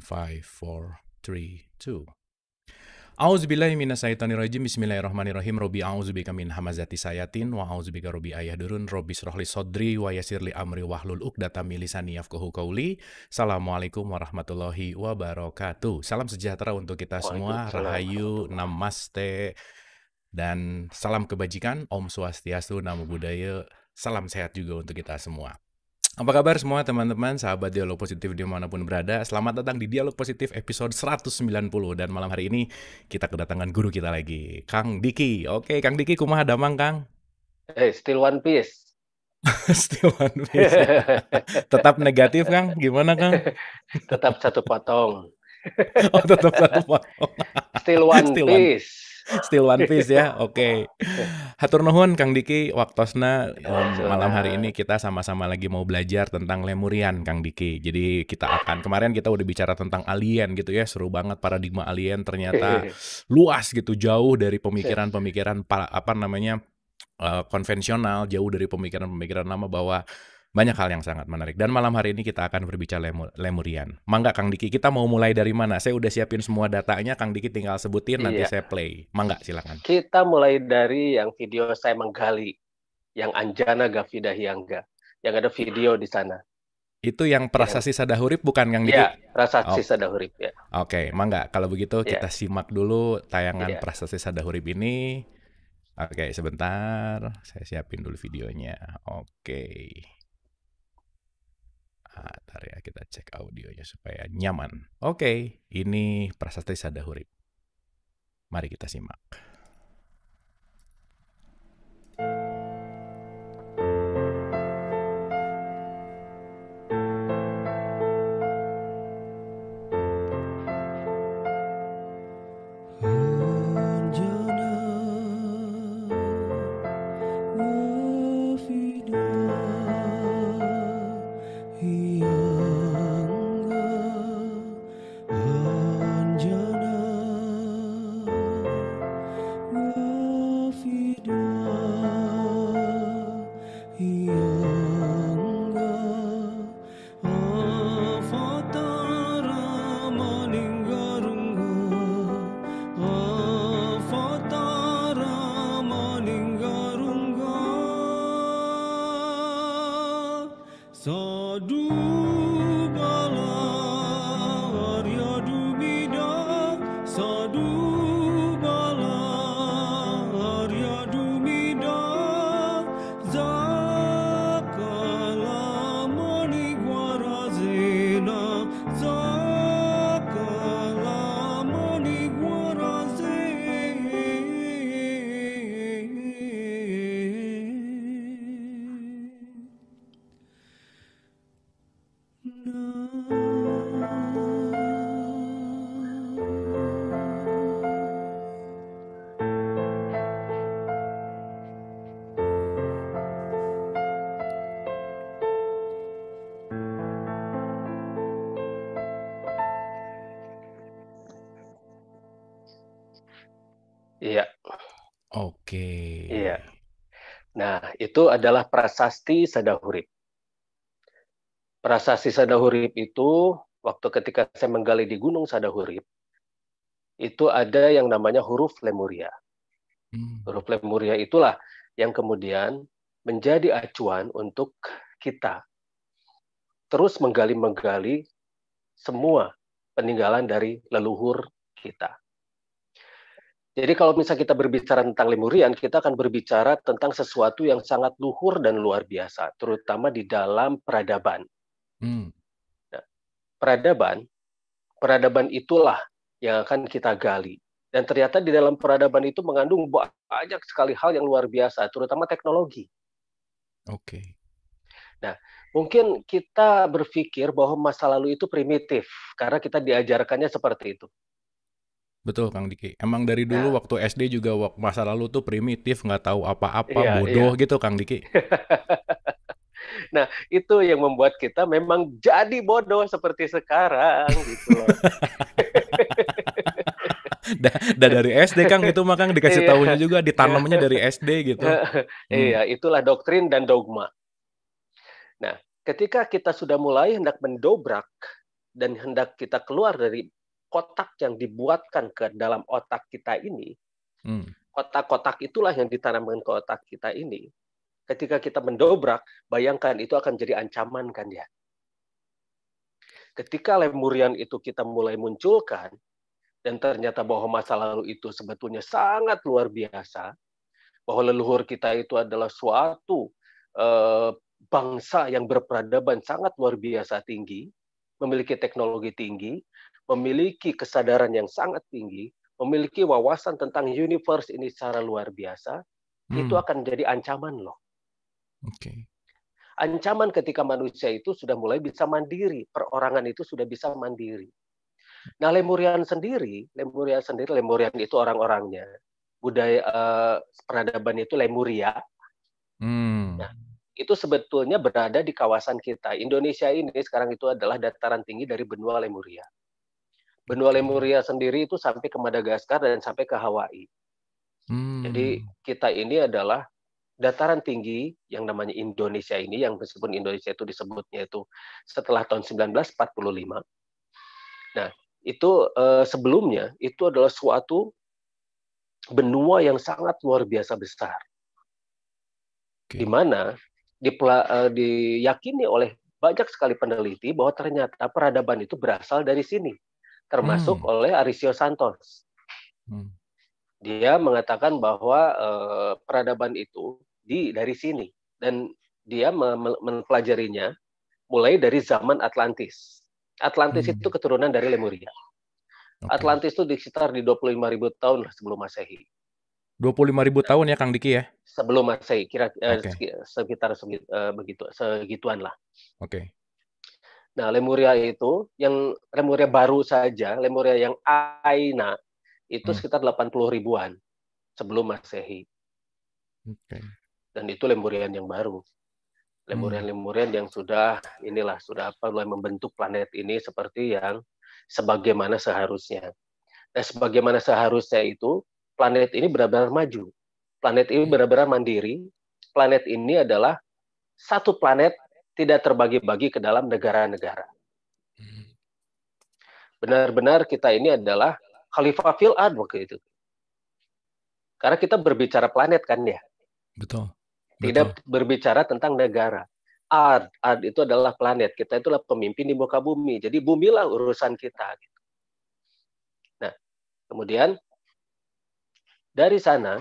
5, 4, 3, 2. A'udzubillahi minasyaitonirrajim. Bismillahirrahmanirrahim. Rabbi a'udzubika min hamazati sayatin wa a'udzubika rabbi ayahdurun. Rabbi srohli sodri wa yasirli amri wahlul uqdata milisani yafqahu qauli. Assalamualaikum warahmatullahi wabarakatuh. Salam sejahtera untuk kita semua. Rahayu, namaste dan salam kebajikan. Om Swastiastu, Namo Buddhaya. Salam sehat juga untuk kita semua. Apa kabar semua teman-teman, sahabat dialog positif dimanapun berada. Selamat datang di Dialog Positif episode 190 dan malam hari ini kita kedatangan guru kita lagi, Kang Diki. Oke, Kang Diki, kumaha damang Kang? Eh, hey, still one piece. still one piece. tetap negatif Kang, gimana Kang? tetap satu potong. oh, tetap satu potong. still one still piece. Still One Piece ya. Oke. Okay. Hatur nuhun Kang Diki waktosna ya, um, malam hari ini kita sama-sama lagi mau belajar tentang Lemurian Kang Diki. Jadi kita akan kemarin kita udah bicara tentang alien gitu ya. Seru banget paradigma alien ternyata luas gitu jauh dari pemikiran-pemikiran apa namanya uh, konvensional, jauh dari pemikiran-pemikiran lama bahwa banyak hal yang sangat menarik. Dan malam hari ini kita akan berbicara lemur, lemurian. Mangga Kang Diki, kita mau mulai dari mana? Saya udah siapin semua datanya, Kang Diki tinggal sebutin, iya. nanti saya play. Mangga, silakan. Kita mulai dari yang video saya menggali, yang Anjana Gavida Hyangga, yang ada video di sana. Itu yang iya. prasasti sadahurip bukan Kang Diki? Iya, prasasti oh. sadahurip ya. Oke, okay, mangga kalau begitu iya. kita simak dulu tayangan iya. prasasti sadahurip ini. Oke, okay, sebentar. Saya siapin dulu videonya. Oke. Okay. Ntar ya kita cek audionya supaya nyaman. Oke, ini Prasasti Sadahurip. Mari kita simak. Oke. Iya. Nah, itu adalah prasasti Sadahurip. Prasasti Sadahurip itu waktu ketika saya menggali di Gunung Sadahurip itu ada yang namanya huruf Lemuria. Hmm. Huruf Lemuria itulah yang kemudian menjadi acuan untuk kita terus menggali-menggali semua peninggalan dari leluhur kita. Jadi kalau misalnya kita berbicara tentang Lemurian, kita akan berbicara tentang sesuatu yang sangat luhur dan luar biasa, terutama di dalam peradaban. Hmm. Nah, peradaban, peradaban itulah yang akan kita gali. Dan ternyata di dalam peradaban itu mengandung banyak sekali hal yang luar biasa, terutama teknologi. Oke. Okay. Nah, mungkin kita berpikir bahwa masa lalu itu primitif karena kita diajarkannya seperti itu. Betul Kang Diki. Emang dari dulu nah. waktu SD juga masa lalu tuh primitif, nggak tahu apa-apa, iya, bodoh iya. gitu Kang Diki. nah, itu yang membuat kita memang jadi bodoh seperti sekarang gitu loh. da, da dari SD Kang itu mah Kang dikasih iya. tahunya juga ditanamnya dari SD gitu. Iya, hmm. Iya, itulah doktrin dan dogma. Nah, ketika kita sudah mulai hendak mendobrak dan hendak kita keluar dari kotak yang dibuatkan ke dalam otak kita ini, kotak hmm. kotak-kotak itulah yang ditanamkan ke otak kita ini. Ketika kita mendobrak, bayangkan itu akan jadi ancaman kan ya. Ketika lemurian itu kita mulai munculkan, dan ternyata bahwa masa lalu itu sebetulnya sangat luar biasa, bahwa leluhur kita itu adalah suatu eh, bangsa yang berperadaban sangat luar biasa tinggi, memiliki teknologi tinggi, memiliki kesadaran yang sangat tinggi, memiliki wawasan tentang universe ini secara luar biasa, hmm. itu akan jadi ancaman loh. Okay. Ancaman ketika manusia itu sudah mulai bisa mandiri, perorangan itu sudah bisa mandiri. Nah, Lemurian sendiri, Lemurian sendiri, Lemurian itu orang-orangnya. Budaya uh, peradaban itu Lemuria. Hmm. Nah, itu sebetulnya berada di kawasan kita. Indonesia ini sekarang itu adalah dataran tinggi dari benua Lemuria benua Lemuria sendiri itu sampai ke Madagaskar dan sampai ke Hawaii. Hmm. Jadi kita ini adalah dataran tinggi yang namanya Indonesia ini yang meskipun Indonesia itu disebutnya itu setelah tahun 1945. Nah, itu eh, sebelumnya itu adalah suatu benua yang sangat luar biasa besar. Okay. Di mana eh, diyakini oleh banyak sekali peneliti bahwa ternyata peradaban itu berasal dari sini termasuk hmm. oleh Arisio Santos. Hmm. Dia mengatakan bahwa eh, peradaban itu di dari sini dan dia mempelajarinya mulai dari zaman Atlantis. Atlantis hmm. itu keturunan dari Lemuria. Okay. Atlantis itu sekitar di 25.000 tahun sebelum Masehi. 25.000 tahun ya Kang Diki ya? Sebelum Masehi, kira okay. eh, sekitar segit, eh, begitu segituan lah. Oke. Okay. Nah, Lemuria itu yang Lemuria baru saja, Lemuria yang Aina itu hmm. sekitar 80 ribuan sebelum Masehi. Okay. Dan itu Lemurian yang baru. Lemurian-lemurian yang sudah inilah sudah apa mulai membentuk planet ini seperti yang sebagaimana seharusnya. Nah, sebagaimana seharusnya itu planet ini benar-benar maju. Planet ini benar-benar mandiri. Planet ini adalah satu planet tidak terbagi-bagi ke dalam negara-negara. Hmm. Benar-benar kita ini adalah khalifah fil ad waktu itu. Karena kita berbicara planet kan ya. Betul. Betul. Tidak berbicara tentang negara. Ad, ad itu adalah planet. Kita itulah pemimpin di muka bumi. Jadi bumilah urusan kita. Gitu. Nah, kemudian dari sana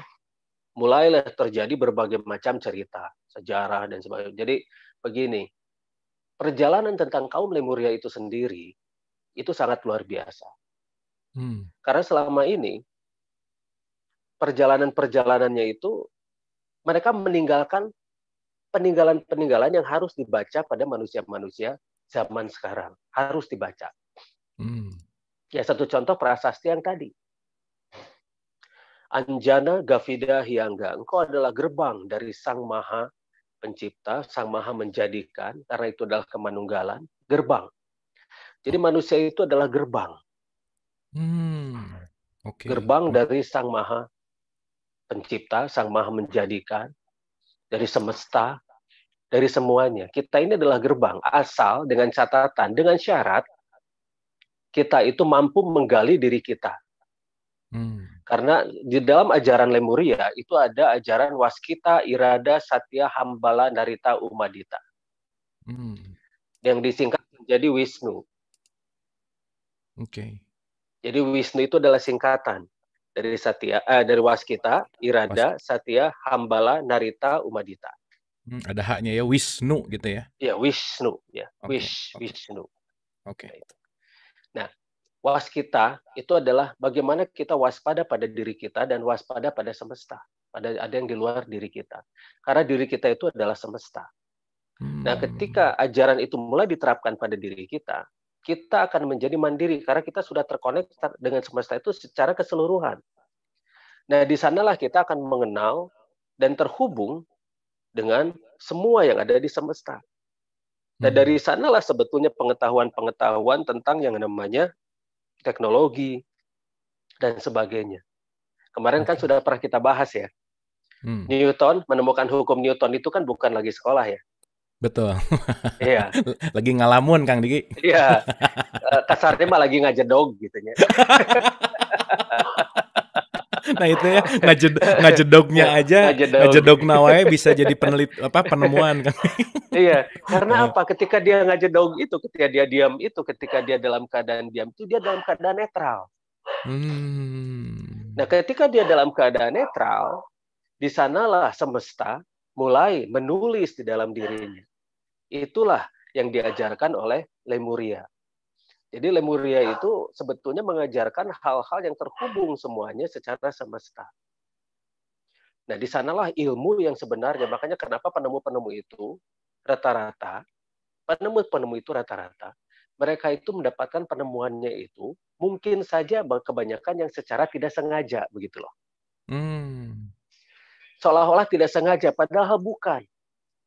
mulailah terjadi berbagai macam cerita, sejarah dan sebagainya. Jadi begini, perjalanan tentang kaum Lemuria itu sendiri itu sangat luar biasa. Hmm. Karena selama ini perjalanan-perjalanannya itu mereka meninggalkan peninggalan-peninggalan yang harus dibaca pada manusia-manusia zaman sekarang harus dibaca. Hmm. Ya satu contoh prasasti yang tadi. Anjana Gavida Hyangga, engkau adalah gerbang dari Sang Maha pencipta, sang maha menjadikan, karena itu adalah kemanunggalan, gerbang. Jadi manusia itu adalah gerbang. Hmm. Okay. Gerbang dari sang maha pencipta, sang maha menjadikan, dari semesta, dari semuanya. Kita ini adalah gerbang, asal dengan catatan, dengan syarat, kita itu mampu menggali diri kita. Hmm. Karena di dalam ajaran Lemuria itu ada ajaran waskita, irada, satya, hambala, narita, umadita. Hmm. Yang disingkat menjadi Wisnu. Oke. Okay. Jadi Wisnu itu adalah singkatan dari satya eh, dari waskita, irada, Was satya, hambala, narita, umadita. Hmm, ada haknya ya Wisnu gitu ya. Ya Wisnu ya. Okay. Wish okay. Wisnu. Oke. Okay. Nah, waskita itu adalah bagaimana kita waspada pada diri kita dan waspada pada semesta, pada ada yang di luar diri kita. Karena diri kita itu adalah semesta. Nah, hmm. ketika ajaran itu mulai diterapkan pada diri kita, kita akan menjadi mandiri karena kita sudah terkonek dengan semesta itu secara keseluruhan. Nah, di sanalah kita akan mengenal dan terhubung dengan semua yang ada di semesta. Nah, hmm. dari sanalah sebetulnya pengetahuan-pengetahuan tentang yang namanya teknologi, dan sebagainya. Kemarin kan sudah pernah kita bahas ya. Hmm. Newton menemukan hukum Newton itu kan bukan lagi sekolah ya. Betul. Iya. lagi ngalamun Kang Diki. Iya. Eh, kasarnya mah lagi dog gitu ya. nah itu ya ngajed ngajedoknya aja ngajedok, nawai bisa jadi penelit apa penemuan kan iya karena nah. apa ketika dia ngajedok itu ketika dia diam itu ketika dia dalam keadaan diam itu dia dalam keadaan netral hmm. nah ketika dia dalam keadaan netral di sanalah semesta mulai menulis di dalam dirinya itulah yang diajarkan oleh Lemuria jadi Lemuria itu sebetulnya mengajarkan hal-hal yang terhubung semuanya secara semesta. Nah, di sanalah ilmu yang sebenarnya. Makanya kenapa penemu-penemu itu rata-rata, penemu-penemu itu rata-rata, mereka itu mendapatkan penemuannya itu mungkin saja kebanyakan yang secara tidak sengaja begitu loh. Hmm. Seolah-olah tidak sengaja, padahal bukan.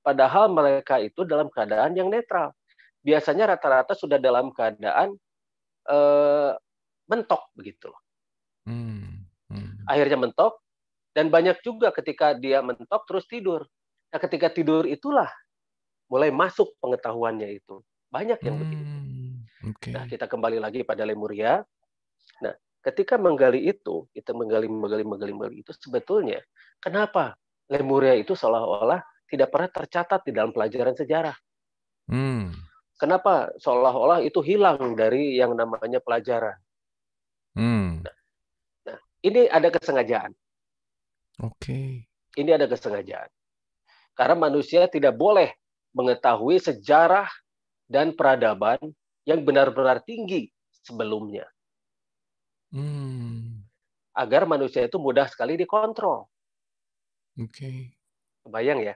Padahal mereka itu dalam keadaan yang netral biasanya rata-rata sudah dalam keadaan eh, mentok begitu loh. Hmm. Hmm. Akhirnya mentok dan banyak juga ketika dia mentok terus tidur. Nah, ketika tidur itulah mulai masuk pengetahuannya itu. Banyak yang hmm. begitu. Okay. Nah, kita kembali lagi pada Lemuria. Nah, ketika menggali itu, kita menggali, menggali, menggali, menggali itu sebetulnya kenapa Lemuria itu seolah-olah tidak pernah tercatat di dalam pelajaran sejarah. Hmm. Kenapa seolah-olah itu hilang dari yang namanya pelajaran? Hmm. Nah, nah, ini ada kesengajaan. Oke. Okay. Ini ada kesengajaan. Karena manusia tidak boleh mengetahui sejarah dan peradaban yang benar-benar tinggi sebelumnya. Hmm. Agar manusia itu mudah sekali dikontrol. Oke. Okay. Bayang ya.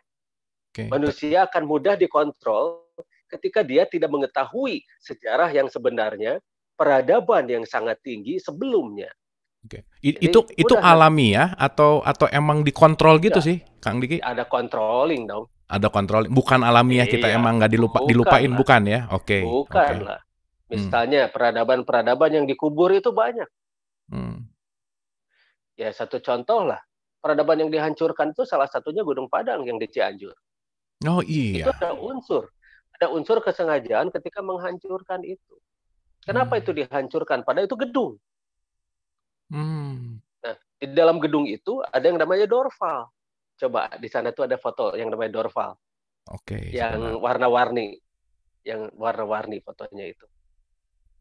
Okay. Manusia akan mudah dikontrol ketika dia tidak mengetahui sejarah yang sebenarnya, peradaban yang sangat tinggi sebelumnya. Oke. Jadi, itu itu alami ya atau atau emang dikontrol gitu ya, sih, Kang Diki? Ada controlling dong. Ada kontrol, bukan alami ya kita iya, emang nggak dilupa bukan dilupain lah. bukan ya? Oke. Okay, bukan okay. lah. Hmm. Misalnya peradaban-peradaban yang dikubur itu banyak. Hmm. Ya satu contoh lah, peradaban yang dihancurkan itu salah satunya Gunung Padang yang di Cianjur. Oh iya. Itu ada unsur ada unsur kesengajaan ketika menghancurkan itu. Kenapa hmm. itu dihancurkan? Padahal itu gedung. Hmm. Nah, di dalam gedung itu ada yang namanya dorval. Coba di sana tuh ada foto yang namanya dorval. Oke. Okay, yang warna-warni, yang warna-warni fotonya itu.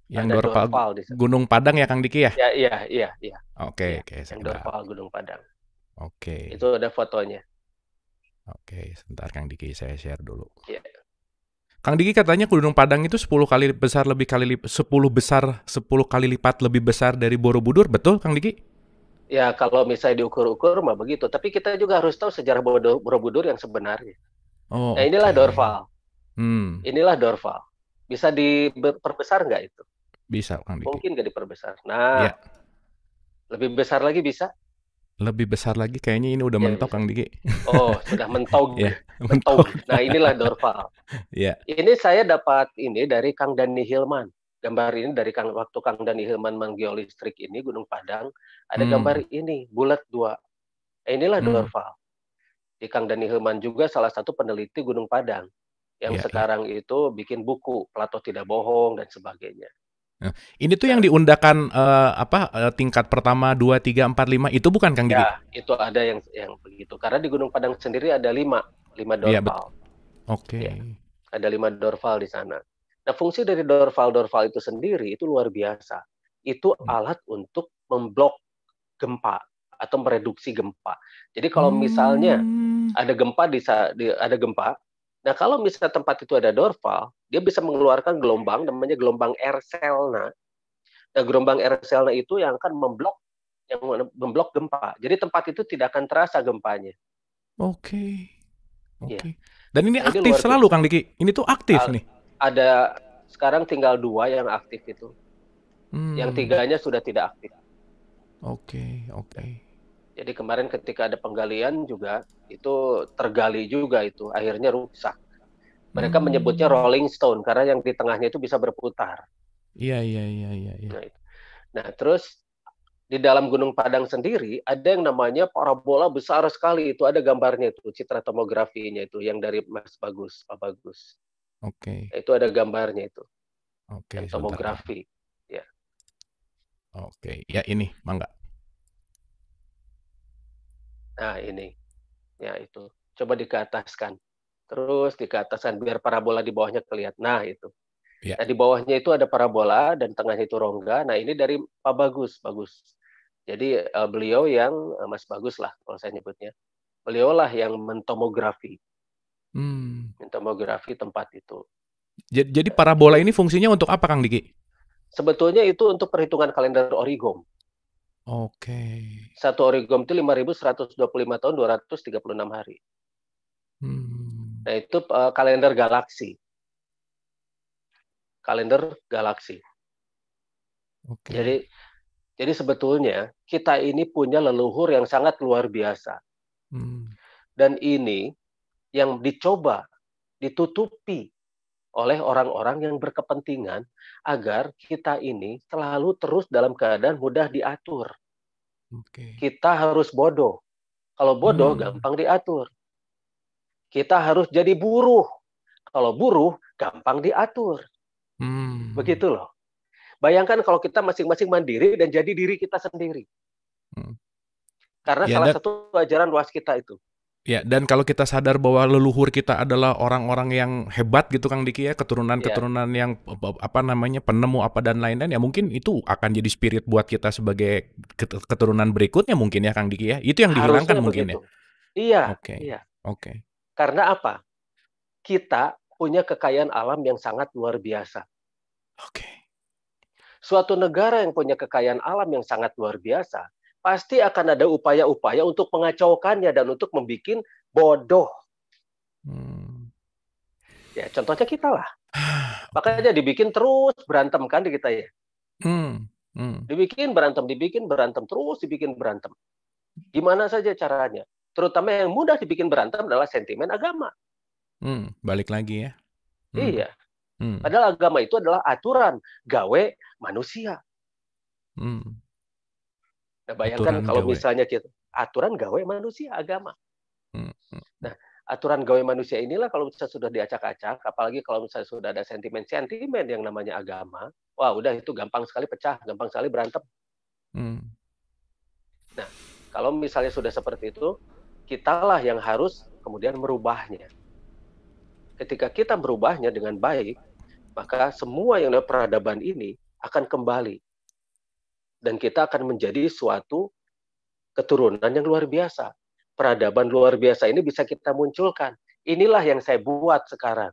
Yang ada dorval, dorval Gunung Padang ya Kang Diki ya? ya iya, iya, iya. Oke, ya, oke. yang sebentar. dorval Gunung Padang. Oke. Itu ada fotonya. Oke, sebentar Kang Diki saya share dulu. Iya. Yeah. Kang Diki katanya Gunung Padang itu 10 kali besar lebih kali 10 besar 10 kali lipat lebih besar dari Borobudur, betul Kang Diki? Ya, kalau misalnya diukur-ukur mah begitu, tapi kita juga harus tahu sejarah Borobudur yang sebenarnya. Oh. Nah, inilah okay. Dorval. Hmm. Inilah Dorval. Bisa diperbesar nggak itu? Bisa, Kang Diki. Mungkin nggak diperbesar. Nah, ya. lebih besar lagi bisa? lebih besar lagi kayaknya ini udah yeah, mentok iya. Kang Diki. Oh, sudah mentok yeah, iya, mentok. Nah, inilah Dorval. Iya. yeah. Ini saya dapat ini dari Kang Dani Hilman. Gambar ini dari Kang waktu Kang Dani Hilman menggeolistrik ini Gunung Padang, ada hmm. gambar ini bulat dua. Eh, inilah hmm. Dorval. Di Kang Dani Hilman juga salah satu peneliti Gunung Padang yang yeah, sekarang yeah. itu bikin buku Plato tidak bohong dan sebagainya. Ya. Ini tuh yang diundakan uh, apa eh, tingkat pertama dua tiga empat lima itu bukan Kang Didi? Ya, itu ada yang yang begitu. Karena di Gunung Padang sendiri ada lima lima iya, dorval. Ya, Oke. Okay. Ya, ada lima dorval di sana. Nah, fungsi dari dorval-dorval itu sendiri itu luar biasa. Itu hmm. alat untuk memblok gempa atau mereduksi gempa. Jadi kalau misalnya hmm. ada gempa di, di ada gempa Nah, kalau misalnya tempat itu ada dorval, dia bisa mengeluarkan gelombang namanya gelombang air selna. Nah, gelombang air selna itu yang akan memblok yang memblok gempa. Jadi tempat itu tidak akan terasa gempanya. Oke. Okay. Iya. Okay. Ya. Dan ini aktif selalu Kang Diki. Ini tuh aktif ada, nih. Ada sekarang tinggal dua yang aktif itu. Hmm. Yang tiganya sudah tidak aktif. Oke, okay, oke. Okay. Jadi kemarin ketika ada penggalian juga itu tergali juga itu akhirnya rusak. Mereka hmm. menyebutnya rolling stone karena yang di tengahnya itu bisa berputar. Iya iya iya iya. Ya. Nah, nah terus di dalam Gunung Padang sendiri ada yang namanya parabola besar sekali itu ada gambarnya itu citra tomografinya itu yang dari Mas Bagus Pak Bagus. Oke. Okay. Itu ada gambarnya itu. Oke. Okay, tomografi. Sebentar. Ya. Oke, okay. ya ini, mangga. Nah, ini. Ya, itu. Coba dikeataskan. Terus dikeataskan biar parabola di bawahnya kelihatan. Nah, itu. Ya. Nah, di bawahnya itu ada parabola dan tengahnya itu rongga. Nah, ini dari Pak Bagus, Bagus. Jadi uh, beliau yang uh, Mas Bagus lah kalau saya nyebutnya. Beliau lah yang mentomografi. Hmm. Mentomografi tempat itu. jadi parabola ini fungsinya untuk apa, Kang Diki? Sebetulnya itu untuk perhitungan kalender origom. Oke. Satu origom itu 5.125 tahun 236 hari. Hmm. Nah itu uh, kalender galaksi. Kalender galaksi. Okay. Jadi jadi sebetulnya kita ini punya leluhur yang sangat luar biasa. Hmm. Dan ini yang dicoba ditutupi oleh orang-orang yang berkepentingan agar kita ini selalu terus dalam keadaan mudah diatur. Okay. Kita harus bodoh. Kalau bodoh hmm. gampang diatur. Kita harus jadi buruh. Kalau buruh gampang diatur. Hmm. Begitu loh. Bayangkan kalau kita masing-masing mandiri dan jadi diri kita sendiri. Hmm. Karena ya, salah satu ajaran luas kita itu Ya, dan kalau kita sadar bahwa leluhur kita adalah orang-orang yang hebat gitu Kang Diki ya, keturunan-keturunan iya. yang apa namanya penemu apa dan lain-lain ya mungkin itu akan jadi spirit buat kita sebagai keturunan berikutnya mungkin ya Kang Diki ya. Itu yang dihilangkan Harusnya mungkin ya. Iya. Oke. Okay. Iya. Oke. Okay. Karena apa? Kita punya kekayaan alam yang sangat luar biasa. Oke. Okay. Suatu negara yang punya kekayaan alam yang sangat luar biasa, pasti akan ada upaya-upaya untuk mengacaukannya dan untuk membuat bodoh. Hmm. Ya, contohnya kita lah. Makanya dibikin terus berantem kan di kita ya. Hmm. Hmm. Dibikin berantem, dibikin berantem, terus dibikin berantem. Gimana saja caranya? Terutama yang mudah dibikin berantem adalah sentimen agama. Hmm. Balik lagi ya. Hmm. Iya. Hmm. Padahal agama itu adalah aturan gawe manusia. Hmm. Nah, bayangkan aturan kalau gawe. misalnya kita aturan gawe manusia agama. Hmm, hmm. Nah, aturan gawe manusia inilah kalau misalnya sudah diacak-acak, apalagi kalau misalnya sudah ada sentimen-sentimen yang namanya agama, wah udah itu gampang sekali pecah, gampang sekali berantem. Hmm. Nah, kalau misalnya sudah seperti itu, kitalah yang harus kemudian merubahnya. Ketika kita merubahnya dengan baik, maka semua yang ada peradaban ini akan kembali dan kita akan menjadi suatu keturunan yang luar biasa. Peradaban luar biasa ini bisa kita munculkan. Inilah yang saya buat sekarang.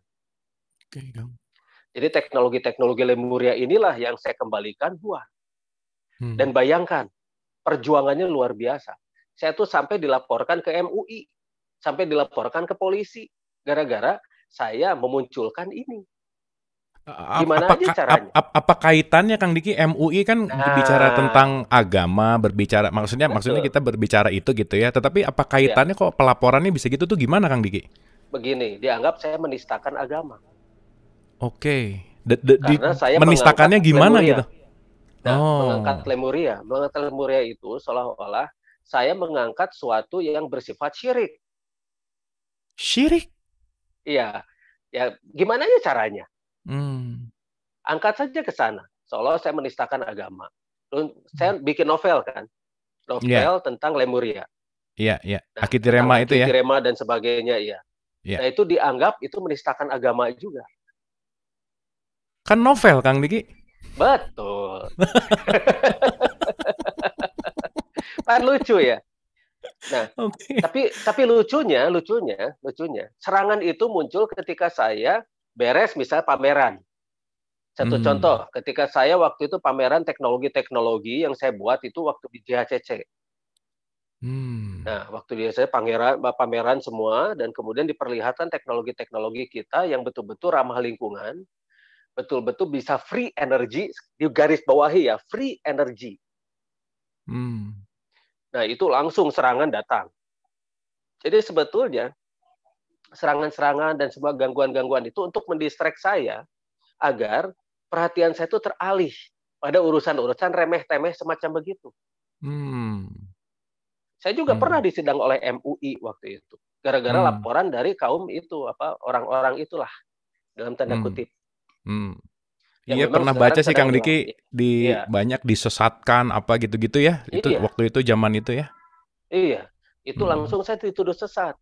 Jadi teknologi-teknologi Lemuria inilah yang saya kembalikan buat. Hmm. Dan bayangkan, perjuangannya luar biasa. Saya tuh sampai dilaporkan ke MUI, sampai dilaporkan ke polisi, gara-gara saya memunculkan ini. Gimana apa, aja caranya? Apa, apa kaitannya Kang Diki MUI kan nah. berbicara tentang agama, berbicara maksudnya Betul. maksudnya kita berbicara itu gitu ya. Tetapi apa kaitannya ya. kok pelaporannya bisa gitu tuh gimana Kang Diki? Begini, dianggap saya menistakan agama. Oke. Okay. Karena di, saya menistakannya gimana lemuria. gitu? Nah, oh. mengangkat lemuria, mengangkat lemuria itu seolah-olah saya mengangkat suatu yang bersifat syirik. Syirik? Iya. Ya, gimana ya caranya? Hmm. Angkat saja ke sana, seolah saya menistakan agama. Saya hmm. bikin novel kan, novel yeah. tentang Lemuria. Iya, yeah, iya. Yeah. Nah, itu ya. Akitirema dan sebagainya, iya. Yeah. Nah itu dianggap itu menistakan agama juga. Kan novel, Kang Diki. Betul. Pak kan lucu ya. Nah, okay. tapi tapi lucunya, lucunya, lucunya, serangan itu muncul ketika saya beres misalnya pameran. Satu hmm. contoh, ketika saya waktu itu pameran teknologi-teknologi yang saya buat itu waktu di JHCC. Hmm. Nah, waktu dia saya pangeran, pameran semua dan kemudian diperlihatkan teknologi-teknologi kita yang betul-betul ramah lingkungan, betul-betul bisa free energy di garis bawahi ya, free energy. Hmm. Nah, itu langsung serangan datang. Jadi sebetulnya serangan-serangan dan semua gangguan-gangguan itu untuk mendistrek saya agar perhatian saya itu teralih pada urusan-urusan remeh-temeh semacam begitu. Hmm. Saya juga hmm. pernah disidang oleh MUI waktu itu gara-gara hmm. laporan dari kaum itu apa orang-orang itulah dalam tanda hmm. kutip. Hmm. Iya pernah baca sih Kang Diki di ya. banyak disesatkan apa gitu-gitu ya. Itu iya. waktu itu zaman itu ya. Iya, itu hmm. langsung saya dituduh sesat.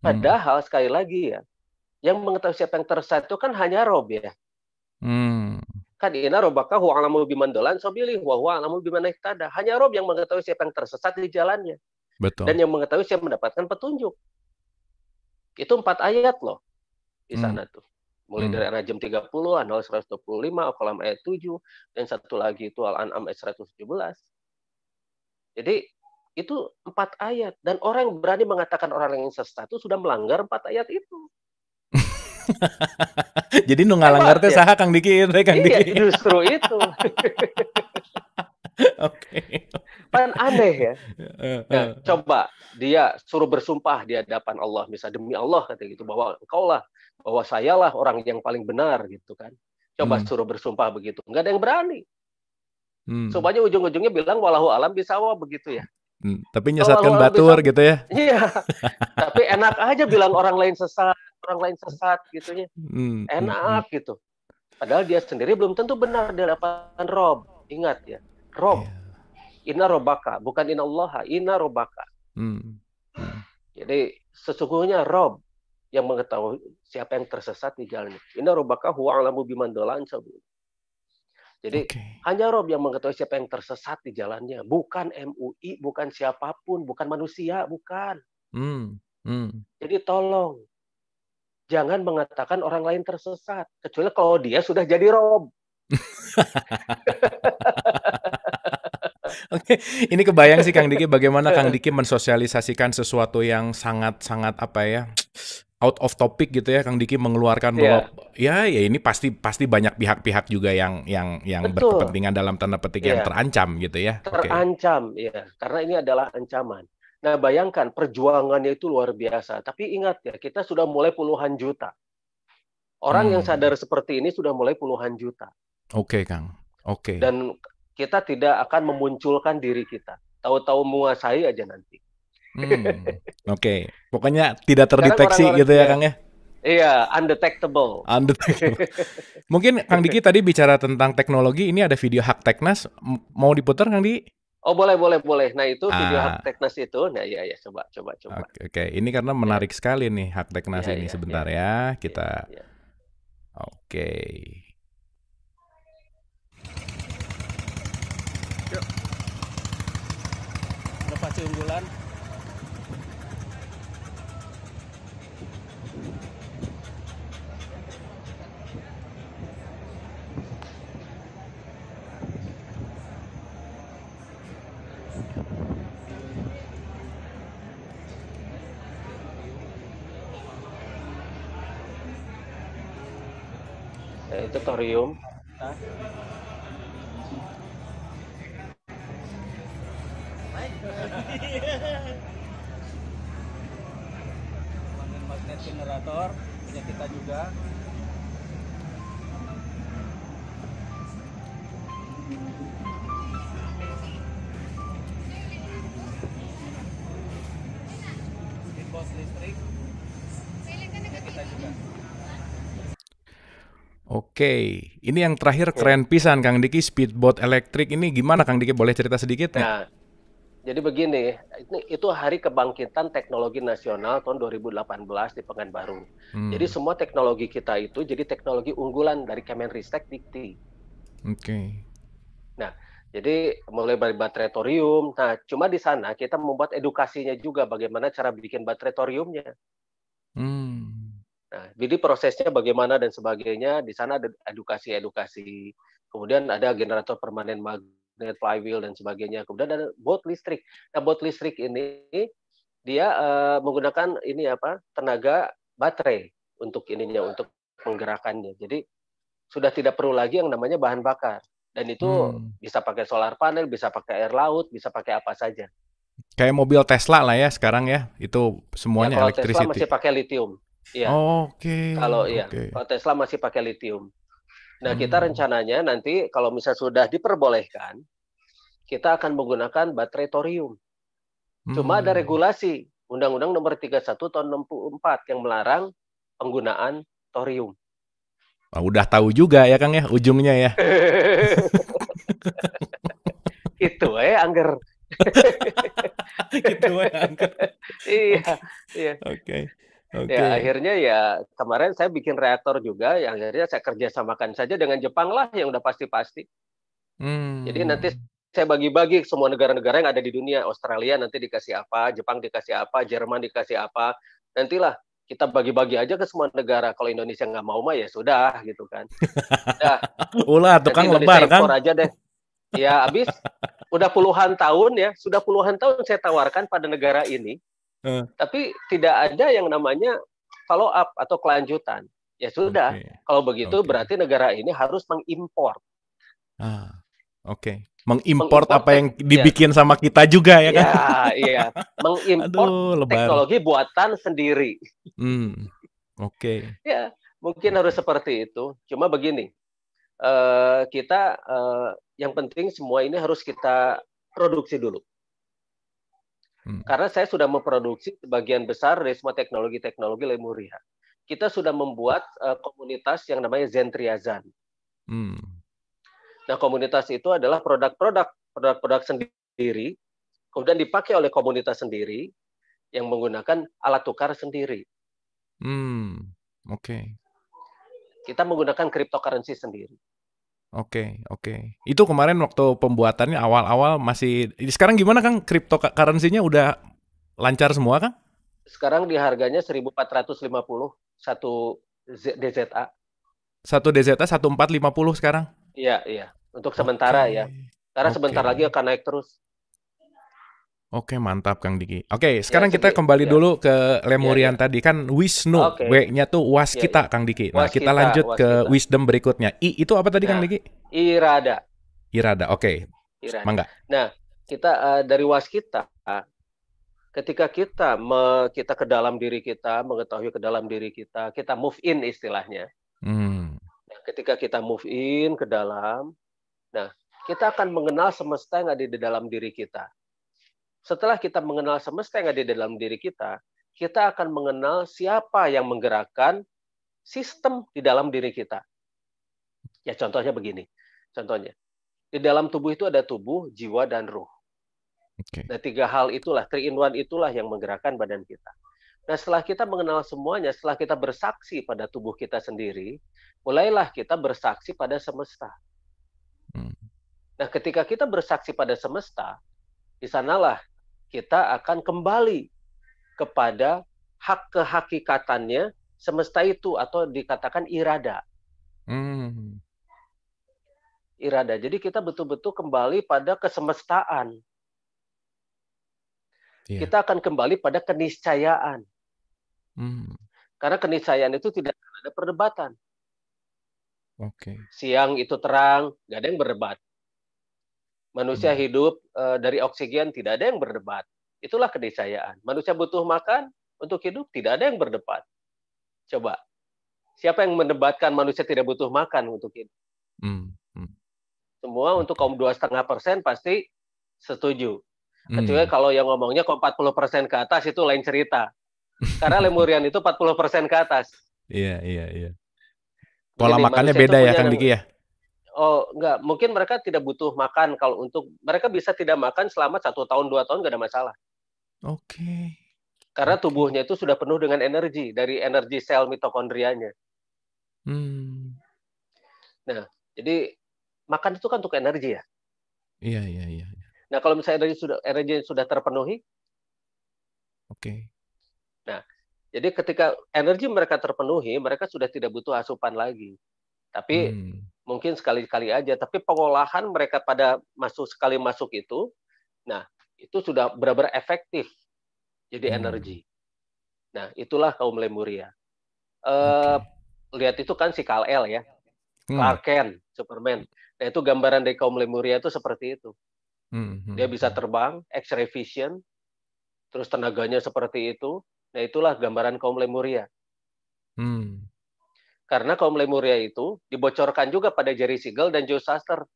Hmm. Padahal hmm. sekali lagi ya, yang mengetahui siapa yang tersesat itu kan hanya Rob ya. Hmm. Kan ina robaka huwa alamu biman dolan sobili huwa huwa alamu biman tada. Hanya Rob yang mengetahui siapa yang tersesat di jalannya. Betul. Dan yang mengetahui siapa mendapatkan petunjuk. Itu empat ayat loh di hmm. sana hmm. tuh. Mulai hmm. dari Rajam 30, an 125, Al-Qalam ayat 7, dan satu lagi itu Al-An'am ayat 117. Jadi itu empat ayat dan orang yang berani mengatakan orang yang sesat itu sudah melanggar empat ayat itu. Jadi nu ngalanggar teh ya? saha Kang Diki Kang iya, justru itu. Oke. okay. Pan aneh ya. Eh, nah, eh. coba dia suruh bersumpah di hadapan Allah, misalnya demi Allah kata gitu bahwa engkau lah, bahwa sayalah orang yang paling benar gitu kan. Coba hmm. suruh bersumpah begitu, enggak ada yang berani. Hmm. Supaya ujung-ujungnya bilang walau alam bisa wah begitu ya tapi nyesatkan batur bisa, gitu ya? Iya. tapi enak aja bilang orang lain sesat, orang lain sesat gitu ya. Hmm, hmm, hmm. enak hmm, gitu. Padahal dia sendiri belum tentu benar dia dapatkan Rob. Ingat ya, Rob. Yeah. Ina robaka, bukan ina allaha, ina robaka. Hmm, hmm. Jadi sesungguhnya Rob yang mengetahui siapa yang tersesat di jalannya. Ina robaka huwa alamu biman dolan jadi okay. hanya Rob yang mengetahui siapa yang tersesat di jalannya, bukan MUI, bukan siapapun, bukan manusia, bukan. Hmm. Hmm. Jadi tolong jangan mengatakan orang lain tersesat, kecuali kalau dia sudah jadi Rob. Oke, ini kebayang sih Kang Diki bagaimana Kang Diki mensosialisasikan sesuatu yang sangat-sangat apa ya? out of topic gitu ya Kang Diki mengeluarkan yeah. bahwa ya ya ini pasti pasti banyak pihak-pihak juga yang yang yang Betul. berkepentingan dalam tanda petik yeah. yang iya. terancam gitu ya. Terancam okay. ya karena ini adalah ancaman. Nah, bayangkan perjuangannya itu luar biasa. Tapi ingat ya, kita sudah mulai puluhan juta. Orang hmm. yang sadar seperti ini sudah mulai puluhan juta. Oke, okay, Kang. Oke. Okay. Dan kita tidak akan memunculkan diri kita. Tahu-tahu menguasai aja nanti. Hmm. Oke, okay. pokoknya tidak terdeteksi orang -orang gitu ya, Kang ya. Iya, undetectable. Undetectable. Mungkin Kang Diki tadi bicara tentang teknologi, ini ada video hak Teknas mau diputar Kang Diki? Oh boleh boleh boleh. Nah itu ah. video hak Teknas itu, nah iya ya coba coba coba. Oke, okay, okay. ini karena iya. menarik ya. sekali nih hak Teknas iya, iya, ya, ini ya, sebentar ya, ya. kita. Ya, ya. Oke. Okay. Yuk. unggulan. laboratorium magnet generator punya kita juga Oke, ini yang terakhir keren pisan Kang Diki speedboat elektrik ini gimana Kang Diki boleh cerita sedikit ya? Nah, jadi begini, ini, itu hari kebangkitan teknologi nasional tahun 2018 di Pekanbaru. Hmm. Jadi semua teknologi kita itu jadi teknologi unggulan dari Kemenristek Dikti. Oke. Nah, jadi mulai dari baterai thorium. Nah, cuma di sana kita membuat edukasinya juga bagaimana cara bikin baterai thoriumnya. Hmm. Nah, jadi prosesnya bagaimana dan sebagainya, di sana ada edukasi-edukasi, kemudian ada generator permanen magnet, flywheel, dan sebagainya. Kemudian ada bot listrik. Nah, bot listrik ini dia uh, menggunakan ini apa tenaga baterai untuk ininya, untuk penggerakannya. Jadi sudah tidak perlu lagi yang namanya bahan bakar. Dan itu hmm. bisa pakai solar panel, bisa pakai air laut, bisa pakai apa saja. Kayak mobil Tesla lah ya sekarang ya, itu semuanya ya, Tesla masih pakai lithium Iya, Oh, Oke. Okay. Kalau okay. ya, kalau Tesla masih pakai litium. Nah, hmm. kita rencananya nanti kalau misalnya sudah diperbolehkan, kita akan menggunakan baterai thorium. Cuma hmm. ada regulasi Undang-Undang Nomor 31 Tahun 64 yang melarang penggunaan thorium. Nah, udah tahu juga ya Kang ya ujungnya ya. Itu eh angger. Itu eh angger. iya, iya. Oke. Iya. Okay. Ya akhirnya ya kemarin saya bikin reaktor juga, yang akhirnya saya kerjasamakan saja dengan Jepang lah yang udah pasti-pasti. Hmm. Jadi nanti saya bagi-bagi semua negara-negara yang ada di dunia, Australia nanti dikasih apa, Jepang dikasih apa, Jerman dikasih apa, nantilah kita bagi-bagi aja ke semua negara. Kalau Indonesia nggak mau mah ya sudah gitu kan. Nah, Ulah tukang lebar kan. aja deh. Ya habis udah puluhan tahun ya, sudah puluhan tahun saya tawarkan pada negara ini tapi tidak ada yang namanya follow up atau kelanjutan. Ya sudah, okay. kalau begitu okay. berarti negara ini harus mengimpor. Ah, oke. Okay. Mengimpor apa yang iya. dibikin ya. sama kita juga ya kan? Ya, iya. Mengimpor teknologi buatan sendiri. Hmm. Oke. Okay. Ya, mungkin harus seperti itu. Cuma begini, uh, kita uh, yang penting semua ini harus kita produksi dulu. Hmm. Karena saya sudah memproduksi sebagian besar dari semua teknologi-teknologi Lemuria. Kita sudah membuat uh, komunitas yang namanya Zentriazan. Hmm. Nah, komunitas itu adalah produk-produk produk-produk sendiri, kemudian dipakai oleh komunitas sendiri yang menggunakan alat tukar sendiri. Hmm, oke. Okay. Kita menggunakan cryptocurrency sendiri. Oke, oke. Itu kemarin waktu pembuatannya awal-awal masih sekarang gimana Kang? kripto nya udah lancar semua Kang? Sekarang di harganya puluh satu DZA. Satu DZA puluh sekarang? Iya, iya. Untuk sementara okay. ya. Karena okay. sebentar lagi akan naik terus. Oke mantap Kang Diki. Oke ya, sekarang ya, kita kembali ya. dulu ke ya, Lemurian ya, ya. tadi kan Wisnu okay. W-nya tuh was ya, kita ya. Kang Diki. Nah was kita, lanjut ke wisdom berikutnya. I itu apa tadi nah, Kang Diki? Irada. Irada. Oke. Okay. Irada. Mangga. Nah kita uh, dari was kita uh, ketika kita me, kita ke dalam diri kita mengetahui ke dalam diri kita kita move in istilahnya. Hmm. Nah, ketika kita move in ke dalam, nah kita akan mengenal semesta yang ada di dalam diri kita setelah kita mengenal semesta yang ada di dalam diri kita, kita akan mengenal siapa yang menggerakkan sistem di dalam diri kita. Ya contohnya begini. Contohnya di dalam tubuh itu ada tubuh, jiwa dan ruh. Okay. Nah tiga hal itulah three in one itulah yang menggerakkan badan kita. Nah setelah kita mengenal semuanya, setelah kita bersaksi pada tubuh kita sendiri, mulailah kita bersaksi pada semesta. Hmm. Nah ketika kita bersaksi pada semesta, di sanalah kita akan kembali kepada hak kehakikatannya semesta itu atau dikatakan irada. Hmm. Irada. Jadi kita betul-betul kembali pada kesemestaan. Yeah. Kita akan kembali pada keniscayaan. Hmm. Karena keniscayaan itu tidak ada perdebatan. Okay. Siang itu terang, nggak ada yang berdebat. Manusia hmm. hidup uh, dari oksigen tidak ada yang berdebat. Itulah kedisayaan. Manusia butuh makan untuk hidup tidak ada yang berdebat. Coba siapa yang mendebatkan manusia tidak butuh makan untuk hidup? Hmm. hmm. Semua untuk kaum dua setengah persen pasti setuju. Hmm. Kecuali hmm. kalau yang ngomongnya kaum 40 persen ke atas itu lain cerita. Karena lemurian itu 40 persen ke atas. Iya iya iya. Pola Jadi, makannya beda ya Kang Diki ya oh enggak, mungkin mereka tidak butuh makan kalau untuk mereka bisa tidak makan selama satu tahun dua tahun gak ada masalah. Oke. Okay. Karena okay. tubuhnya itu sudah penuh dengan energi dari energi sel mitokondrianya. Hmm. Nah, jadi makan itu kan untuk energi ya. Iya iya iya. iya. Nah kalau misalnya energi sudah energi sudah terpenuhi. Oke. Okay. Nah, jadi ketika energi mereka terpenuhi, mereka sudah tidak butuh asupan lagi. Tapi hmm. mungkin sekali-kali aja. Tapi pengolahan mereka pada masuk sekali masuk itu, nah itu sudah benar-benar efektif jadi hmm. energi. Nah itulah kaum Lemuria. Uh, Lihat itu kan si Kal El ya, hmm. Clark Kent, Superman. Nah itu gambaran dari kaum Lemuria itu seperti itu. Hmm. hmm Dia bisa hmm. terbang, X-ray vision, terus tenaganya seperti itu. Nah itulah gambaran kaum Lemuria. Hmm. Karena kaum Lemuria itu dibocorkan juga pada Jerry Siegel dan Joe Shuster.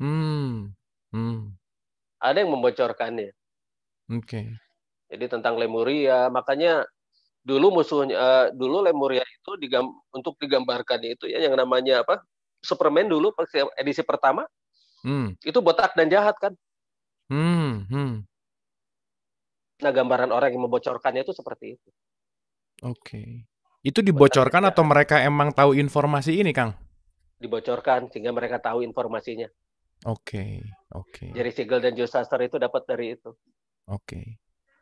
Hmm. hmm. Ada yang membocorkannya. Oke. Okay. Jadi tentang Lemuria, makanya dulu musuhnya uh, dulu Lemuria itu digam, untuk digambarkan itu ya yang namanya apa? Superman dulu edisi pertama. Hmm. Itu botak dan jahat kan? Hmm. hmm. Nah, gambaran orang yang membocorkannya itu seperti itu. Oke. Okay. Itu dibocorkan atau mereka emang tahu informasi ini, Kang? Dibocorkan sehingga mereka tahu informasinya. Oke, okay, oke. Okay. Jadi Siegel dan Joe Shuster itu dapat dari itu. Oke. Okay.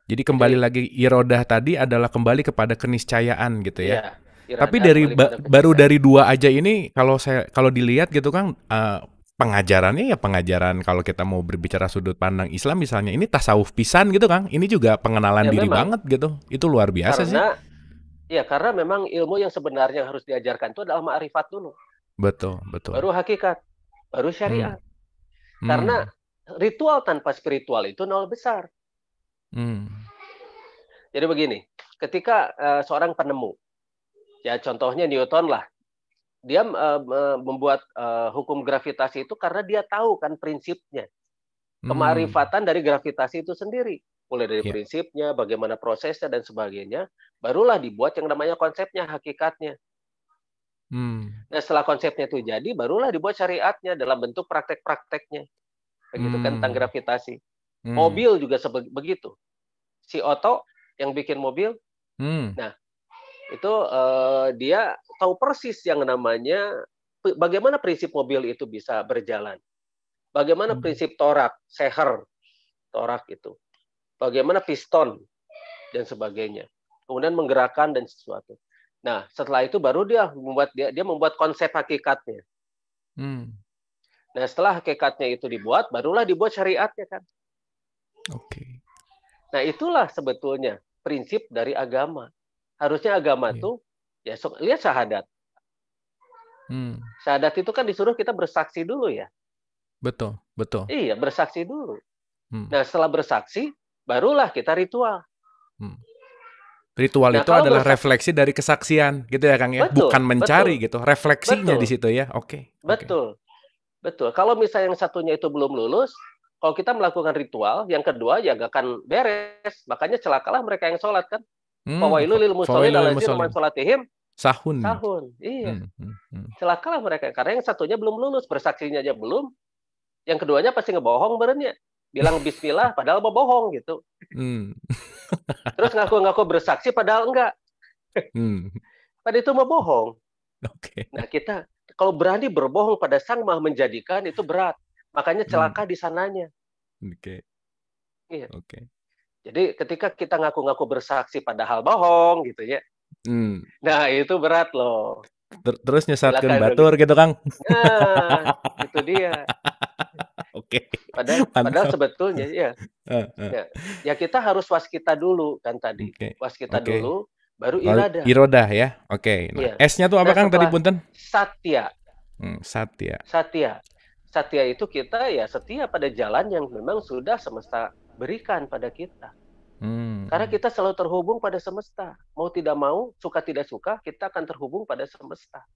Jadi kembali Jadi, lagi irodah tadi adalah kembali kepada keniscayaan gitu ya. Iya, Tapi dari ba baru dari dua aja ini kalau saya kalau dilihat gitu kang uh, pengajarannya ya pengajaran kalau kita mau berbicara sudut pandang Islam misalnya ini tasawuf pisan gitu Kang. Ini juga pengenalan ya, diri memang. banget gitu. Itu luar biasa Karena, sih Iya, karena memang ilmu yang sebenarnya harus diajarkan itu adalah ma'rifat dulu. Betul, betul. Baru hakikat, baru syariat. Hmm. Karena hmm. ritual tanpa spiritual itu nol besar. Hmm. Jadi begini, ketika uh, seorang penemu, ya contohnya Newton lah, dia uh, membuat uh, hukum gravitasi itu karena dia tahu kan prinsipnya, hmm. kemarifatan hmm. dari gravitasi itu sendiri mulai dari yeah. prinsipnya, bagaimana prosesnya dan sebagainya, barulah dibuat yang namanya konsepnya, hakikatnya. Hmm. Nah setelah konsepnya itu jadi, barulah dibuat syariatnya dalam bentuk praktek-prakteknya. Begitu hmm. kan tentang hmm. gravitasi. Hmm. Mobil juga begitu. Si Oto yang bikin mobil, hmm. nah itu uh, dia tahu persis yang namanya bagaimana prinsip mobil itu bisa berjalan. Bagaimana hmm. prinsip torak, seher, torak itu bagaimana piston dan sebagainya. Kemudian menggerakkan dan sesuatu. Nah, setelah itu baru dia membuat dia dia membuat konsep hakikatnya. Hmm. Nah, setelah hakikatnya itu dibuat, barulah dibuat syariatnya kan. Oke. Okay. Nah, itulah sebetulnya prinsip dari agama. Harusnya agama yeah. tuh ya so, lihat syahadat. Hmm. Syahadat itu kan disuruh kita bersaksi dulu ya. Betul, betul. Iya, bersaksi dulu. Hmm. Nah, setelah bersaksi, barulah kita ritual. Hmm. Ritual nah, itu adalah bersa- refleksi dari kesaksian, gitu ya Kang ya, betul, bukan mencari betul, gitu, refleksinya betul, di situ ya. Oke. Okay, betul. Okay. Betul. Kalau misalnya yang satunya itu belum lulus, kalau kita melakukan ritual, yang kedua ya gak akan beres. Makanya celakalah mereka yang sholat kan. Hmm. Fawailu lil musallin sholat sholatihim. Sahun. Sahun, iya. Hmm, hmm. Hmm. Celakalah mereka. Karena yang satunya belum lulus, bersaksinya aja belum. Yang keduanya pasti ngebohong berenya bilang bismillah padahal mau bohong gitu. Hmm. Terus ngaku-ngaku bersaksi padahal enggak. Hmm. Pada itu mau bohong. Oke. Okay. Nah, kita kalau berani berbohong pada Sang Maha menjadikan itu berat. Makanya hmm. celaka hmm. di sananya. Oke. Okay. Iya. Oke. Okay. Jadi ketika kita ngaku-ngaku bersaksi padahal bohong gitu ya. Hmm. Nah, itu berat loh. Ter terus nyesatkan batur gitu, Kang. Nah, itu dia. okay. Padahal, padahal sebetulnya ya, uh, uh. ya, ya kita harus waskita dulu kan tadi, okay. kita okay. dulu, baru iroda. Iroda ya, oke. Okay. Nah, ya. S-nya tuh apa nah, kang tadi punten? Satya. Hmm, satya. Satya. Satya itu kita ya setia pada jalan yang memang sudah semesta berikan pada kita. Hmm. Karena hmm. kita selalu terhubung pada semesta. Mau tidak mau, suka tidak suka, kita akan terhubung pada semesta.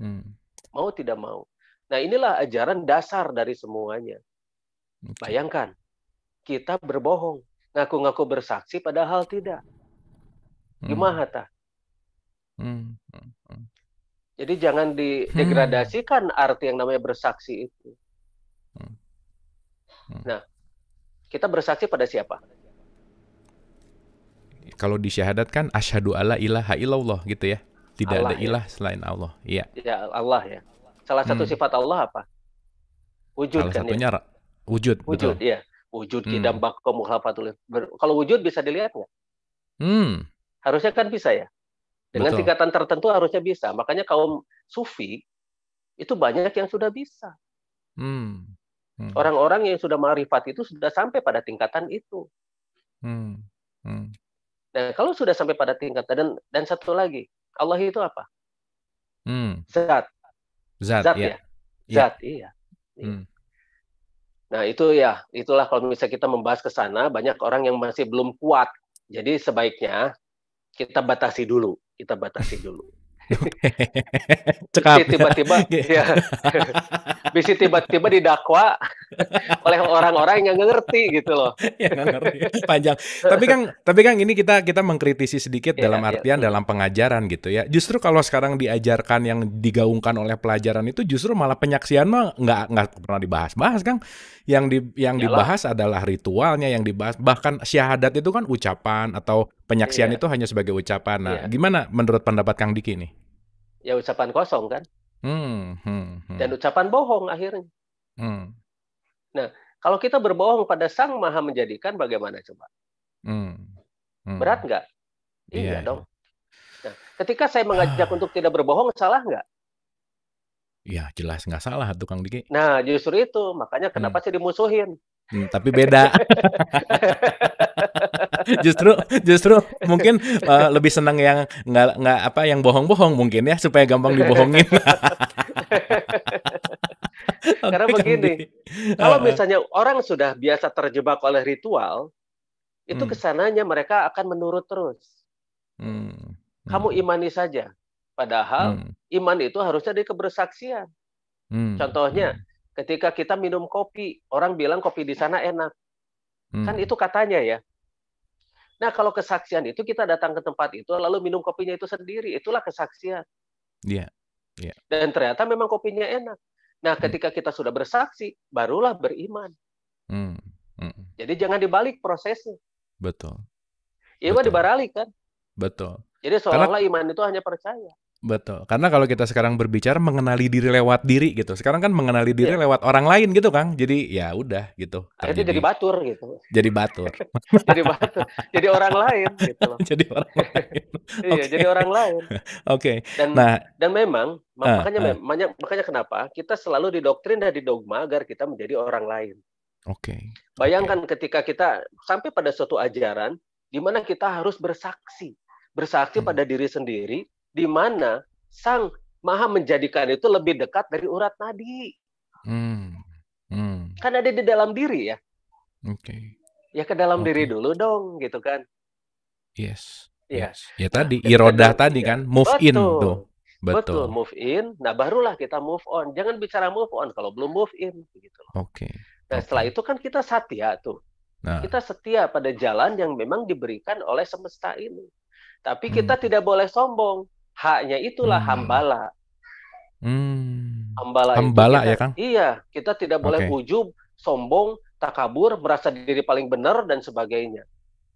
Hmm. Mau tidak mau. Nah, inilah ajaran dasar dari semuanya. Okay. Bayangkan, kita berbohong, ngaku-ngaku bersaksi padahal tidak. Hmm. Gimana ta? Hmm, hmm. Hmm. Jadi jangan didegradasikan hmm. arti yang namanya bersaksi itu. Hmm. hmm. Nah, kita bersaksi pada siapa? Kalau di syahadat kan asyhadu alla ilaha illallah gitu ya. Tidak Allah, ada ya. ilah ya. selain Allah. Iya. Ya Allah ya. Salah satu hmm. sifat Allah apa? Wujud Salah kan satunya ya? wujud. Wujud, betul. ya. Wujud hmm. kidam bakom muhlafatul. Kalau wujud bisa dilihat nggak? Hmm. Harusnya kan bisa ya. Dengan betul. tingkatan tertentu harusnya bisa. Makanya kaum sufi itu banyak yang sudah bisa. Hmm. Hmm. Orang-orang yang sudah marifat itu sudah sampai pada tingkatan itu. Hmm. Hmm. Nah, kalau sudah sampai pada tingkatan dan dan satu lagi, Allah itu apa? Hmm. Zat. Zat, zat iya. ya. ya. Zat, iya. iya. Hmm. Nah, itu ya, itulah kalau misalnya kita membahas ke sana, banyak orang yang masih belum kuat. Jadi sebaiknya kita batasi dulu, kita batasi dulu. Cekap. tiba-tiba ya. Iya. Bisi tiba-tiba didakwa oleh orang-orang yang nggak ngerti gitu loh. ya ngerti. Panjang. tapi Kang, tapi Kang ini kita kita mengkritisi sedikit ya, dalam iya. artian ya. dalam pengajaran gitu ya. Justru kalau sekarang diajarkan yang digaungkan oleh pelajaran itu justru malah penyaksian mah nggak nggak pernah dibahas-bahas Kang. Yang di yang Yalah. dibahas adalah ritualnya yang dibahas bahkan syahadat itu kan ucapan atau penyaksian iya. itu hanya sebagai ucapan. Nah, iya. gimana menurut pendapat Kang Diki ini? Ya ucapan kosong kan. Hmm, hmm, hmm. Dan ucapan bohong akhirnya. Hmm. Nah, kalau kita berbohong pada Sang Maha Menjadikan, bagaimana coba? Hmm. Hmm. Berat nggak? Iya yeah. dong. Iya. Nah, ketika saya mengajak untuk tidak berbohong, salah nggak? Ya jelas nggak salah tukang Diki. Nah justru itu makanya kenapa hmm. sih dimusuhin? Hmm, tapi beda. justru justru mungkin uh, lebih senang yang nggak nggak apa yang bohong-bohong mungkin ya supaya gampang dibohongin. Karena okay, begini, kan kalau misalnya orang sudah biasa terjebak oleh ritual, itu hmm. kesananya mereka akan menurut terus. Hmm. Hmm. Kamu imani saja. Padahal hmm. iman itu harusnya di kebersaksian. Hmm. Contohnya, hmm Ketika kita minum kopi, orang bilang kopi di sana enak. Hmm. Kan itu katanya ya. Nah, kalau kesaksian itu kita datang ke tempat itu lalu minum kopinya itu sendiri, itulah kesaksian. Yeah. Yeah. Dan ternyata memang kopinya enak. Nah, hmm. ketika kita sudah bersaksi, barulah beriman. Hmm. Hmm. Jadi jangan dibalik prosesnya. Betul. Iya, dibalik kan? Betul. Jadi seolah-olah iman itu hanya percaya. Betul. Karena kalau kita sekarang berbicara mengenali diri lewat diri gitu. Sekarang kan mengenali diri yeah. lewat orang lain gitu, Kang. Jadi ya udah gitu. Akhirnya jadi batur gitu. Jadi batur. jadi batur. Jadi orang lain gitu loh. jadi orang lain. okay. Iya, jadi orang lain. Oke. okay. Dan nah, dan memang ah, makanya uh. makanya makanya kenapa kita selalu didoktrin dan didogma agar kita menjadi orang lain. Oke. Okay. Bayangkan okay. ketika kita sampai pada suatu ajaran di mana kita harus bersaksi. Bersaksi hmm. pada diri sendiri di mana Sang Maha menjadikan itu lebih dekat dari urat nadi. Hmm. Hmm. Kan ada di dalam diri ya. Oke. Okay. Ya ke dalam okay. diri dulu dong gitu kan. Yes. Ya. Yes. Ya tadi irodah tadi kan move Betul. in tuh. Betul. Betul, move in. Nah, barulah kita move on. Jangan bicara move on kalau belum move in gitu Oke. Okay. Nah, okay. setelah itu kan kita satya tuh. Nah. Kita setia pada jalan yang memang diberikan oleh semesta ini. Tapi kita hmm. tidak boleh sombong haknya itulah hmm. hambala. Hmm. Hambala, hambala itu kita, ya kan Iya, kita tidak boleh okay. ujub, sombong, takabur, merasa diri paling benar dan sebagainya.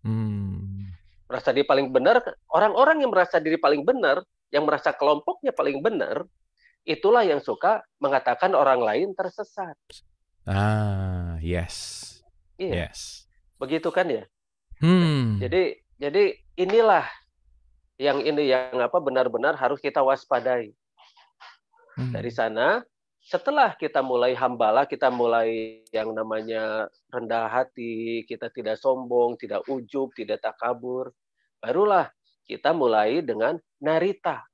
Hmm. Merasa diri paling benar, orang-orang yang merasa diri paling benar, yang merasa kelompoknya paling benar, itulah yang suka mengatakan orang lain tersesat. Ah, yes. Iya. Yes. Begitu kan ya? Hmm. Jadi jadi inilah yang ini yang apa benar-benar harus kita waspadai. Hmm. Dari sana setelah kita mulai hambala, kita mulai yang namanya rendah hati, kita tidak sombong, tidak ujub, tidak takabur, barulah kita mulai dengan narita.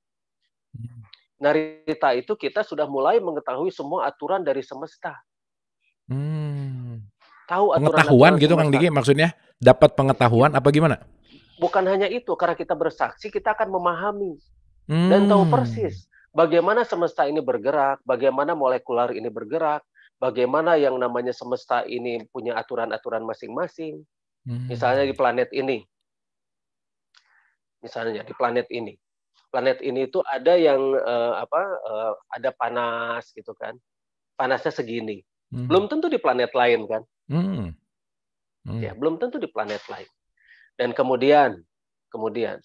Hmm. Narita itu kita sudah mulai mengetahui semua aturan dari semesta. Hmm. Tahu aturan pengetahuan aturan gitu Kang Diki maksudnya dapat pengetahuan apa gimana? Bukan hanya itu, karena kita bersaksi, kita akan memahami hmm. dan tahu hmm. persis bagaimana semesta ini bergerak, bagaimana molekular ini bergerak, bagaimana yang namanya semesta ini punya aturan-aturan masing-masing. Hmm. Misalnya di planet ini. Misalnya di planet ini. Planet ini itu ada yang uh, apa? uh, ada panas gitu kan. Panasnya segini. Hmm. Belum tentu di planet lain kan. Hmm. Hmm. Ya, belum tentu di planet lain. Dan kemudian, kemudian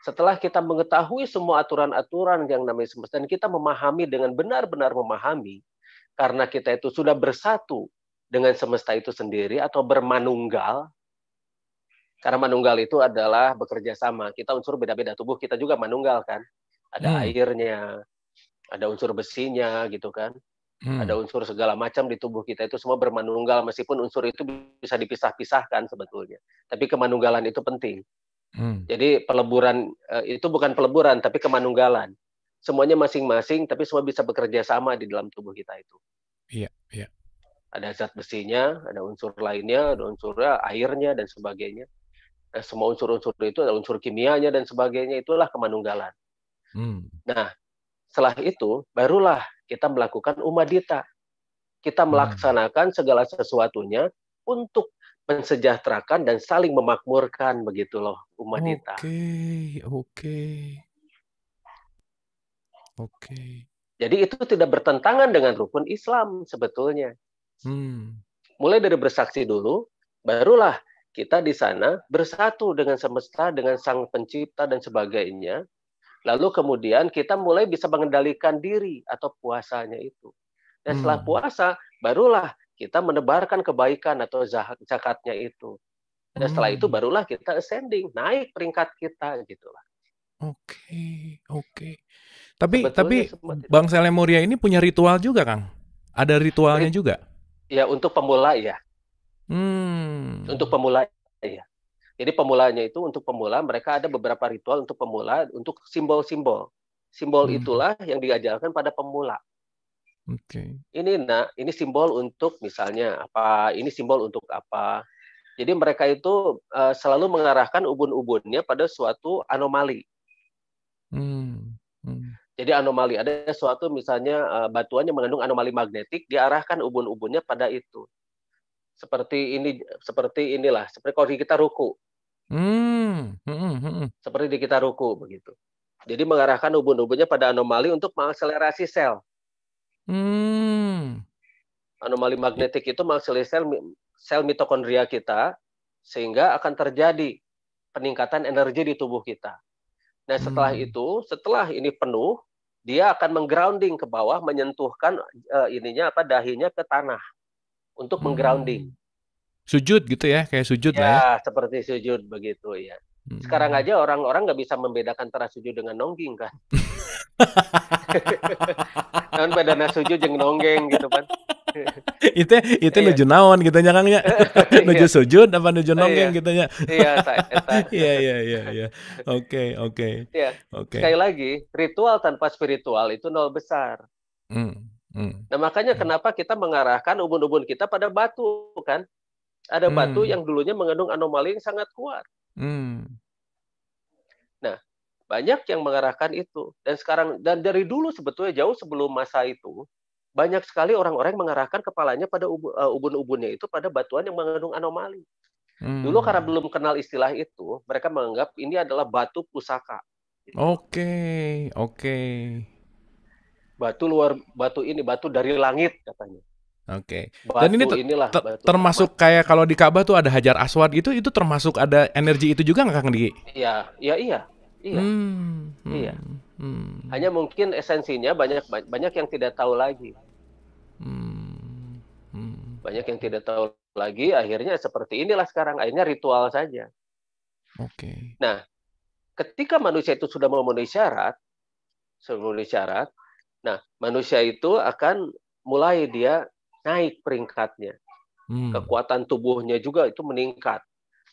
setelah kita mengetahui semua aturan-aturan yang namanya semesta dan kita memahami dengan benar-benar memahami karena kita itu sudah bersatu dengan semesta itu sendiri atau bermanunggal karena manunggal itu adalah bekerja sama kita unsur beda-beda tubuh kita juga manunggal kan ada hmm. airnya ada unsur besinya gitu kan Hmm. Ada unsur segala macam di tubuh kita itu semua bermanunggal meskipun unsur itu bisa dipisah-pisahkan sebetulnya. Tapi kemanunggalan itu penting. Hmm. Jadi peleburan eh, itu bukan peleburan tapi kemanunggalan. Semuanya masing-masing tapi semua bisa bekerja sama di dalam tubuh kita itu. Iya, iya. Ada zat besinya, ada unsur lainnya, ada unsur eh, airnya dan sebagainya. Nah, semua unsur-unsur itu ada unsur kimianya dan sebagainya itulah kemanunggalan. Hmm. Nah, setelah itu barulah kita melakukan umadita. Kita hmm. melaksanakan segala sesuatunya untuk mensejahterakan dan saling memakmurkan begitu loh umadita. Oke, okay, oke. Okay. Oke. Okay. Jadi itu tidak bertentangan dengan rukun Islam sebetulnya. Hmm. Mulai dari bersaksi dulu, barulah kita di sana bersatu dengan semesta, dengan sang pencipta dan sebagainya, Lalu kemudian kita mulai bisa mengendalikan diri atau puasanya itu. Dan setelah hmm. puasa, barulah kita menebarkan kebaikan atau zakatnya itu. Dan setelah itu hmm. barulah kita ascending, naik peringkat kita gitu lah. Oke, okay, oke. Okay. Tapi Sebetulnya tapi Bang Selemoria ini punya ritual juga, Kang. Ada ritualnya juga. Ya, untuk pemula ya. Hmm. Untuk pemula ya. Jadi pemulanya itu untuk pemula mereka ada beberapa ritual untuk pemula untuk simbol-simbol. Simbol hmm. itulah yang diajarkan pada pemula. Oke. Okay. Ini nah ini simbol untuk misalnya apa? Ini simbol untuk apa? Jadi mereka itu uh, selalu mengarahkan ubun-ubunnya pada suatu anomali. Hmm. Hmm. Jadi anomali ada suatu misalnya uh, batuan yang mengandung anomali magnetik diarahkan ubun-ubunnya pada itu seperti ini seperti inilah seperti kalau kita ruku Hmm, hmm, hmm, hmm. Seperti di kita ruku begitu. Jadi mengarahkan ubun-ubunnya pada anomali untuk mengakselerasi sel. Hmm. Anomali magnetik itu mengakselerasi sel, sel mitokondria kita sehingga akan terjadi peningkatan energi di tubuh kita. Nah setelah hmm. itu, setelah ini penuh, dia akan menggrounding ke bawah, menyentuhkan uh, ininya apa dahinya ke tanah untuk menggrounding. Hmm sujud gitu ya, kayak sujud ya, lah ya. seperti sujud begitu ya. Sekarang aja orang-orang nggak bisa membedakan antara sujud dengan nongging kan. Namun kan pada sujud jeng nonggeng gitu kan. itu itu iya. nuju naon gitu nya Kang ya. nuju iya. sujud apa nuju iya. nonggeng gitu nya. Eh, iya, Iya, iya, iya, Oke, oke. Oke. Sekali lagi, ritual tanpa spiritual itu nol besar. Hmm. Hmm. Nah, makanya hmm. kenapa kita mengarahkan ubun-ubun kita pada batu kan? Ada hmm. batu yang dulunya mengandung anomali yang sangat kuat. Hmm. Nah, banyak yang mengarahkan itu dan sekarang dan dari dulu sebetulnya jauh sebelum masa itu banyak sekali orang-orang yang mengarahkan kepalanya pada eh, ubun-ubunnya itu pada batuan yang mengandung anomali. Hmm. Dulu karena belum kenal istilah itu, mereka menganggap ini adalah batu pusaka. Oke, okay, oke. Okay. Batu luar batu ini batu dari langit katanya. Oke. Okay. Dan ini inilah, ter termasuk kayak kalau di Ka'bah tuh ada hajar aswad gitu, itu termasuk ada energi itu juga nggak Kang di? Iya, iya, iya, iya, hmm, hmm, iya. Hmm. Hanya mungkin esensinya banyak banyak yang tidak tahu lagi. Hmm, hmm. Banyak yang tidak tahu lagi, akhirnya seperti inilah sekarang, akhirnya ritual saja. Oke. Okay. Nah, ketika manusia itu sudah memenuhi syarat, sudah memenuhi syarat, nah manusia itu akan mulai dia naik peringkatnya. Hmm. Kekuatan tubuhnya juga itu meningkat.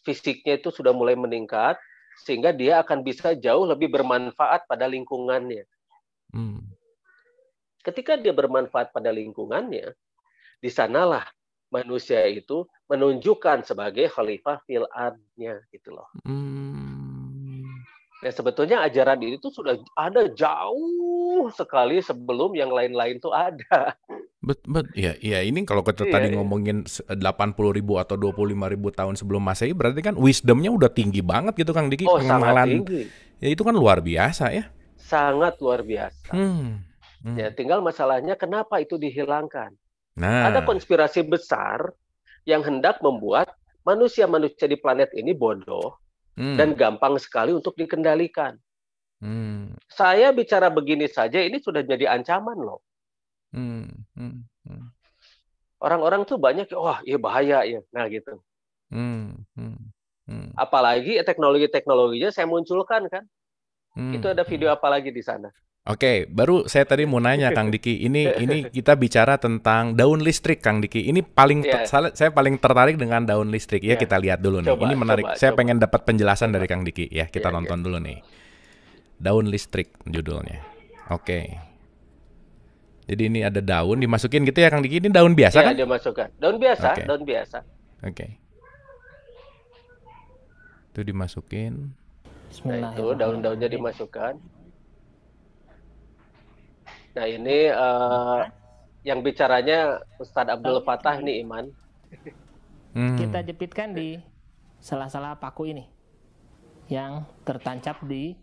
Fisiknya itu sudah mulai meningkat sehingga dia akan bisa jauh lebih bermanfaat pada lingkungannya. Hmm. Ketika dia bermanfaat pada lingkungannya, di sanalah manusia itu menunjukkan sebagai khalifah fil adnya gitu loh. Hmm. Nah, sebetulnya ajaran ini tuh sudah ada jauh jauh sekali sebelum yang lain-lain tuh ada. Bet, bet, ya, ya ini kalau kita yeah, tadi yeah. ngomongin 80 eh, ribu atau 25 ribu tahun sebelum masehi, berarti kan wisdomnya udah tinggi banget gitu Kang Diki. Oh, sangat tinggi. Ya itu kan luar biasa ya. Sangat luar biasa. Hmm. Hmm. Ya tinggal masalahnya kenapa itu dihilangkan. Nah. Ada konspirasi besar yang hendak membuat manusia-manusia di planet ini bodoh hmm. dan gampang sekali untuk dikendalikan. Hmm. Saya bicara begini saja ini sudah jadi ancaman loh. Hmm. Hmm. Hmm. Orang-orang tuh banyak, wah, oh, iya bahaya ya, nah gitu. Hmm. Hmm. Hmm. Apalagi teknologi-teknologinya saya munculkan kan. Hmm. Itu ada video hmm. apa lagi di sana? Oke, okay, baru saya tadi mau nanya Kang Diki, ini ini kita bicara tentang daun listrik Kang Diki. Ini paling yeah. ter, saya paling tertarik dengan daun listrik. Ya yeah. kita lihat dulu nih. Coba, ini menarik. Coba, saya coba. pengen dapat penjelasan dari Kang Diki ya. Kita yeah, iya, nonton yeah. dulu nih. Daun listrik judulnya. Oke. Okay. Jadi ini ada daun dimasukin gitu ya Kang Diki ini daun biasa ya, kan? Iya, dimasukkan. Daun biasa, okay. daun biasa. Oke. Okay. Itu dimasukin. Nah, itu daun-daunnya dimasukkan. Nah, ini uh, yang bicaranya Ustadz Abdul Fatah nih Iman. Hmm. Kita jepitkan di salah-salah paku ini yang tertancap di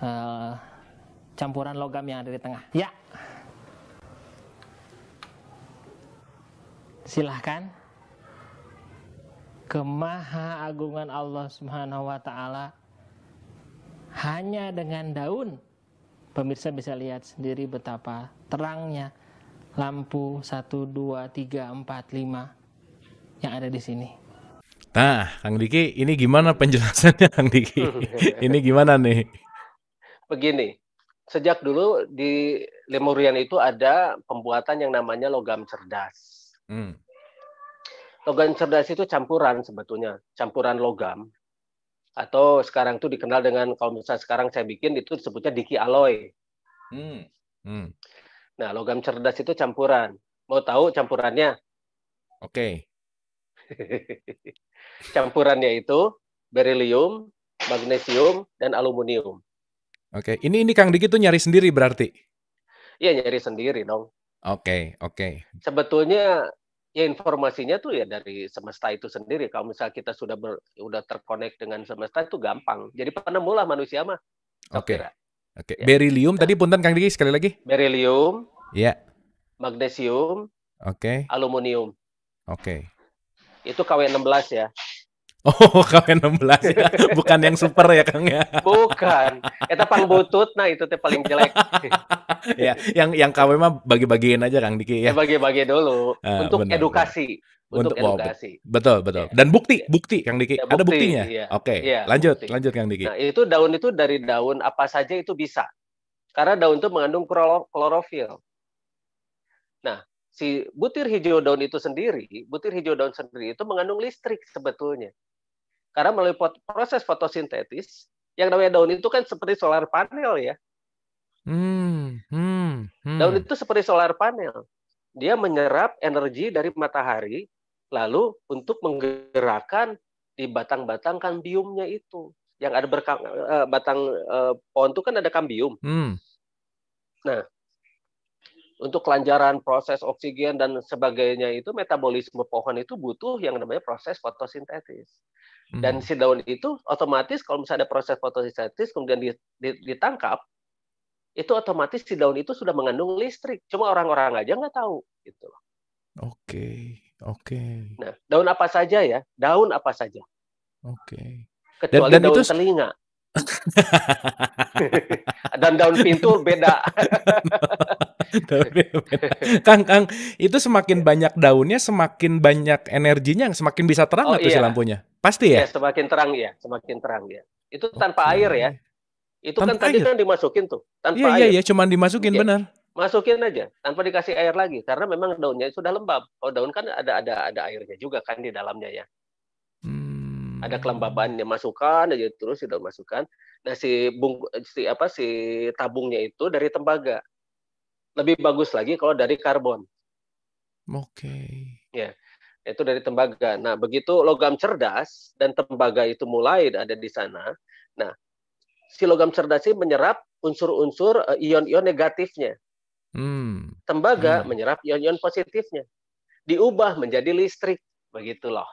Eh, campuran logam yang ada di tengah. Ya. Silahkan. Kemaha agungan Allah Subhanahu wa taala hanya dengan daun. Pemirsa bisa lihat sendiri betapa terangnya lampu 1 2 3 4 5 yang ada di sini. Nah, Kang Diki, ini gimana penjelasannya Kang Diki? ini gimana nih? begini, sejak dulu di Lemurian itu ada pembuatan yang namanya logam cerdas. Hmm. Logam cerdas itu campuran sebetulnya, campuran logam atau sekarang itu dikenal dengan kalau misalnya sekarang saya bikin itu disebutnya diki aloy. Hmm. Hmm. Nah, logam cerdas itu campuran. Mau tahu campurannya? Oke. Okay. campurannya itu berilium, magnesium, dan aluminium. Oke, okay. ini ini Kang Diki tuh nyari sendiri berarti? Iya nyari sendiri dong. Oke okay, oke. Okay. Sebetulnya ya informasinya tuh ya dari semesta itu sendiri. Kalau misalnya kita sudah ber, sudah terkonek dengan semesta itu gampang. Jadi penemulah manusia mah. Oke. Okay. Oke. Okay. Ya. tadi punten Kang Diki sekali lagi. Berilium. Iya. Magnesium. Oke. Okay. Aluminium. Oke. Okay. Itu KW16 ya. Oh, KW16 ya. Bukan yang super ya, Kang ya. Bukan. Eta pang butut nah itu teh paling jelek. ya, yang yang KW mah bagi-bagiin aja Kang Diki ya. ya. bagi-bagi dulu uh, untuk bener, edukasi. Bener. Untuk, untuk edukasi. Wow, betul, betul. Ya. Dan bukti, yeah. bukti Kang Diki. Ya, bukti, Ada buktinya. Yeah. Oke. Okay. Iya, yeah, lanjut, bukti. lanjut Kang Diki. Nah, itu daun itu dari daun apa saja itu bisa. Karena daun itu mengandung klorofil. Nah, si butir hijau daun itu sendiri, butir hijau daun sendiri itu mengandung listrik sebetulnya. Karena melalui proses fotosintetis, yang namanya daun itu kan seperti solar panel ya. Hmm, hmm, hmm. Daun itu seperti solar panel. Dia menyerap energi dari matahari, lalu untuk menggerakkan di batang-batang kambiumnya itu. Yang ada eh, batang eh, pohon itu kan ada kambium. Hmm. Nah, untuk kelancaran proses oksigen dan sebagainya itu metabolisme pohon itu butuh yang namanya proses fotosintesis. Hmm. Dan si daun itu otomatis kalau misalnya ada proses fotosintesis kemudian ditangkap itu otomatis si daun itu sudah mengandung listrik. Cuma orang-orang aja nggak tahu gitu Oke, oke. Nah, daun apa saja ya? Daun apa saja? Oke. Okay. Kecuali dan, dan daun itu... telinga. dan daun pintu beda. daunnya gitu. beda. Kang Kang itu semakin iya. banyak daunnya semakin banyak energinya semakin bisa terang oh, tuh iya. si lampunya pasti ya? ya semakin terang ya semakin terang ya itu oh, tanpa okay. Iya. air ya itu kan tanpa kan air. tadi kan dimasukin tuh tanpa iya, iya air iya iya cuman dimasukin benar masukin aja tanpa dikasih air lagi karena memang daunnya sudah lembab oh daun kan ada ada ada airnya juga kan di dalamnya ya hmm. ada kelembabannya masukkan aja terus si daun masukkan nah si bung si apa si tabungnya itu dari tembaga lebih bagus lagi kalau dari karbon. Oke. Okay. Ya, itu dari tembaga. Nah, begitu logam cerdas dan tembaga itu mulai ada di sana. Nah, si logam cerdas ini menyerap unsur-unsur eh, ion-ion negatifnya. Hmm. Tembaga hmm. menyerap ion-ion positifnya. Diubah menjadi listrik, begitu loh.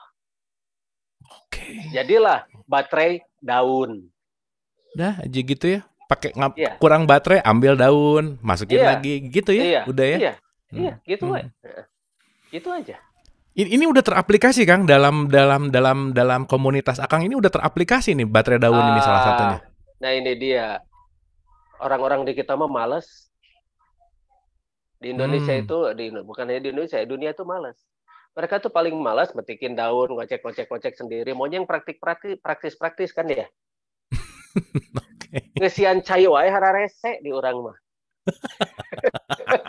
Oke. Okay. Jadilah baterai daun. Dah, aja gitu ya pakai yeah. kurang baterai ambil daun masukin yeah. lagi gitu ya yeah. udah ya iya, iya hmm. yeah. gitu hmm. aja gitu aja ini, ini udah teraplikasi Kang dalam dalam dalam dalam komunitas Akang ini udah teraplikasi nih baterai daun uh, ini salah ah, satunya nah ini dia orang-orang di kita mah males di Indonesia hmm. itu di bukan hanya di Indonesia dunia itu males mereka tuh paling malas metikin daun, ngocek-ngocek-ngocek sendiri. Maunya yang praktik-praktis, praktis-praktis kan ya. ngesian cai wae hara rese di orang mah.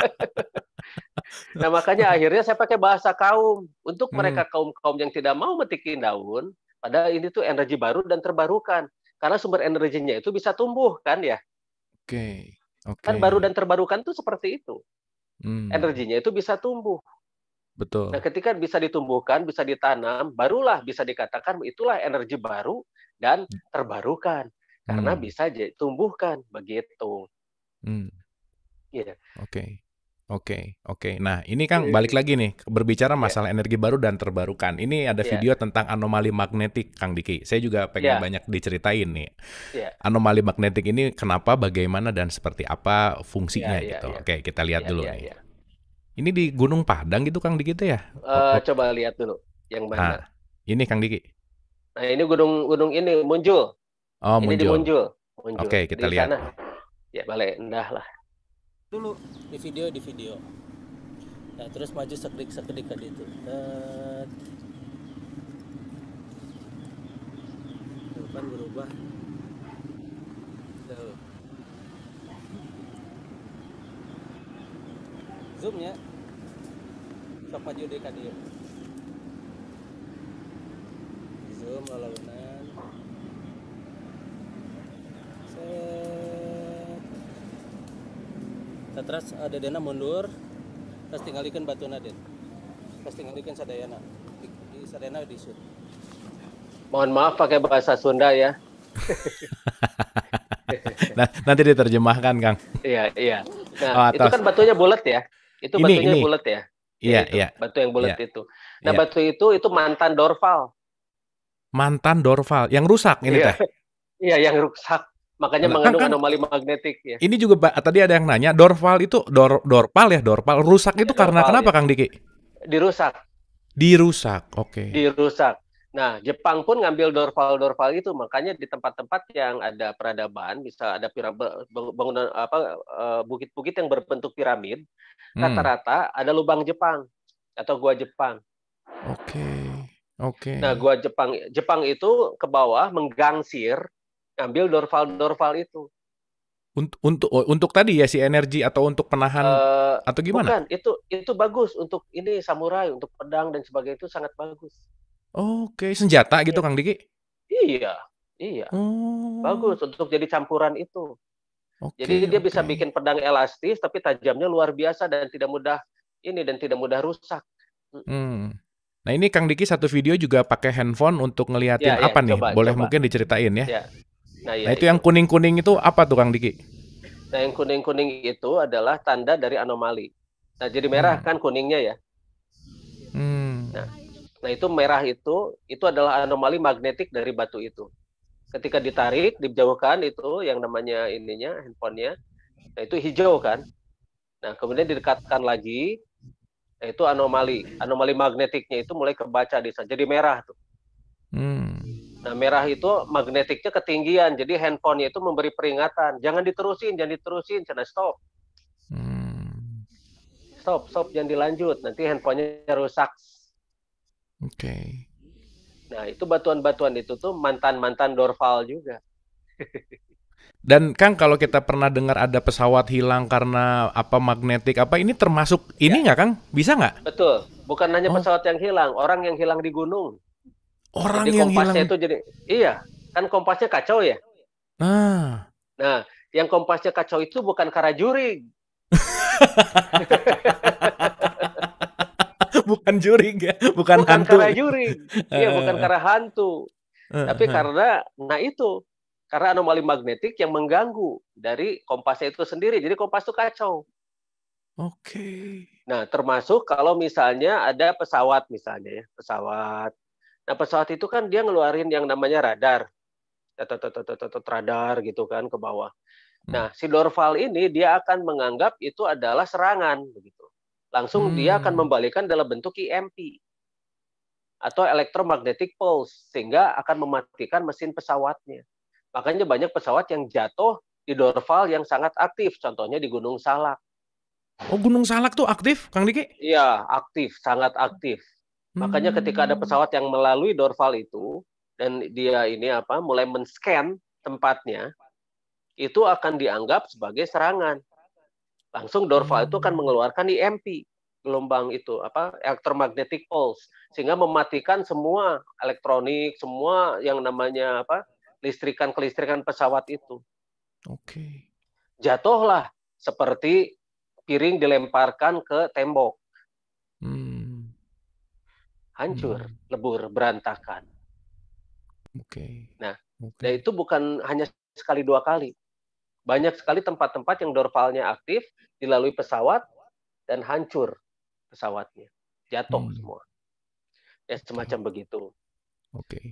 nah makanya akhirnya saya pakai bahasa kaum untuk hmm. mereka kaum-kaum yang tidak mau metikin daun, padahal ini tuh energi baru dan terbarukan. Karena sumber energinya itu bisa tumbuh kan ya. Oke. Okay. Okay. Kan baru dan terbarukan tuh seperti itu. Hmm. Energinya itu bisa tumbuh. Betul. Nah, ketika bisa ditumbuhkan, bisa ditanam, barulah bisa dikatakan itulah energi baru dan terbarukan karena hmm. bisa tumbuhkan begitu. Hmm. Yeah. Oke. Okay. Oke, okay, oke. Okay. Nah, ini Kang hmm. balik lagi nih berbicara iya. masalah yeah. energi baru dan terbarukan. Ini ada yeah. video tentang anomali magnetik, Kang Diki. Saya juga pengen yeah. banyak diceritain nih. Yeah. Anomali magnetik ini kenapa, bagaimana dan seperti apa fungsinya yeah, iya, gitu. Yeah. Oke, okay, kita lihat yeah, dulu yeah, nih. Yeah. Ini di Gunung Padang gitu, Kang Diki itu ya? Uh, Coba lihat dulu yang mana. Nah, ini Kang Diki. Nah, ini gunung gunung ini muncul. Oh, ini muncul. muncul. muncul. Oke, okay, kita di lihat. Sana. Ya, balik endah lah. Dulu di video di video. Nah, terus maju sekedik-sekedik ke itu. Depan kan berubah. Tuh. Zoom ya. Sok maju dekat dia. Zoom lalu naik. Eh, terus ada dana mundur terus tinggal ikan batu naden terus ikan sadayana di, di sadayana di sud mohon maaf pakai bahasa Sunda ya nah, nanti diterjemahkan Kang iya iya nah oh, itu kan batunya bulat ya itu ini, batunya ini. bulat ya iya iya batu yang bulat ya. itu nah ya. batu itu itu mantan dorval mantan dorval yang rusak ini ya. teh iya yang rusak Makanya nah, mengandung kan, kan, anomali magnetik ya. Ini juga tadi ada yang nanya, Dorval itu dor, Dorpal ya, Dorpal rusak ya, itu dorpal, karena kenapa ya. Kang Diki? Dirusak. Dirusak. Oke. Okay. Dirusak. Nah, Jepang pun ngambil Dorval-Dorval itu, makanya di tempat-tempat yang ada peradaban, bisa ada bangunan apa eh, bukit-bukit yang berbentuk piramid, hmm. rata-rata hmm. ada lubang Jepang atau gua Jepang. Oke. Okay. Oke. Okay. Nah, gua Jepang Jepang itu ke bawah menggangsir ngambil Dorval Dorval itu. Untuk untuk oh, untuk tadi ya si energi atau untuk penahan uh, atau gimana? Bukan, itu itu bagus untuk ini samurai, untuk pedang dan sebagainya itu sangat bagus. Oke, okay. senjata gitu iya. Kang Diki? Iya, iya. Oh. Bagus untuk jadi campuran itu. Okay, jadi dia okay. bisa bikin pedang elastis tapi tajamnya luar biasa dan tidak mudah ini dan tidak mudah rusak. Hmm. Nah ini Kang Diki satu video juga pakai handphone untuk ngeliatin ya, ya apa nih? Coba, Boleh coba. mungkin diceritain ya? ya. Nah, iya, nah itu, iya. yang kuning-kuning itu apa tuh Kang Diki? Nah yang kuning-kuning itu adalah tanda dari anomali. Nah jadi merah hmm. kan kuningnya ya. Hmm. Nah, nah itu merah itu itu adalah anomali magnetik dari batu itu. Ketika ditarik dijauhkan itu yang namanya ininya handphonenya, nah itu hijau kan. Nah kemudian didekatkan lagi, nah, itu anomali anomali magnetiknya itu mulai kebaca di jadi merah tuh. Hmm. Nah, merah itu magnetiknya ketinggian, jadi handphonenya itu memberi peringatan, jangan diterusin, jangan diterusin, jangan stop. Hmm. Stop, stop, jangan dilanjut, nanti handphonenya rusak. Oke. Okay. Nah, itu batuan-batuan itu tuh mantan-mantan Dorval juga. Dan Kang, kalau kita pernah dengar ada pesawat hilang karena apa magnetik apa ini termasuk ini ya. nggak ya. Kang? Bisa nggak? Betul, bukan hanya oh. pesawat yang hilang, orang yang hilang di gunung. Orang jadi yang kompasnya hilang. itu jadi iya, kan kompasnya kacau ya. Nah. Nah, yang kompasnya kacau itu bukan karena juri. bukan juri bukan, bukan hantu. Bukan karena juri. Iya, eh, bukan eh. karena hantu. Eh, Tapi karena nah itu karena anomali magnetik yang mengganggu dari kompasnya itu sendiri. Jadi kompas itu kacau. Oke. Okay. Nah, termasuk kalau misalnya ada pesawat misalnya ya, pesawat Nah pesawat itu kan dia ngeluarin yang namanya radar, radar gitu kan ke bawah. Hmm. Nah si Dorval ini dia akan menganggap itu adalah serangan begitu. Langsung hmm. dia akan membalikan dalam bentuk EMP atau electromagnetic pulse sehingga akan mematikan mesin pesawatnya. Makanya banyak pesawat yang jatuh di Dorval yang sangat aktif, contohnya di Gunung Salak. Oh, Gunung Salak tuh aktif, Kang Diki? Iya, aktif, sangat aktif. Makanya hmm. ketika ada pesawat yang melalui Dorval itu dan dia ini apa mulai men-scan tempatnya itu akan dianggap sebagai serangan. Langsung Dorval hmm. itu akan hmm. mengeluarkan EMP gelombang itu apa electromagnetic pulse sehingga mematikan semua elektronik, semua yang namanya apa listrikan-kelistrikan pesawat itu. Oke. Okay. Jatuhlah seperti piring dilemparkan ke tembok. Hmm hancur, hmm. lebur, berantakan. Oke. Okay. Nah, okay. dan itu bukan hanya sekali dua kali. Banyak sekali tempat-tempat yang dorvalnya aktif dilalui pesawat dan hancur pesawatnya, jatuh hmm. semua. Ya semacam okay. begitu. Oke. Okay.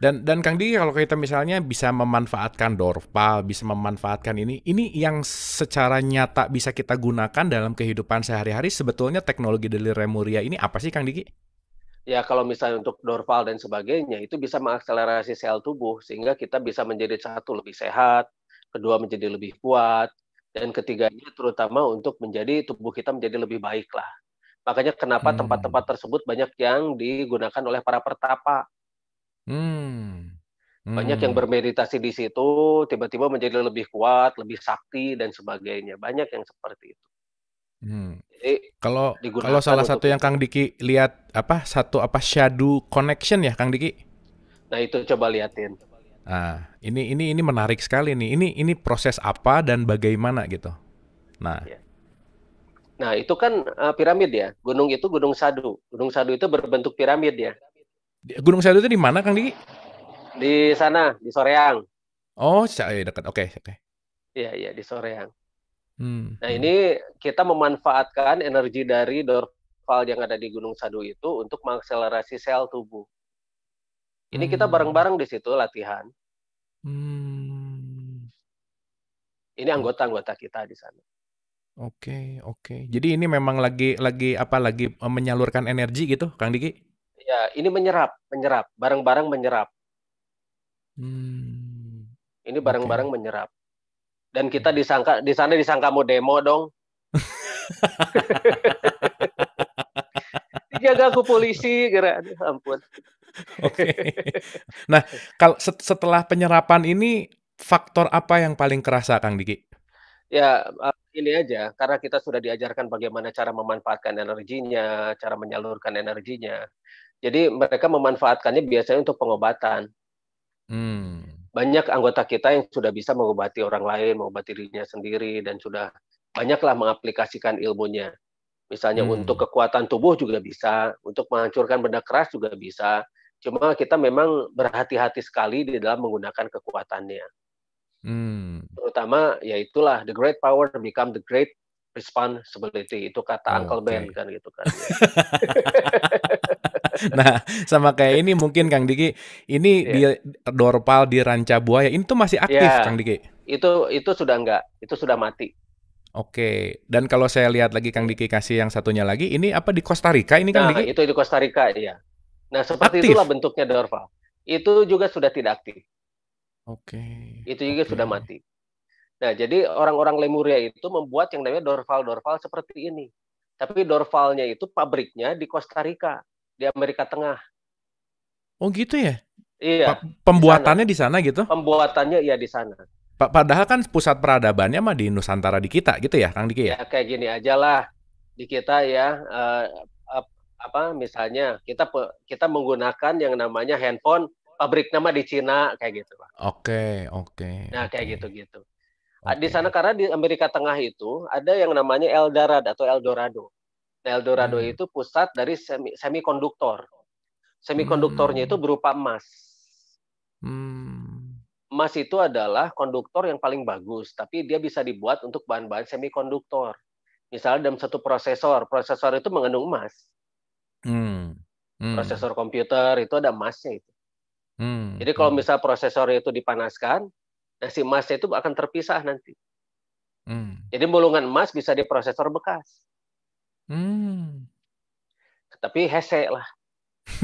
Dan dan Kang Di kalau kita misalnya bisa memanfaatkan dorpal, bisa memanfaatkan ini, ini yang secara nyata bisa kita gunakan dalam kehidupan sehari-hari sebetulnya teknologi dari Remuria ini apa sih Kang Diki? ya kalau misalnya untuk Dorval dan sebagainya itu bisa mengakselerasi sel tubuh sehingga kita bisa menjadi satu lebih sehat, kedua menjadi lebih kuat, dan ketiganya terutama untuk menjadi tubuh kita menjadi lebih baik lah. Makanya kenapa hmm. tempat-tempat hmm. tersebut banyak yang digunakan oleh para pertapa. Hmm. Hmm. Banyak yang hmm. bermeditasi di situ, tiba-tiba menjadi lebih kuat, lebih sakti dan sebagainya. Banyak yang seperti itu. Hmm. kalau salah satu yang Kang Diki lihat apa satu apa shadow connection ya Kang Diki? Nah itu coba liatin. Nah ini ini ini menarik sekali nih. Ini ini proses apa dan bagaimana gitu. Nah. Iya. Nah itu kan uh, piramid ya. Gunung itu gunung sadu. Gunung sadu itu berbentuk piramid ya. Gunung sadu itu di mana Kang Diki? Di sana di Soreang. Oh, saya eh, dekat. Oke okay, oke. Okay. Iya iya di Soreang. Hmm. Nah ini kita memanfaatkan energi dari dorval yang ada di Gunung Sadu itu untuk mengakselerasi sel tubuh. Ini hmm. kita bareng-bareng di situ latihan. Hmm. Ini anggota-anggota kita di sana. Oke okay, oke. Okay. Jadi ini memang lagi lagi apa lagi e, menyalurkan energi gitu, Kang Diki? Ya ini menyerap menyerap bareng-bareng menyerap. Hmm. Ini bareng-bareng okay. menyerap dan kita disangka di sana disangka mau demo dong. Dijaga aku polisi, kira ampun. Oke. Okay. Nah, kalau setelah penyerapan ini faktor apa yang paling kerasa Kang Diki? Ya, eh, ini aja karena kita sudah diajarkan bagaimana cara memanfaatkan energinya, cara menyalurkan energinya. Jadi mereka memanfaatkannya biasanya untuk pengobatan. Hmm banyak anggota kita yang sudah bisa mengobati orang lain, mengobati dirinya sendiri, dan sudah banyaklah mengaplikasikan ilmunya. Misalnya hmm. untuk kekuatan tubuh juga bisa, untuk menghancurkan benda keras juga bisa. Cuma kita memang berhati-hati sekali di dalam menggunakan kekuatannya. Hmm. Terutama ya the great power become the great responsibility itu kata oh, Uncle Ben kan gitu kan. nah, sama kayak ini mungkin Kang Diki, ini yeah. di Dorpal di Ranca Buaya, ini tuh masih aktif yeah. Kang Diki? Itu itu sudah enggak, itu sudah mati. Oke, dan kalau saya lihat lagi Kang Diki kasih yang satunya lagi, ini apa di Costa Rica ini Kang nah, Diki? itu di Costa Rica, iya. Nah, seperti aktif. itulah bentuknya dorpal Itu juga sudah tidak aktif. Oke. Itu juga okay. sudah mati. Nah, jadi orang-orang Lemuria itu membuat yang namanya dorpal dorpal seperti ini. Tapi dorvalnya itu pabriknya di Costa Rica di Amerika Tengah. Oh gitu ya? Iya. pembuatannya di sana. di sana gitu? Pembuatannya ya di sana. Pa padahal kan pusat peradabannya mah di Nusantara di kita gitu ya, Kang Diki ya? ya kayak gini aja lah di kita ya uh, apa misalnya kita kita menggunakan yang namanya handphone pabrik nama di Cina kayak gitu pak. Oke oke. Okay, nah okay. kayak gitu gitu. Okay. Di sana karena di Amerika Tengah itu ada yang namanya Eldorado atau Eldorado. Eldorado hmm. itu pusat dari semi, semikonduktor. Semikonduktornya hmm. itu berupa emas. Hmm. Emas itu adalah konduktor yang paling bagus, tapi dia bisa dibuat untuk bahan-bahan semikonduktor. Misalnya dalam satu prosesor, prosesor itu mengandung emas. Hmm. Hmm. Prosesor komputer itu ada emasnya itu. Hmm. Jadi kalau hmm. misal prosesor itu dipanaskan, nah si emasnya itu akan terpisah nanti. Hmm. Jadi bulungan emas bisa di prosesor bekas. Hmm. Tapi hese lah.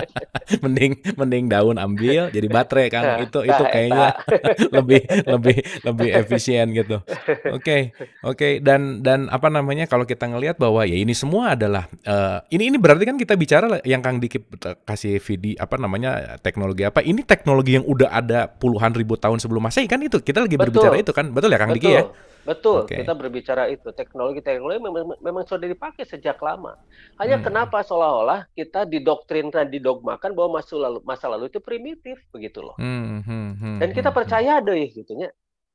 mending mending daun ambil jadi baterai kan nah, itu nah, itu nah. kayaknya nah. lebih lebih lebih efisien gitu. Oke. Okay, Oke okay. dan dan apa namanya kalau kita ngelihat bahwa ya ini semua adalah uh, ini ini berarti kan kita bicara yang Kang Diki kasih video apa namanya teknologi apa ini teknologi yang udah ada puluhan ribu tahun sebelum Masehi kan itu kita lagi betul. berbicara itu kan betul ya Kang betul. Diki ya? Betul, okay. kita berbicara itu teknologi teknologi memang, memang sudah dipakai sejak lama. Hanya hmm. kenapa seolah-olah kita didoktrin dan didogmakan bahwa masa lalu masa lalu itu primitif begitu loh. Hmm, hmm, hmm, Dan kita hmm, hmm. percaya hmm. deh gitunya.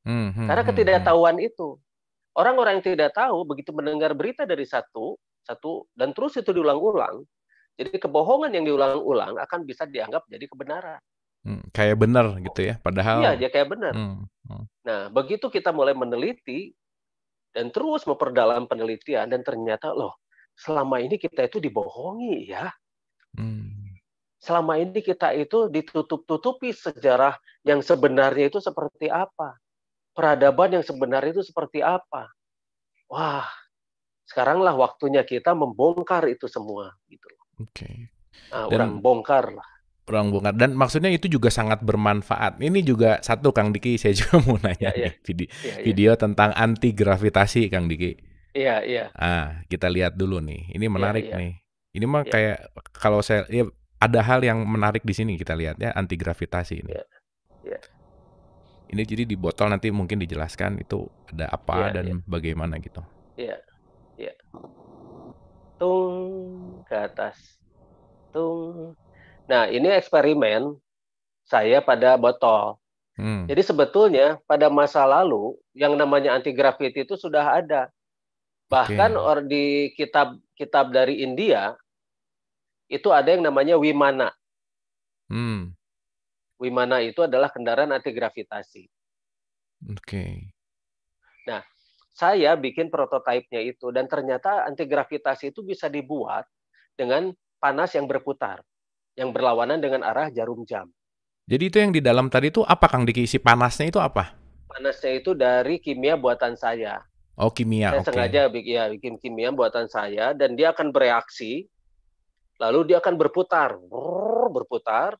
Hmm, hmm, Karena hmm, ketidaktahuan hmm. itu. Orang-orang yang tidak tahu begitu mendengar berita dari satu, satu dan terus itu diulang-ulang, jadi kebohongan yang diulang-ulang akan bisa dianggap jadi kebenaran. Hmm, kayak benar gitu ya, padahal. Iya, dia kayak benar. Hmm, hmm. Nah, begitu kita mulai meneliti dan terus memperdalam penelitian dan ternyata loh, selama ini kita itu dibohongi ya. Hmm. Selama ini kita itu ditutup-tutupi sejarah yang sebenarnya itu seperti apa. Peradaban yang sebenarnya itu seperti apa. Wah, sekaranglah waktunya kita membongkar itu semua gitu. Oke. Okay. Nah, dan... orang bongkar lah ruang bongkar dan maksudnya itu juga sangat bermanfaat. Ini juga satu Kang Diki saya juga mau nanya ya, ya. Video, ya, ya. video tentang anti gravitasi Kang Diki. Iya, iya. Ah, kita lihat dulu nih. Ini iya, menarik ya, ya. nih. Ini mah ya. kayak kalau saya ya ada hal yang menarik di sini kita lihat ya anti gravitasi ini. Ya. Ya. Ini jadi di botol nanti mungkin dijelaskan itu ada apa ya, dan ya. bagaimana gitu. Iya. Iya. Tung ke atas. Tung Nah, ini eksperimen saya pada botol. Hmm. Jadi sebetulnya pada masa lalu yang namanya anti graffiti itu sudah ada. Bahkan okay. or di kitab-kitab dari India itu ada yang namanya wimana. Hmm. Wimana itu adalah kendaraan anti gravitasi. Oke. Okay. Nah, saya bikin prototipenya itu dan ternyata anti gravitasi itu bisa dibuat dengan panas yang berputar yang berlawanan dengan arah jarum jam. Jadi itu yang di dalam tadi itu apa Kang Diki isi panasnya itu apa? Panasnya itu dari kimia buatan saya. Oh kimia. Saya okay. sengaja bikin, ya, bikin kimia buatan saya dan dia akan bereaksi, lalu dia akan berputar, berputar.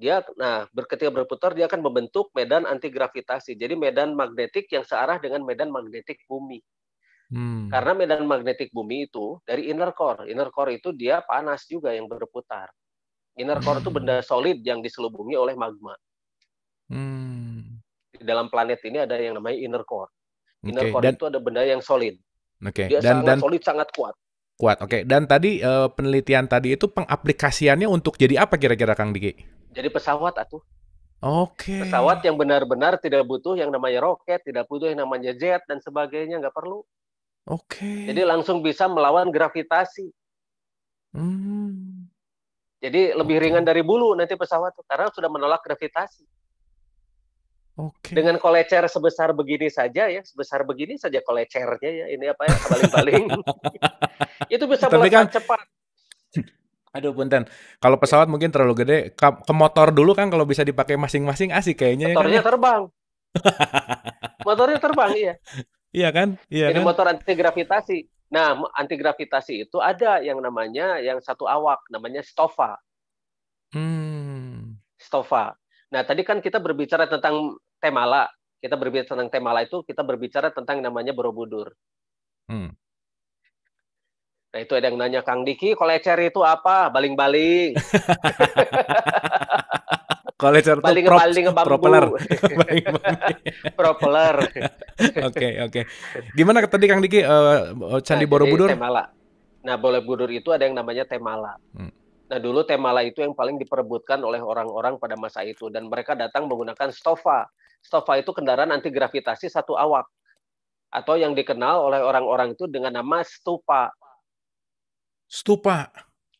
Dia, nah, ketika berputar dia akan membentuk medan anti gravitasi. Jadi medan magnetik yang searah dengan medan magnetik bumi. Hmm. Karena medan magnetik bumi itu dari inner core, inner core itu dia panas juga yang berputar. Inner core itu benda solid yang diselubungi oleh magma. Hmm. Di dalam planet ini ada yang namanya inner core. Inner okay. core dan, itu ada benda yang solid. Okay. Dia dan, sangat dan, solid, sangat kuat. Kuat. Oke. Okay. Dan tadi uh, penelitian tadi itu pengaplikasiannya untuk jadi apa kira-kira Kang Diki? Jadi pesawat atau? Oke. Okay. Pesawat yang benar-benar tidak butuh yang namanya roket, tidak butuh yang namanya jet dan sebagainya, nggak perlu. Oke. Okay. Jadi langsung bisa melawan gravitasi. Hmm. Jadi lebih ringan dari bulu nanti pesawat tuh, karena sudah menolak gravitasi. Okay. Dengan kolecer sebesar begini saja ya, sebesar begini saja kolecernya ya, ini apa ya, baling-baling. itu bisa Tapi kan, cepat. Aduh punten, kalau pesawat mungkin terlalu gede, ke, ke motor dulu kan kalau bisa dipakai masing-masing asik kayaknya. Ya kan Motornya ya kan? terbang. Motornya terbang iya. Iya kan? Iya Jadi kan? motor anti gravitasi. Nah, anti gravitasi itu ada yang namanya yang satu awak, namanya stofa. Hmm. Stofa. Nah, tadi kan kita berbicara tentang temala. Kita berbicara tentang temala itu, kita berbicara tentang namanya Borobudur. Hmm. Nah, itu ada yang nanya, Kang Diki, kolecer itu apa? Baling-baling. Kalau paling prop, paling bambu. Propeller. propeller. Oke, oke. Gimana tadi Kang Diki uh, Candi nah, Borobudur? Temala. Nah, Borobudur itu ada yang namanya Temala. Hmm. Nah, dulu Temala itu yang paling diperebutkan oleh orang-orang pada masa itu dan mereka datang menggunakan stofa stofa itu kendaraan anti gravitasi satu awak atau yang dikenal oleh orang-orang itu dengan nama stupa. Stupa.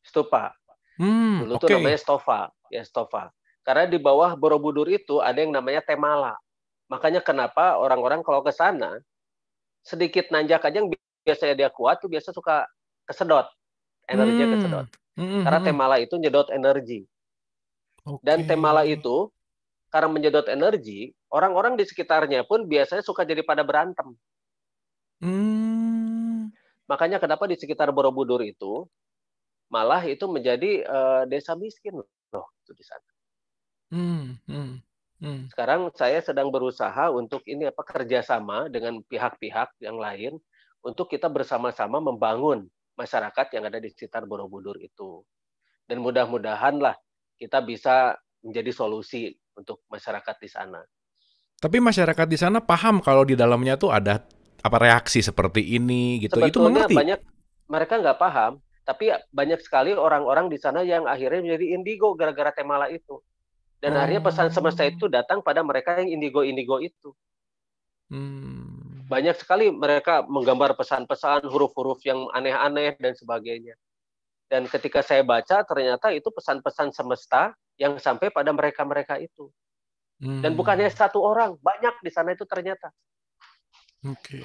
Stupa. Hmm, Dulu okay. itu namanya stofa ya stofa karena di bawah Borobudur itu ada yang namanya Temala. Makanya kenapa orang-orang kalau ke sana sedikit nanjak aja yang biasanya dia kuat tuh biasa suka kesedot energinya hmm. kesedot. Hmm. Karena hmm, hmm. Temala itu nyedot energi. Okay. Dan Temala itu karena menyedot energi, orang-orang di sekitarnya pun biasanya suka jadi pada berantem. Hmm. Makanya kenapa di sekitar Borobudur itu malah itu menjadi uh, desa miskin loh itu di sana. Hmm, hmm, hmm. Sekarang saya sedang berusaha untuk ini apa kerjasama dengan pihak-pihak yang lain untuk kita bersama-sama membangun masyarakat yang ada di sekitar Borobudur itu. Dan mudah mudahanlah kita bisa menjadi solusi untuk masyarakat di sana. Tapi masyarakat di sana paham kalau di dalamnya tuh ada apa reaksi seperti ini gitu. Sebetulnya itu mengerti. banyak mereka nggak paham, tapi ya, banyak sekali orang-orang di sana yang akhirnya menjadi indigo gara-gara temala itu. Dan oh. akhirnya pesan semesta itu datang pada mereka yang indigo-indigo itu. Hmm. Banyak sekali mereka menggambar pesan-pesan, huruf-huruf yang aneh-aneh dan sebagainya. Dan ketika saya baca, ternyata itu pesan-pesan semesta yang sampai pada mereka-mereka itu. Hmm. Dan bukannya satu orang, banyak di sana itu ternyata. Oke. Okay.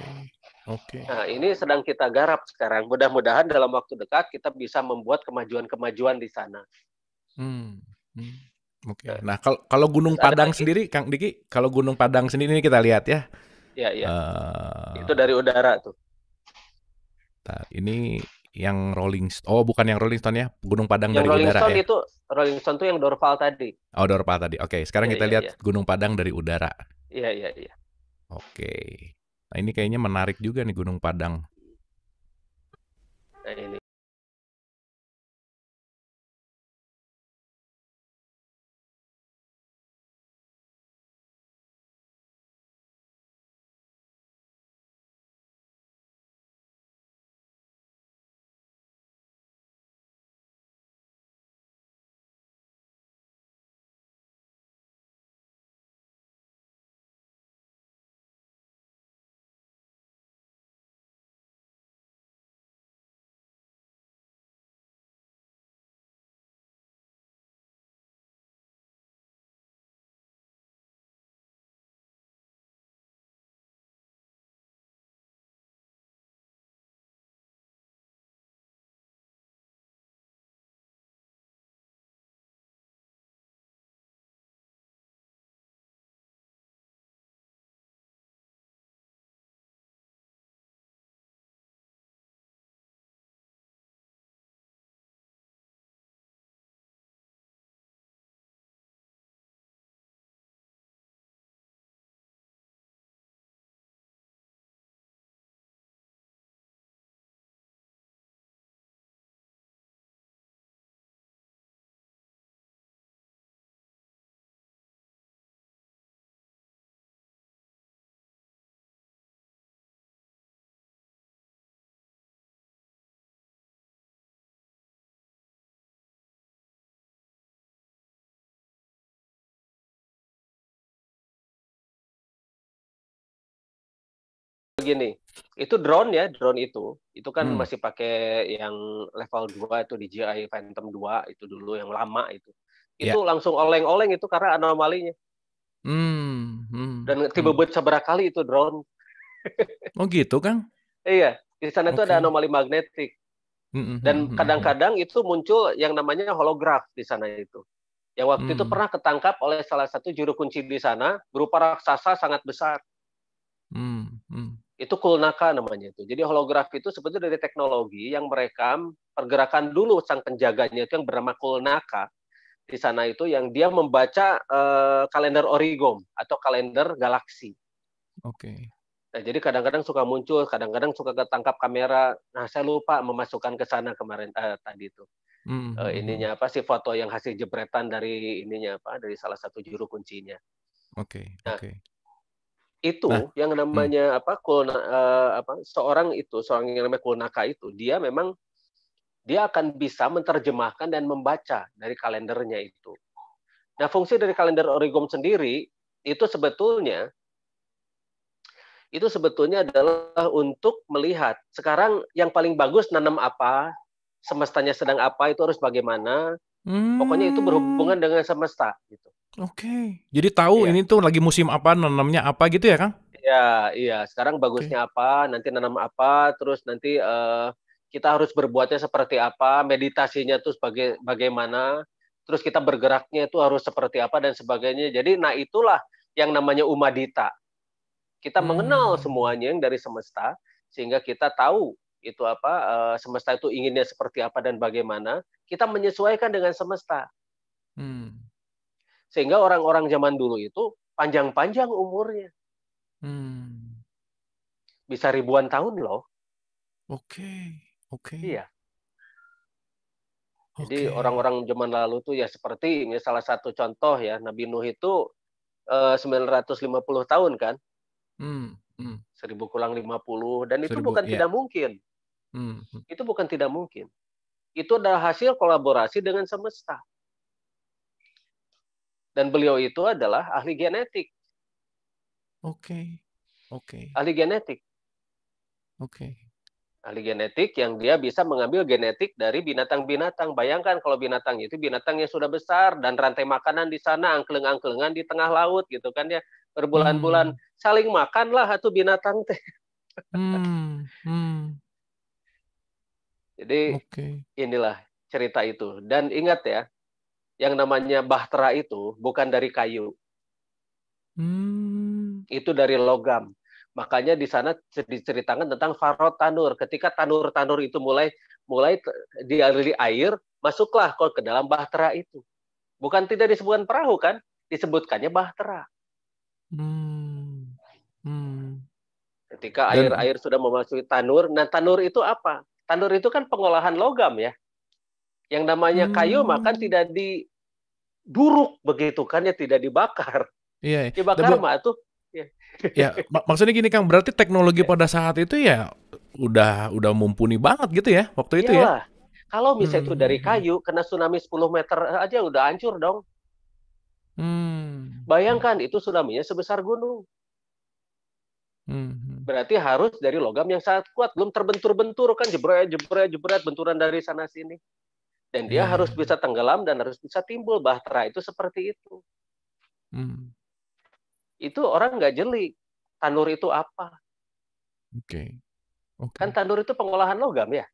Oke. Okay. Nah, ini sedang kita garap sekarang. Mudah-mudahan dalam waktu dekat kita bisa membuat kemajuan-kemajuan di sana. Hmm. Hmm. Oke. Okay. Nah, kalau kalau Gunung Terus Padang sendiri, Kang Diki, kalau Gunung Padang sendiri ini kita lihat ya. Iya, iya. Uh, itu dari udara tuh. Nah, ini yang Rolling Stone. Oh, bukan yang Rolling Stone ya. Gunung Padang yang dari Rolling udara Stone ya. itu Rolling Stone tuh yang Dorval tadi. Oh, Dorval tadi. Oke, okay, sekarang ya, kita ya, lihat ya. Gunung Padang dari udara. Iya, iya, iya. Oke. Okay. Nah, ini kayaknya menarik juga nih Gunung Padang. Nah, ini. begini, itu drone ya, drone itu, itu kan hmm. masih pakai yang level 2 itu DJI Phantom 2 itu dulu yang lama itu. Itu yeah. langsung oleng-oleng itu karena anomalinya. Hmm. hmm. Dan tiba hmm. seberapa kali itu drone. Oh gitu, Kang? iya, di sana okay. itu ada anomali magnetik. Hmm, hmm, Dan hmm, kadang-kadang itu muncul yang namanya holograf di sana itu yang waktu hmm. itu pernah ketangkap oleh salah satu juru kunci di sana berupa raksasa sangat besar. Hmm. Hmm itu kulnaka namanya itu. Jadi holograf itu sebetulnya dari teknologi yang merekam pergerakan dulu sang penjaganya itu yang bernama kulnaka di sana itu yang dia membaca uh, kalender origom atau kalender galaksi. Oke. Okay. Nah, jadi kadang-kadang suka muncul, kadang-kadang suka ketangkap kamera. Nah, saya lupa memasukkan ke sana kemarin uh, tadi itu. Mm -hmm. uh, ininya apa sih foto yang hasil jebretan dari ininya apa dari salah satu juru kuncinya. Oke. Okay, nah, Oke. Okay itu nah. yang hmm. namanya hmm. apa kulna, uh, apa seorang itu seorang yang namanya kulnaka itu dia memang dia akan bisa menerjemahkan dan membaca dari kalendernya itu. Nah, fungsi dari kalender Origom sendiri itu sebetulnya itu sebetulnya adalah untuk melihat sekarang yang paling bagus nanam apa, semestanya sedang apa itu harus bagaimana. Hmm. Pokoknya itu berhubungan hmm. dengan semesta gitu. Oke. Okay. Jadi tahu yeah. ini tuh lagi musim apa, nanamnya apa gitu ya, Kang? Iya, iya. Sekarang bagusnya okay. apa, nanti nanam apa, terus nanti uh, kita harus berbuatnya seperti apa, meditasinya tuh sebagai bagaimana, terus kita bergeraknya itu harus seperti apa dan sebagainya. Jadi nah itulah yang namanya umadita. Kita hmm. mengenal semuanya yang dari semesta sehingga kita tahu itu apa uh, semesta itu inginnya seperti apa dan bagaimana. Kita menyesuaikan dengan semesta. Hmm. Sehingga orang-orang zaman dulu itu panjang-panjang umurnya. Hmm. Bisa ribuan tahun loh. Oke, okay. oke. Okay. Iya. Jadi orang-orang zaman lalu tuh ya seperti ini salah satu contoh ya Nabi Nuh itu 950 eh, tahun kan. Hmm. Hmm. 1000 kurang 50 dan itu 1000, bukan yeah. tidak mungkin. Hmm, hmm. Itu bukan tidak mungkin. Itu adalah hasil kolaborasi dengan semesta. Dan beliau itu adalah ahli genetik. Oke. Okay. Oke. Okay. Ahli genetik. Oke. Okay. Ahli genetik yang dia bisa mengambil genetik dari binatang-binatang. Bayangkan kalau binatang itu binatang yang sudah besar dan rantai makanan di sana angkleng-angklengan di tengah laut gitu kan ya berbulan-bulan hmm. saling lah atau binatang teh. Hmm. Hmm. Jadi okay. inilah cerita itu. Dan ingat ya, yang namanya bahtera itu bukan dari kayu. Hmm. Itu dari logam. Makanya di sana diceritakan tentang farot tanur. Ketika tanur-tanur itu mulai mulai dialiri air, masuklah ke dalam bahtera itu. Bukan tidak disebutkan perahu kan? Disebutkannya bahtera. Hmm. Hmm. Ketika air-air sudah memasuki tanur, nah tanur itu apa? Tanur itu kan pengolahan logam ya. Yang namanya hmm. kayu makan tidak di buruk begitu kan ya tidak dibakar. Iya. Yeah. Dibakar Dabu... mah tuh iya. ya, mak maksudnya gini Kang, berarti teknologi yeah. pada saat itu ya udah udah mumpuni banget gitu ya waktu itu Yalah. ya. Kalau misalnya hmm. itu dari hmm. kayu kena tsunami 10 meter aja udah hancur dong. Hmm. Bayangkan itu tsunami-nya sebesar gunung. Hmm. Berarti harus dari logam yang sangat kuat, belum terbentur-bentur kan jebret jebret jebret benturan dari sana sini. Dan dia hmm. harus bisa tenggelam dan harus bisa timbul bahtera itu seperti itu. Hmm. Itu orang nggak jeli. Tanur itu apa? Oke. Okay. Okay. Kan tanur itu pengolahan logam ya.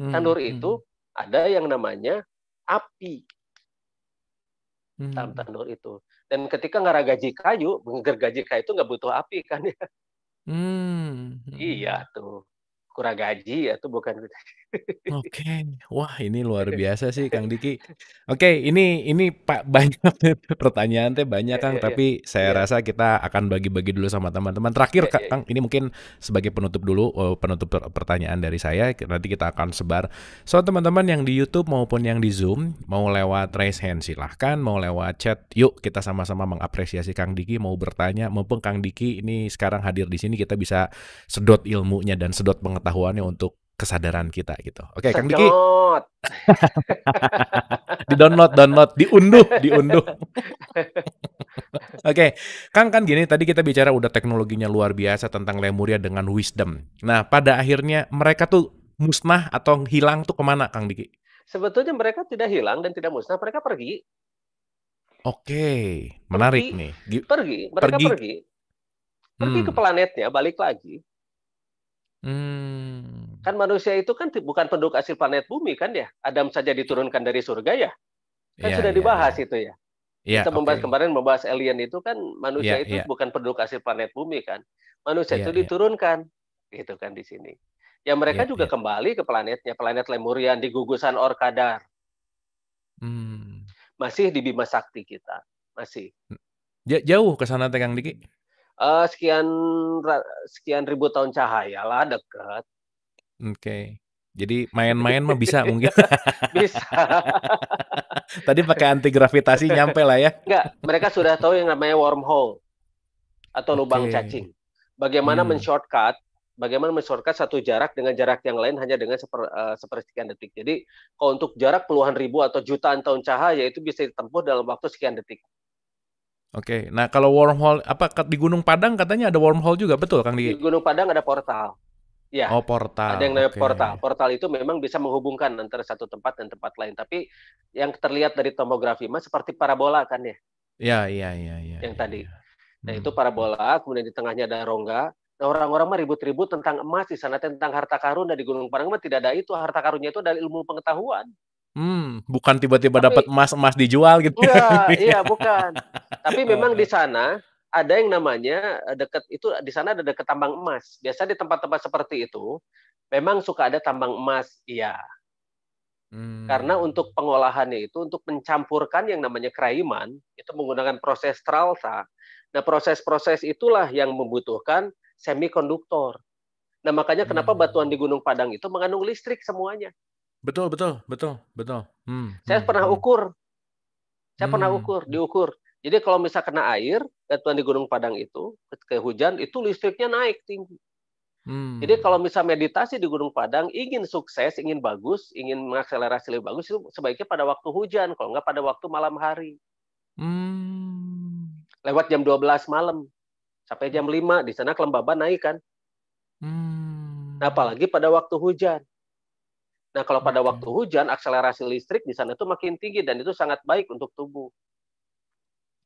Hmm. itu hmm. itu ada yang namanya api. Hmm. tanur itu. Dan ketika gaji kayu, menggergaji kayu itu nggak butuh api kan ya. Hmm. hmm. Iya tuh kurang gaji atau ya, bukan Oke. Okay. Wah, ini luar biasa sih Kang Diki. Oke, okay, ini ini Pak banyak pertanyaan teh banyak yeah, Kang, yeah, iya. tapi yeah. saya iya. rasa kita akan bagi-bagi dulu sama teman-teman. Terakhir iya, Kang, ini mungkin sebagai penutup dulu eh, penutup pertanyaan dari saya. Nanti kita akan sebar. So, teman-teman yang di YouTube maupun yang di Zoom mau lewat raise hand silahkan, mau lewat chat. Yuk kita sama-sama mengapresiasi Kang Diki mau bertanya, mumpung Kang Diki ini sekarang hadir di sini kita bisa sedot ilmunya dan sedot pengetahuan pengetahuannya untuk kesadaran kita gitu. Oke, okay, Kang Diki. di download, download, diunduh, diunduh. Oke, okay. Kang kan gini tadi kita bicara udah teknologinya luar biasa tentang Lemuria dengan wisdom. Nah, pada akhirnya mereka tuh musnah atau hilang tuh kemana, Kang Diki? Sebetulnya mereka tidak hilang dan tidak musnah, mereka pergi. Oke, menarik pergi, nih. Pergi, mereka pergi. Pergi, pergi hmm. ke planetnya, balik lagi Hmm. Kan manusia itu kan bukan penduduk asli planet bumi kan ya. Adam saja diturunkan dari surga ya. Kan yeah, sudah iya, dibahas yeah. itu ya. Yeah, Kita membahas okay. kemarin membahas alien itu kan manusia yeah, itu yeah. bukan penduduk asli planet bumi kan. Manusia yeah, itu iya. diturunkan yeah. gitu kan di sini. Ya mereka yeah, juga yeah. kembali ke planetnya, planet Lemurian di gugusan Orkadar. Hmm. Masih di Bima Sakti kita, masih. Jauh ke sana Tegang Diki uh, sekian sekian ribu tahun cahaya lah dekat. Oke. Okay. Jadi main-main mah bisa mungkin. bisa. Tadi pakai anti gravitasi nyampe lah ya. Enggak, mereka sudah tahu yang namanya wormhole atau okay. lubang cacing. Bagaimana hmm. men-shortcut, bagaimana men-shortcut satu jarak dengan jarak yang lain hanya dengan seper, uh, sepersekian detik. Jadi kalau untuk jarak puluhan ribu atau jutaan tahun cahaya itu bisa ditempuh dalam waktu sekian detik. Oke, okay. nah kalau wormhole apa di Gunung Padang katanya ada wormhole juga betul Kang Di? Di Gunung Padang ada portal. Ya. Oh, portal. Ada yang namanya okay. portal. Portal itu memang bisa menghubungkan antara satu tempat dan tempat lain. Tapi yang terlihat dari tomografi mah seperti parabola kan ya? Ya, iya, iya, iya. Yang ya, tadi. Ya. Nah, itu hmm. parabola, kemudian di tengahnya ada rongga. Nah, orang-orang mah ribut-ribut tentang emas di sana, tentang harta karun nah, dari Gunung Padang mah tidak ada itu. Harta karunnya itu dari ilmu pengetahuan. Hmm, bukan tiba-tiba dapat emas-emas dijual gitu. Enggak, iya, iya, bukan. Tapi memang oh, di sana ada yang namanya eh, dekat itu di sana ada dekat tambang emas. Biasa di tempat-tempat seperti itu memang suka ada tambang emas, iya. Hmm. Karena untuk pengolahannya itu untuk mencampurkan yang namanya kraiman itu menggunakan proses tralsa. Nah, proses-proses itulah yang membutuhkan semikonduktor. Nah, makanya kenapa hmm. batuan di Gunung Padang itu mengandung listrik semuanya. Betul, betul, betul, betul. Hmm. Saya hmm. pernah hmm. ukur. Saya hmm. pernah ukur, diukur. Jadi kalau misalnya kena air, ketuan eh, di Gunung Padang itu, ke hujan, itu listriknya naik tinggi. Hmm. Jadi kalau misalnya meditasi di Gunung Padang, ingin sukses, ingin bagus, ingin mengakselerasi lebih bagus, itu sebaiknya pada waktu hujan, kalau nggak pada waktu malam hari. Hmm. Lewat jam 12 malam, sampai jam 5, di sana kelembaban naik kan. Hmm. Nah, apalagi pada waktu hujan. Nah, kalau pada hmm. waktu hujan, akselerasi listrik di sana itu makin tinggi dan itu sangat baik untuk tubuh.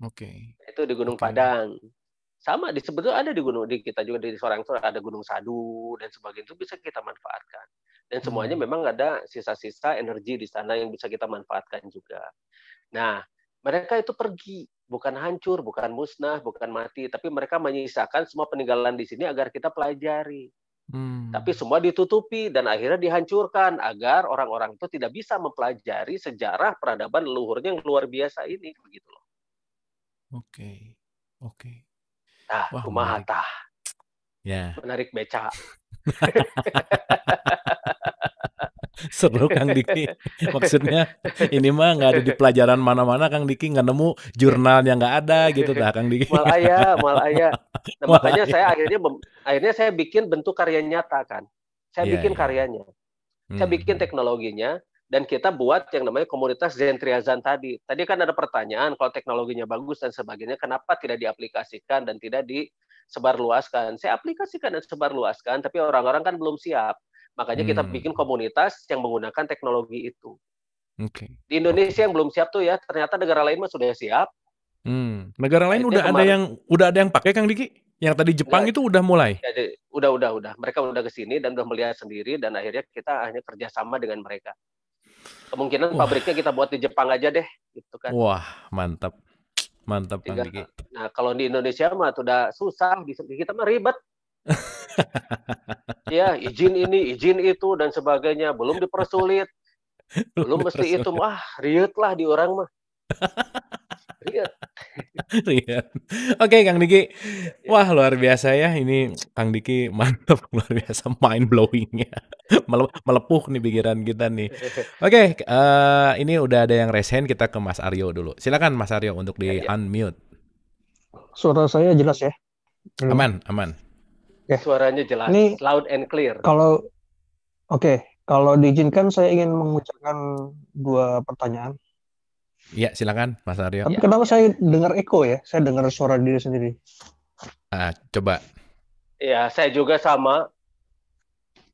Oke. Okay. Itu di Gunung okay. Padang. Sama di sebetulnya ada di gunung di kita juga di seorang itu ada Gunung Sadu dan sebagainya itu bisa kita manfaatkan. Dan hmm. semuanya memang ada sisa-sisa energi di sana yang bisa kita manfaatkan juga. Nah, mereka itu pergi bukan hancur, bukan musnah, bukan mati, tapi mereka menyisakan semua peninggalan di sini agar kita pelajari. Hmm. Tapi semua ditutupi dan akhirnya dihancurkan agar orang-orang itu tidak bisa mempelajari sejarah peradaban leluhurnya yang luar biasa ini begitu loh. Oke. Oke. Nah, Wah, kumaha tah. Ya. Menarik beca. Seru Kang Diki. Maksudnya ini mah nggak ada di pelajaran mana-mana Kang Diki nggak nemu jurnal yang nggak ada gitu dah Kang Diki. Mal malaya. mal Nah, mal makanya saya akhirnya akhirnya saya bikin bentuk karya nyata kan. Saya yeah, bikin yeah. karyanya. Hmm. Saya bikin teknologinya, dan kita buat yang namanya komunitas Zentriazan tadi. Tadi kan ada pertanyaan kalau teknologinya bagus dan sebagainya, kenapa tidak diaplikasikan dan tidak disebarluaskan? Saya aplikasikan dan sebarluaskan, tapi orang-orang kan belum siap. Makanya kita hmm. bikin komunitas yang menggunakan teknologi itu. Okay. Di Indonesia yang belum siap tuh ya, ternyata negara lain mah sudah siap. Hmm. Negara lain nah, udah kemarin, ada yang udah ada yang pakai Kang Diki? Yang tadi Jepang nah, itu udah mulai. Jadi, udah udah udah. Mereka udah ke sini dan udah melihat sendiri dan akhirnya kita hanya kerjasama dengan mereka. Kemungkinan Wah. pabriknya kita buat di Jepang aja deh, gitu kan. Wah, mantap. Mantap Nah, kalau di Indonesia mah sudah susah, di kita mah ribet. ya, izin ini, izin itu dan sebagainya, belum dipersulit. belum mesti itu mah riut lah di orang mah. Iya. Oke, okay, Kang Diki. Iya. Wah, luar biasa ya. Ini Kang Diki mantap, luar biasa mind blowing ya, Melepuh nih pikiran kita nih. Oke, okay, uh, eh, ini udah ada yang resen. Kita ke Mas Aryo dulu. Silakan Mas Aryo untuk di ya, ya. unmute. Suara saya jelas ya? Hmm. Aman, aman. Okay. Suaranya jelas, ini, loud and clear. Kalau oke, okay, kalau diizinkan saya ingin mengucapkan dua pertanyaan. Iya, silakan Mas Aryo. Tapi ya. kenapa saya dengar Eko ya? Saya dengar suara diri sendiri. Ah, coba. Ya, saya juga sama.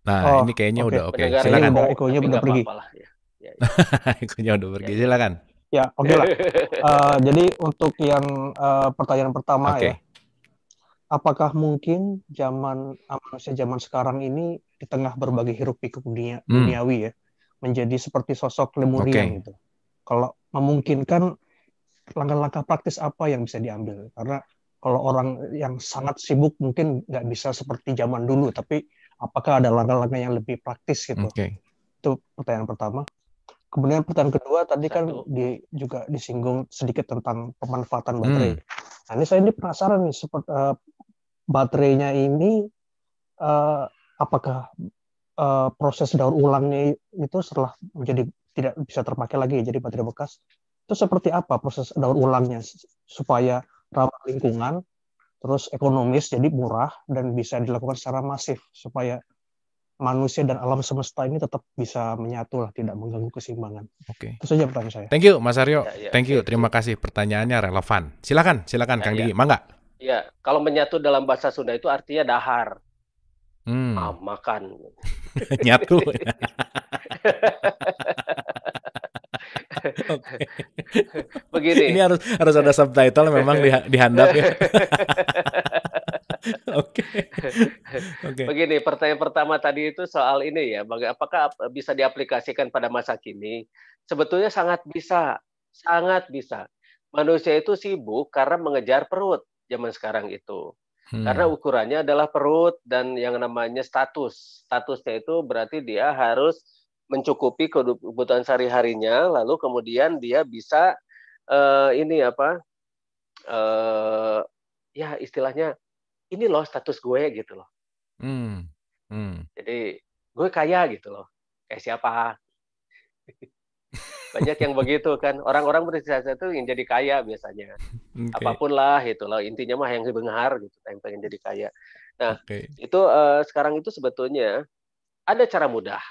Nah, oh, ini kayaknya okay. udah oke. Okay. Silakan. Ya. Ya, Eko-nya udah pergi. Apa nya udah pergi. Silakan. Ya, oke okay lah. uh, jadi untuk yang uh, pertanyaan pertama okay. ya. Apakah mungkin zaman ah, manusia zaman sekarang ini di tengah berbagai hiruk pikuk dunia, hmm. duniawi ya menjadi seperti sosok lemurian okay. gitu? Kalau memungkinkan langkah-langkah praktis apa yang bisa diambil? Karena kalau orang yang sangat sibuk mungkin nggak bisa seperti zaman dulu, tapi apakah ada langkah-langkah yang lebih praktis gitu? Okay. Itu pertanyaan pertama. Kemudian pertanyaan kedua tadi kan di, juga disinggung sedikit tentang pemanfaatan hmm. baterai. Hmm. Nah ini saya ini penasaran nih seperti uh, eh, baterainya ini uh, apakah uh, proses daur ulangnya itu setelah menjadi tidak bisa terpakai lagi ya jadi material bekas itu seperti apa proses daur ulangnya supaya ramah lingkungan terus ekonomis jadi murah dan bisa dilakukan secara masif supaya manusia dan alam semesta ini tetap bisa menyatu lah tidak mengganggu keseimbangan. Oke. Okay. Itu saja pertanyaan saya. Thank you Mas Aryo. Ya, ya, Thank you. Ya, Terima kasih pertanyaannya relevan. Silakan, silakan ya, Kang ya. Digi, mangga. Iya, kalau menyatu dalam bahasa Sunda itu artinya dahar. Hmm. Ah, makan. Nyatu. Begini. Ini harus harus ada subtitle memang di, dihandap ya. Oke. okay. Begini, pertanyaan pertama tadi itu soal ini ya, apakah bisa diaplikasikan pada masa kini? Sebetulnya sangat bisa, sangat bisa. Manusia itu sibuk karena mengejar perut zaman sekarang itu. Hmm. Karena ukurannya adalah perut dan yang namanya status. Statusnya itu berarti dia harus mencukupi kebutuhan sehari-harinya lalu kemudian dia bisa uh, ini apa uh, ya istilahnya ini loh status gue gitu loh hmm. Hmm. jadi gue kaya gitu loh kayak siapa banyak yang begitu kan orang-orang berinvestasi itu ingin jadi kaya biasanya okay. apapun lah itu loh intinya mah yang benghar gitu yang pengen jadi kaya nah okay. itu uh, sekarang itu sebetulnya ada cara mudah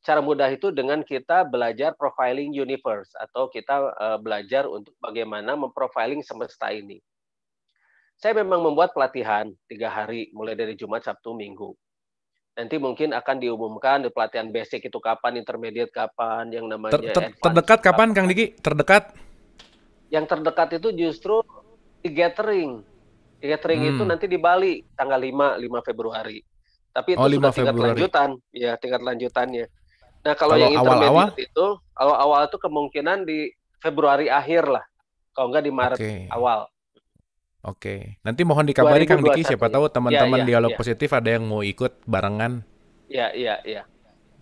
cara mudah itu dengan kita belajar profiling universe atau kita uh, belajar untuk bagaimana memprofiling semesta ini. Saya memang membuat pelatihan tiga hari, mulai dari Jumat, Sabtu, Minggu. Nanti mungkin akan diumumkan di pelatihan basic itu kapan, intermediate kapan, yang namanya ter ter terdekat kapan, kapan, Kang Diki? Terdekat? Yang terdekat itu justru di gathering. Di gathering hmm. itu nanti di Bali tanggal 5, 5 Februari tapi itu oh, sudah tingkat Februari. lanjutan ya tingkat lanjutannya Nah kalau, yang awal-awal itu kalau awal itu kemungkinan di Februari akhir lah, kalau enggak di Maret okay. awal. Oke, okay. nanti mohon dikabari Kang Diki siapa tahu teman-teman ya, ya, dialog ya. positif ada yang mau ikut barengan. Iya iya iya.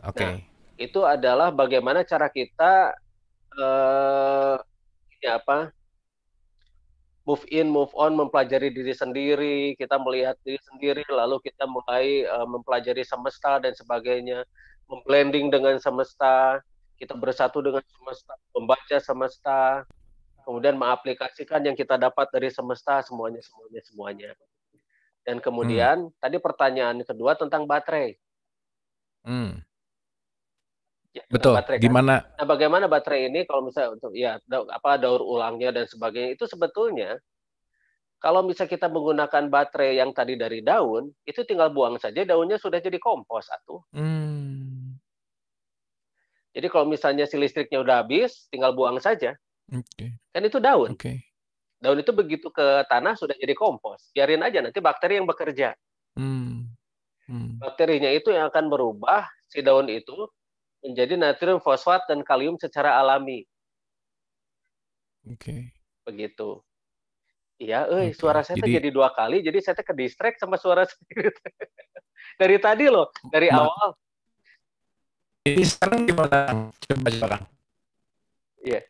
Oke. Okay. Nah, itu adalah bagaimana cara kita eh, ya apa move in, move on, mempelajari diri sendiri, kita melihat diri sendiri, lalu kita mulai uh, mempelajari semesta dan sebagainya memblending dengan semesta, kita bersatu dengan semesta, membaca semesta, kemudian mengaplikasikan yang kita dapat dari semesta semuanya semuanya semuanya. Dan kemudian hmm. tadi pertanyaan kedua tentang baterai. Hmm. Ya, Betul. Baterai, kan? Gimana? Kan? Nah, bagaimana baterai ini kalau misalnya untuk ya apa daur ulangnya dan sebagainya itu sebetulnya kalau misalnya kita menggunakan baterai yang tadi dari daun, itu tinggal buang saja daunnya sudah jadi kompos atau. Hmm jadi kalau misalnya si listriknya udah habis, tinggal buang saja. Okay. Kan itu daun. Okay. Daun itu begitu ke tanah sudah jadi kompos. Biarin aja nanti bakteri yang bekerja. Hmm. Hmm. Bakterinya itu yang akan merubah si daun itu menjadi natrium fosfat dan kalium secara alami. Oke. Okay. Begitu. Iya, eh suara saya jadi, jadi dua kali, jadi saya ke distract sama suara sendiri. dari tadi loh, dari awal jadi sekarang gimana? Coba coba Kang. Iya.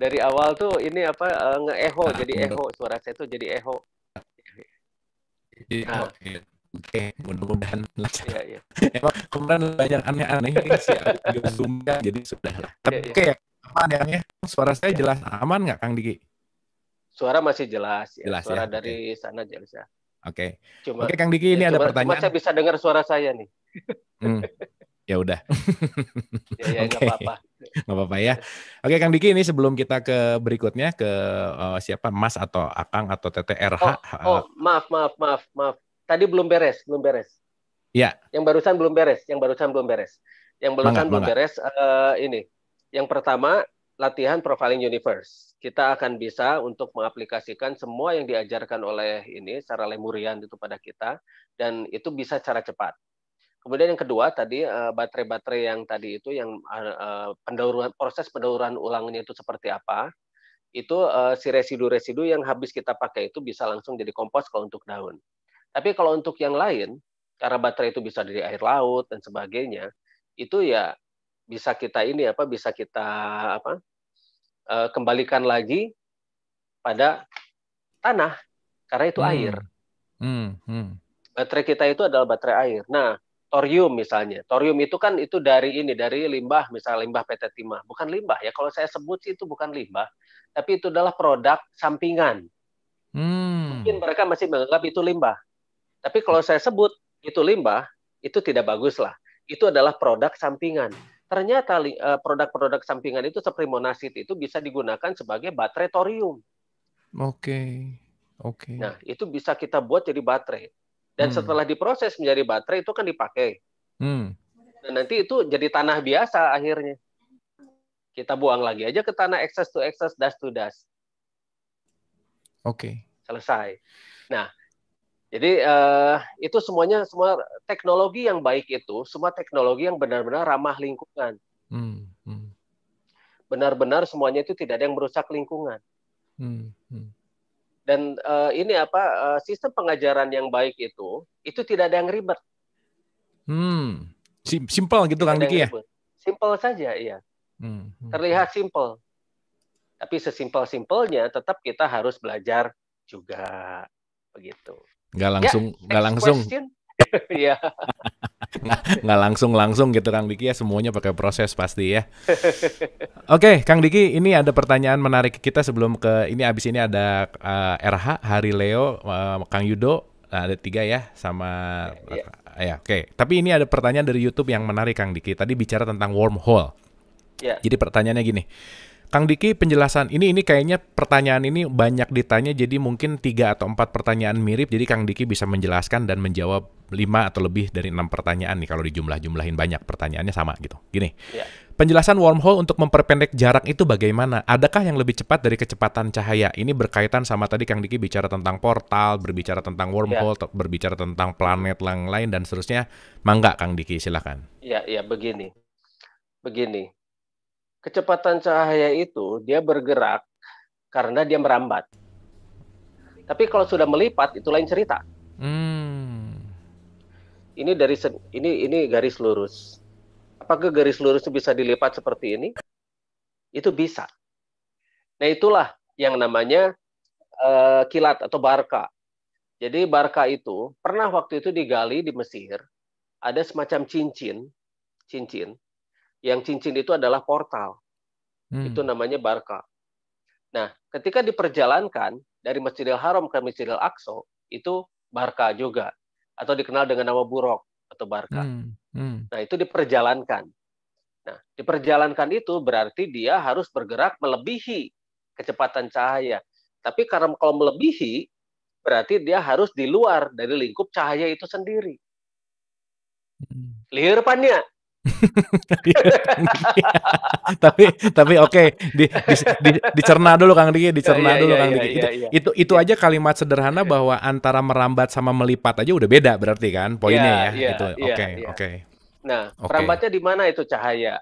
Dari awal tuh ini apa uh, nge-echo nah, jadi echo suara saya tuh jadi echo. Nah. Oh, iya. oke. Oke, mudah-mudahan lancar. Iya, iya. Emang kemarin banyak aneh-aneh sih audio Zoom kan, jadi sudah lah. Tapi iya, iya. oke, aman ya. ya? Suara saya iya. jelas aman nggak Kang Diki? Suara masih jelas, ya. jelas ya, suara ya? dari okay. sana jelas ya. Oke. Okay. Oke, Kang Diki ini ya, ada cuma, pertanyaan. Cuma saya bisa dengar suara saya nih. Hmm. ya udah. ya, ya Oke. nggak apa-apa. apa-apa ya. Oke Kang Diki ini sebelum kita ke berikutnya ke uh, siapa Mas atau Akang atau TTRH. Oh, oh, maaf maaf maaf maaf. Tadi belum beres, belum beres. Ya. Yang barusan belum beres, yang barusan belum beres. Yang barusan belum beres uh, ini. Yang pertama latihan profiling universe. Kita akan bisa untuk mengaplikasikan semua yang diajarkan oleh ini secara lemurian itu pada kita dan itu bisa cara cepat Kemudian yang kedua tadi eh, baterai-baterai yang tadi itu yang eh, eh, pendauruan proses pendauruan ulangnya itu seperti apa? Itu si residu-residu yang habis kita pakai itu bisa langsung jadi kompos kalau untuk daun. Tapi kalau untuk yang lain, karena baterai itu bisa dari air laut dan sebagainya, itu ya bisa kita ini apa bisa kita apa kembalikan lagi pada tanah karena itu hmm. air. Hmm. Hmm. Baterai kita itu adalah baterai air. Nah, torium misalnya. Torium itu kan itu dari ini dari limbah misalnya limbah PT Timah, bukan limbah ya. Kalau saya sebut sih itu bukan limbah, tapi itu adalah produk sampingan. Hmm. Mungkin mereka masih menganggap itu limbah. Tapi kalau saya sebut itu limbah, itu tidak bagus lah. Itu adalah produk sampingan. Ternyata eh, produk-produk sampingan itu seperti monasit itu bisa digunakan sebagai baterai torium. Oke. Okay. Oke. Okay. Nah, itu bisa kita buat jadi baterai. Dan hmm. setelah diproses menjadi baterai itu kan dipakai. Hmm. Dan nanti itu jadi tanah biasa akhirnya. Kita buang lagi aja ke tanah excess to excess, dust to dust. Oke. Okay. Selesai. Nah, jadi uh, itu semuanya semua teknologi yang baik itu, semua teknologi yang benar-benar ramah lingkungan. Hmm. Hmm. Benar-benar semuanya itu tidak ada yang merusak lingkungan. Hmm. Hmm dan uh, ini apa uh, sistem pengajaran yang baik itu itu tidak ada yang ribet. Hmm, Sim simple gitu tidak Kang Diki ya. Simple saja, iya. Hmm. hmm. Terlihat simple, tapi sesimpel-simpelnya tetap kita harus belajar juga begitu. Gak ya, langsung, ya, gak langsung, question. Iya. nggak langsung langsung gitu Kang Diki ya semuanya pakai proses pasti ya. Oke, okay, Kang Diki ini ada pertanyaan menarik kita sebelum ke ini abis ini ada uh, eh, RH Hari Leo uh, Kang Yudo Nah, ada tiga ya sama ya, ya. ya oke. Okay. Tapi ini ada pertanyaan dari YouTube yang menarik Kang Diki. Tadi bicara tentang wormhole. Ya. Jadi pertanyaannya gini. Kang Diki penjelasan ini ini kayaknya pertanyaan ini banyak ditanya jadi mungkin tiga atau empat pertanyaan mirip jadi Kang Diki bisa menjelaskan dan menjawab lima atau lebih dari enam pertanyaan nih kalau dijumlah-jumlahin banyak pertanyaannya sama gitu. Gini. Ya. Penjelasan wormhole untuk memperpendek jarak itu bagaimana? Adakah yang lebih cepat dari kecepatan cahaya? Ini berkaitan sama tadi Kang Diki bicara tentang portal, berbicara tentang wormhole, ya. berbicara tentang planet lain-lain dan seterusnya. Mangga Kang Diki silakan. Iya, iya begini. Begini kecepatan cahaya itu dia bergerak karena dia merambat. Tapi kalau sudah melipat itu lain cerita. Hmm. Ini dari ini ini garis lurus. Apakah garis lurus itu bisa dilipat seperti ini? Itu bisa. Nah itulah yang namanya uh, kilat atau barka. Jadi barka itu pernah waktu itu digali di Mesir ada semacam cincin, cincin yang cincin itu adalah portal. Hmm. Itu namanya barka. Nah, ketika diperjalankan dari Masjidil Haram ke Masjidil Aqsa, itu barka juga. Atau dikenal dengan nama burok atau barka. Hmm. Hmm. Nah, itu diperjalankan. Nah, diperjalankan itu berarti dia harus bergerak melebihi kecepatan cahaya. Tapi karena kalau melebihi, berarti dia harus di luar dari lingkup cahaya itu sendiri. Hmm. Lihir tapi tapi oke di, dicerna dulu Kang Diki dicerna iya, iya, dulu iya, Kang ya, Diki itu, itu itu aja kalimat sederhana bahwa antara merambat sama melipat aja udah beda berarti kan poinnya ya, ya, itu oke oke nah okay. perambatnya di mana itu cahaya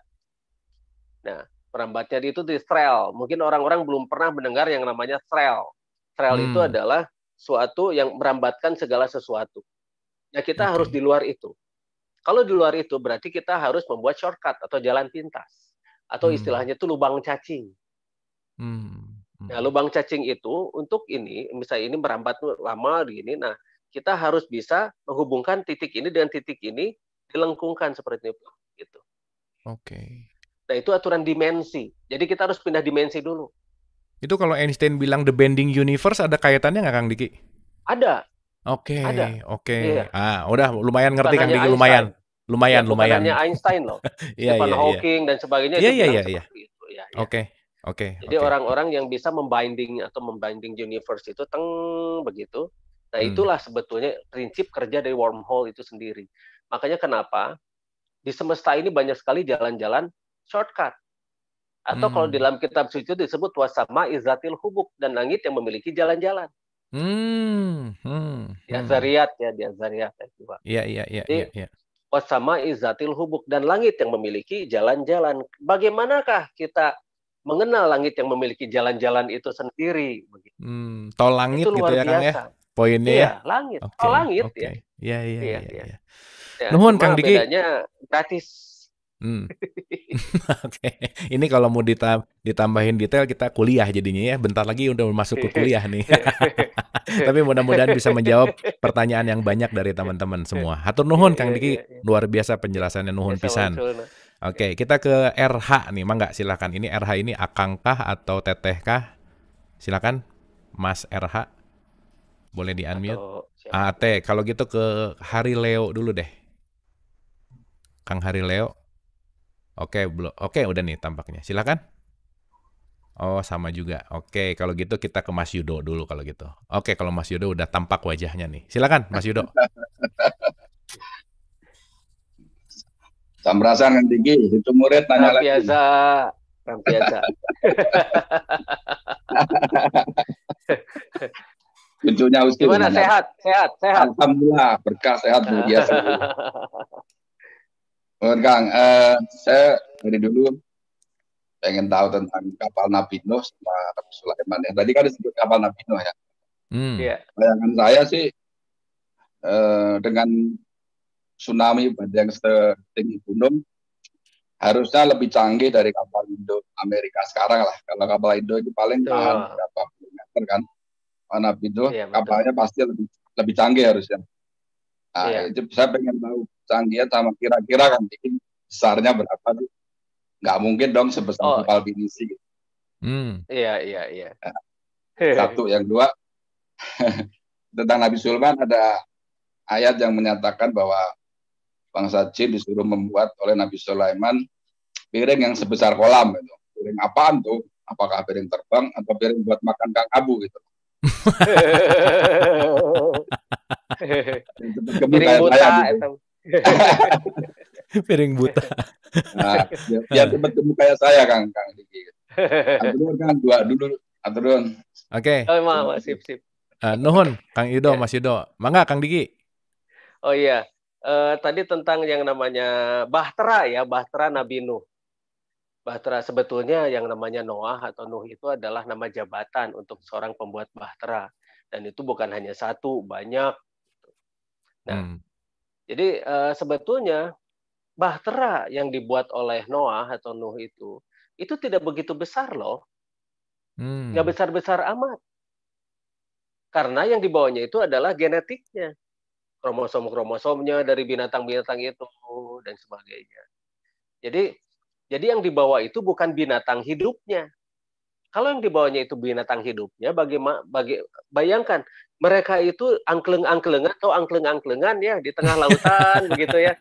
nah perambatnya itu di strel mungkin orang-orang belum pernah mendengar yang namanya strel strel itu hmm. adalah suatu yang merambatkan segala sesuatu ya kita harus di luar itu kalau di luar itu berarti kita harus membuat shortcut atau jalan pintas atau hmm. istilahnya itu lubang cacing. Hmm, hmm. Nah, lubang cacing itu untuk ini misalnya ini merambat lama di sini, Nah, kita harus bisa menghubungkan titik ini dengan titik ini dilengkungkan seperti itu Oke. Okay. Nah, itu aturan dimensi. Jadi kita harus pindah dimensi dulu. Itu kalau Einstein bilang the bending universe ada kaitannya nggak Kang Diki? Ada. Oke, okay, oke. Iya. Ah, udah lumayan ngerti kan Einstein. lumayan. Iya, lumayan, ya, lumayan. Einstein loh. Iya, iya, iya, Hawking dan sebagainya Iya, iya, iya, iya, iya. Oke. Oke. Jadi orang-orang okay. yang bisa membinding atau membinding universe itu teng begitu. Nah, hmm. itulah hmm. sebetulnya prinsip kerja dari wormhole itu sendiri. Makanya kenapa di semesta ini banyak sekali jalan-jalan shortcut. Atau hmm. kalau dalam kitab suci itu disebut wasama izatil hubuk dan langit yang memiliki jalan-jalan. Hmm. hmm. Di hmm. Azariyat ya, di Azariyat ayat 2. Iya, iya, iya, ya. Wasama izatil hubuk dan langit yang memiliki jalan-jalan. Bagaimanakah kita mengenal langit yang memiliki jalan-jalan itu sendiri? Hmm, tol langit itu gitu ya kan Kang ya? Poinnya ya. Iya, langit. Okay, tol langit okay. ya. Iya, iya, iya, iya. Ya, Nuhun Kang Diki. Bedanya gratis. Hmm. Oke, okay. ini kalau mau ditam ditambahin detail kita kuliah jadinya ya. Bentar lagi udah masuk ke kuliah nih. Tapi mudah-mudahan bisa menjawab pertanyaan yang banyak dari teman-teman semua. Hatur nuhun iya, Kang iya, Diki, iya, luar biasa penjelasannya nuhun pisan. Oke, okay, kita ke RH nih, Mangga silakan. Ini RH ini akangkah atau tetehkah? Silakan Mas RH. Boleh di-unmute. Ate, ah, kalau gitu ke Hari Leo dulu deh. Kang Hari Leo. Oke, belum. Oke, udah nih tampaknya. Silakan. Oh, sama juga. Oke, kalau gitu kita ke Mas Yudo dulu kalau gitu. Oke, kalau Mas Yudo udah tampak wajahnya nih. Silakan, Mas Yudo. Sambrasan kan tinggi, itu murid nanya lagi. Biasa, orang biasa. Cucunya Gimana sehat? Sehat, sehat. Alhamdulillah, berkah sehat luar biasa. Menurut Kang, eh, saya dari dulu pengen tahu tentang kapal Nuh sama Rabu Sulaiman. Ya. tadi kan disebut kapal Nabi Nuh ya. Hmm. Yeah. Bayangan saya sih eh, dengan tsunami yang setinggi gunung harusnya lebih canggih dari kapal Indo Amerika sekarang lah. Kalau kapal Indo itu paling tahan oh. berapa meter kan? Nabi Nuh yeah, kapalnya pasti lebih lebih canggih harusnya. Nah, iya. itu saya pengen tahu canggihnya sama kira-kira kan besarnya berapa tuh? Nggak mungkin dong sebesar oh. kepala binisi. Gitu. Hmm. Iya iya iya. Nah, satu yang dua tentang Nabi Sulman ada ayat yang menyatakan bahwa bangsa Jin disuruh membuat oleh Nabi Sulaiman piring yang sebesar kolam gitu. Piring apaan tuh? Apakah piring terbang atau piring buat makan Kang Abu gitu. piring buta atau piring buta nah, ya ketemu ya, kayak saya kang kang dikit Aturun kan dua dulu aturun oke okay. oh, ma, ma, sip sip uh, nuhun kang Ido, mas Ido, mangga kang Diki oh iya uh, tadi tentang yang namanya Bahtera ya Bahtera Nabi Nuh Bahtera sebetulnya yang namanya Noah atau Nuh itu adalah nama jabatan untuk seorang pembuat Bahtera dan itu bukan hanya satu banyak nah hmm. jadi uh, sebetulnya bahtera yang dibuat oleh Noah atau Nuh itu itu tidak begitu besar loh hmm. nggak besar besar amat karena yang dibawanya itu adalah genetiknya kromosom-kromosomnya dari binatang-binatang itu dan sebagainya. Jadi jadi yang dibawa itu bukan binatang hidupnya, kalau yang dibawanya itu binatang hidupnya, bagaimana bagi bayangkan mereka itu angkleng-angklengan atau angkleng-angklengan ya di tengah lautan gitu ya.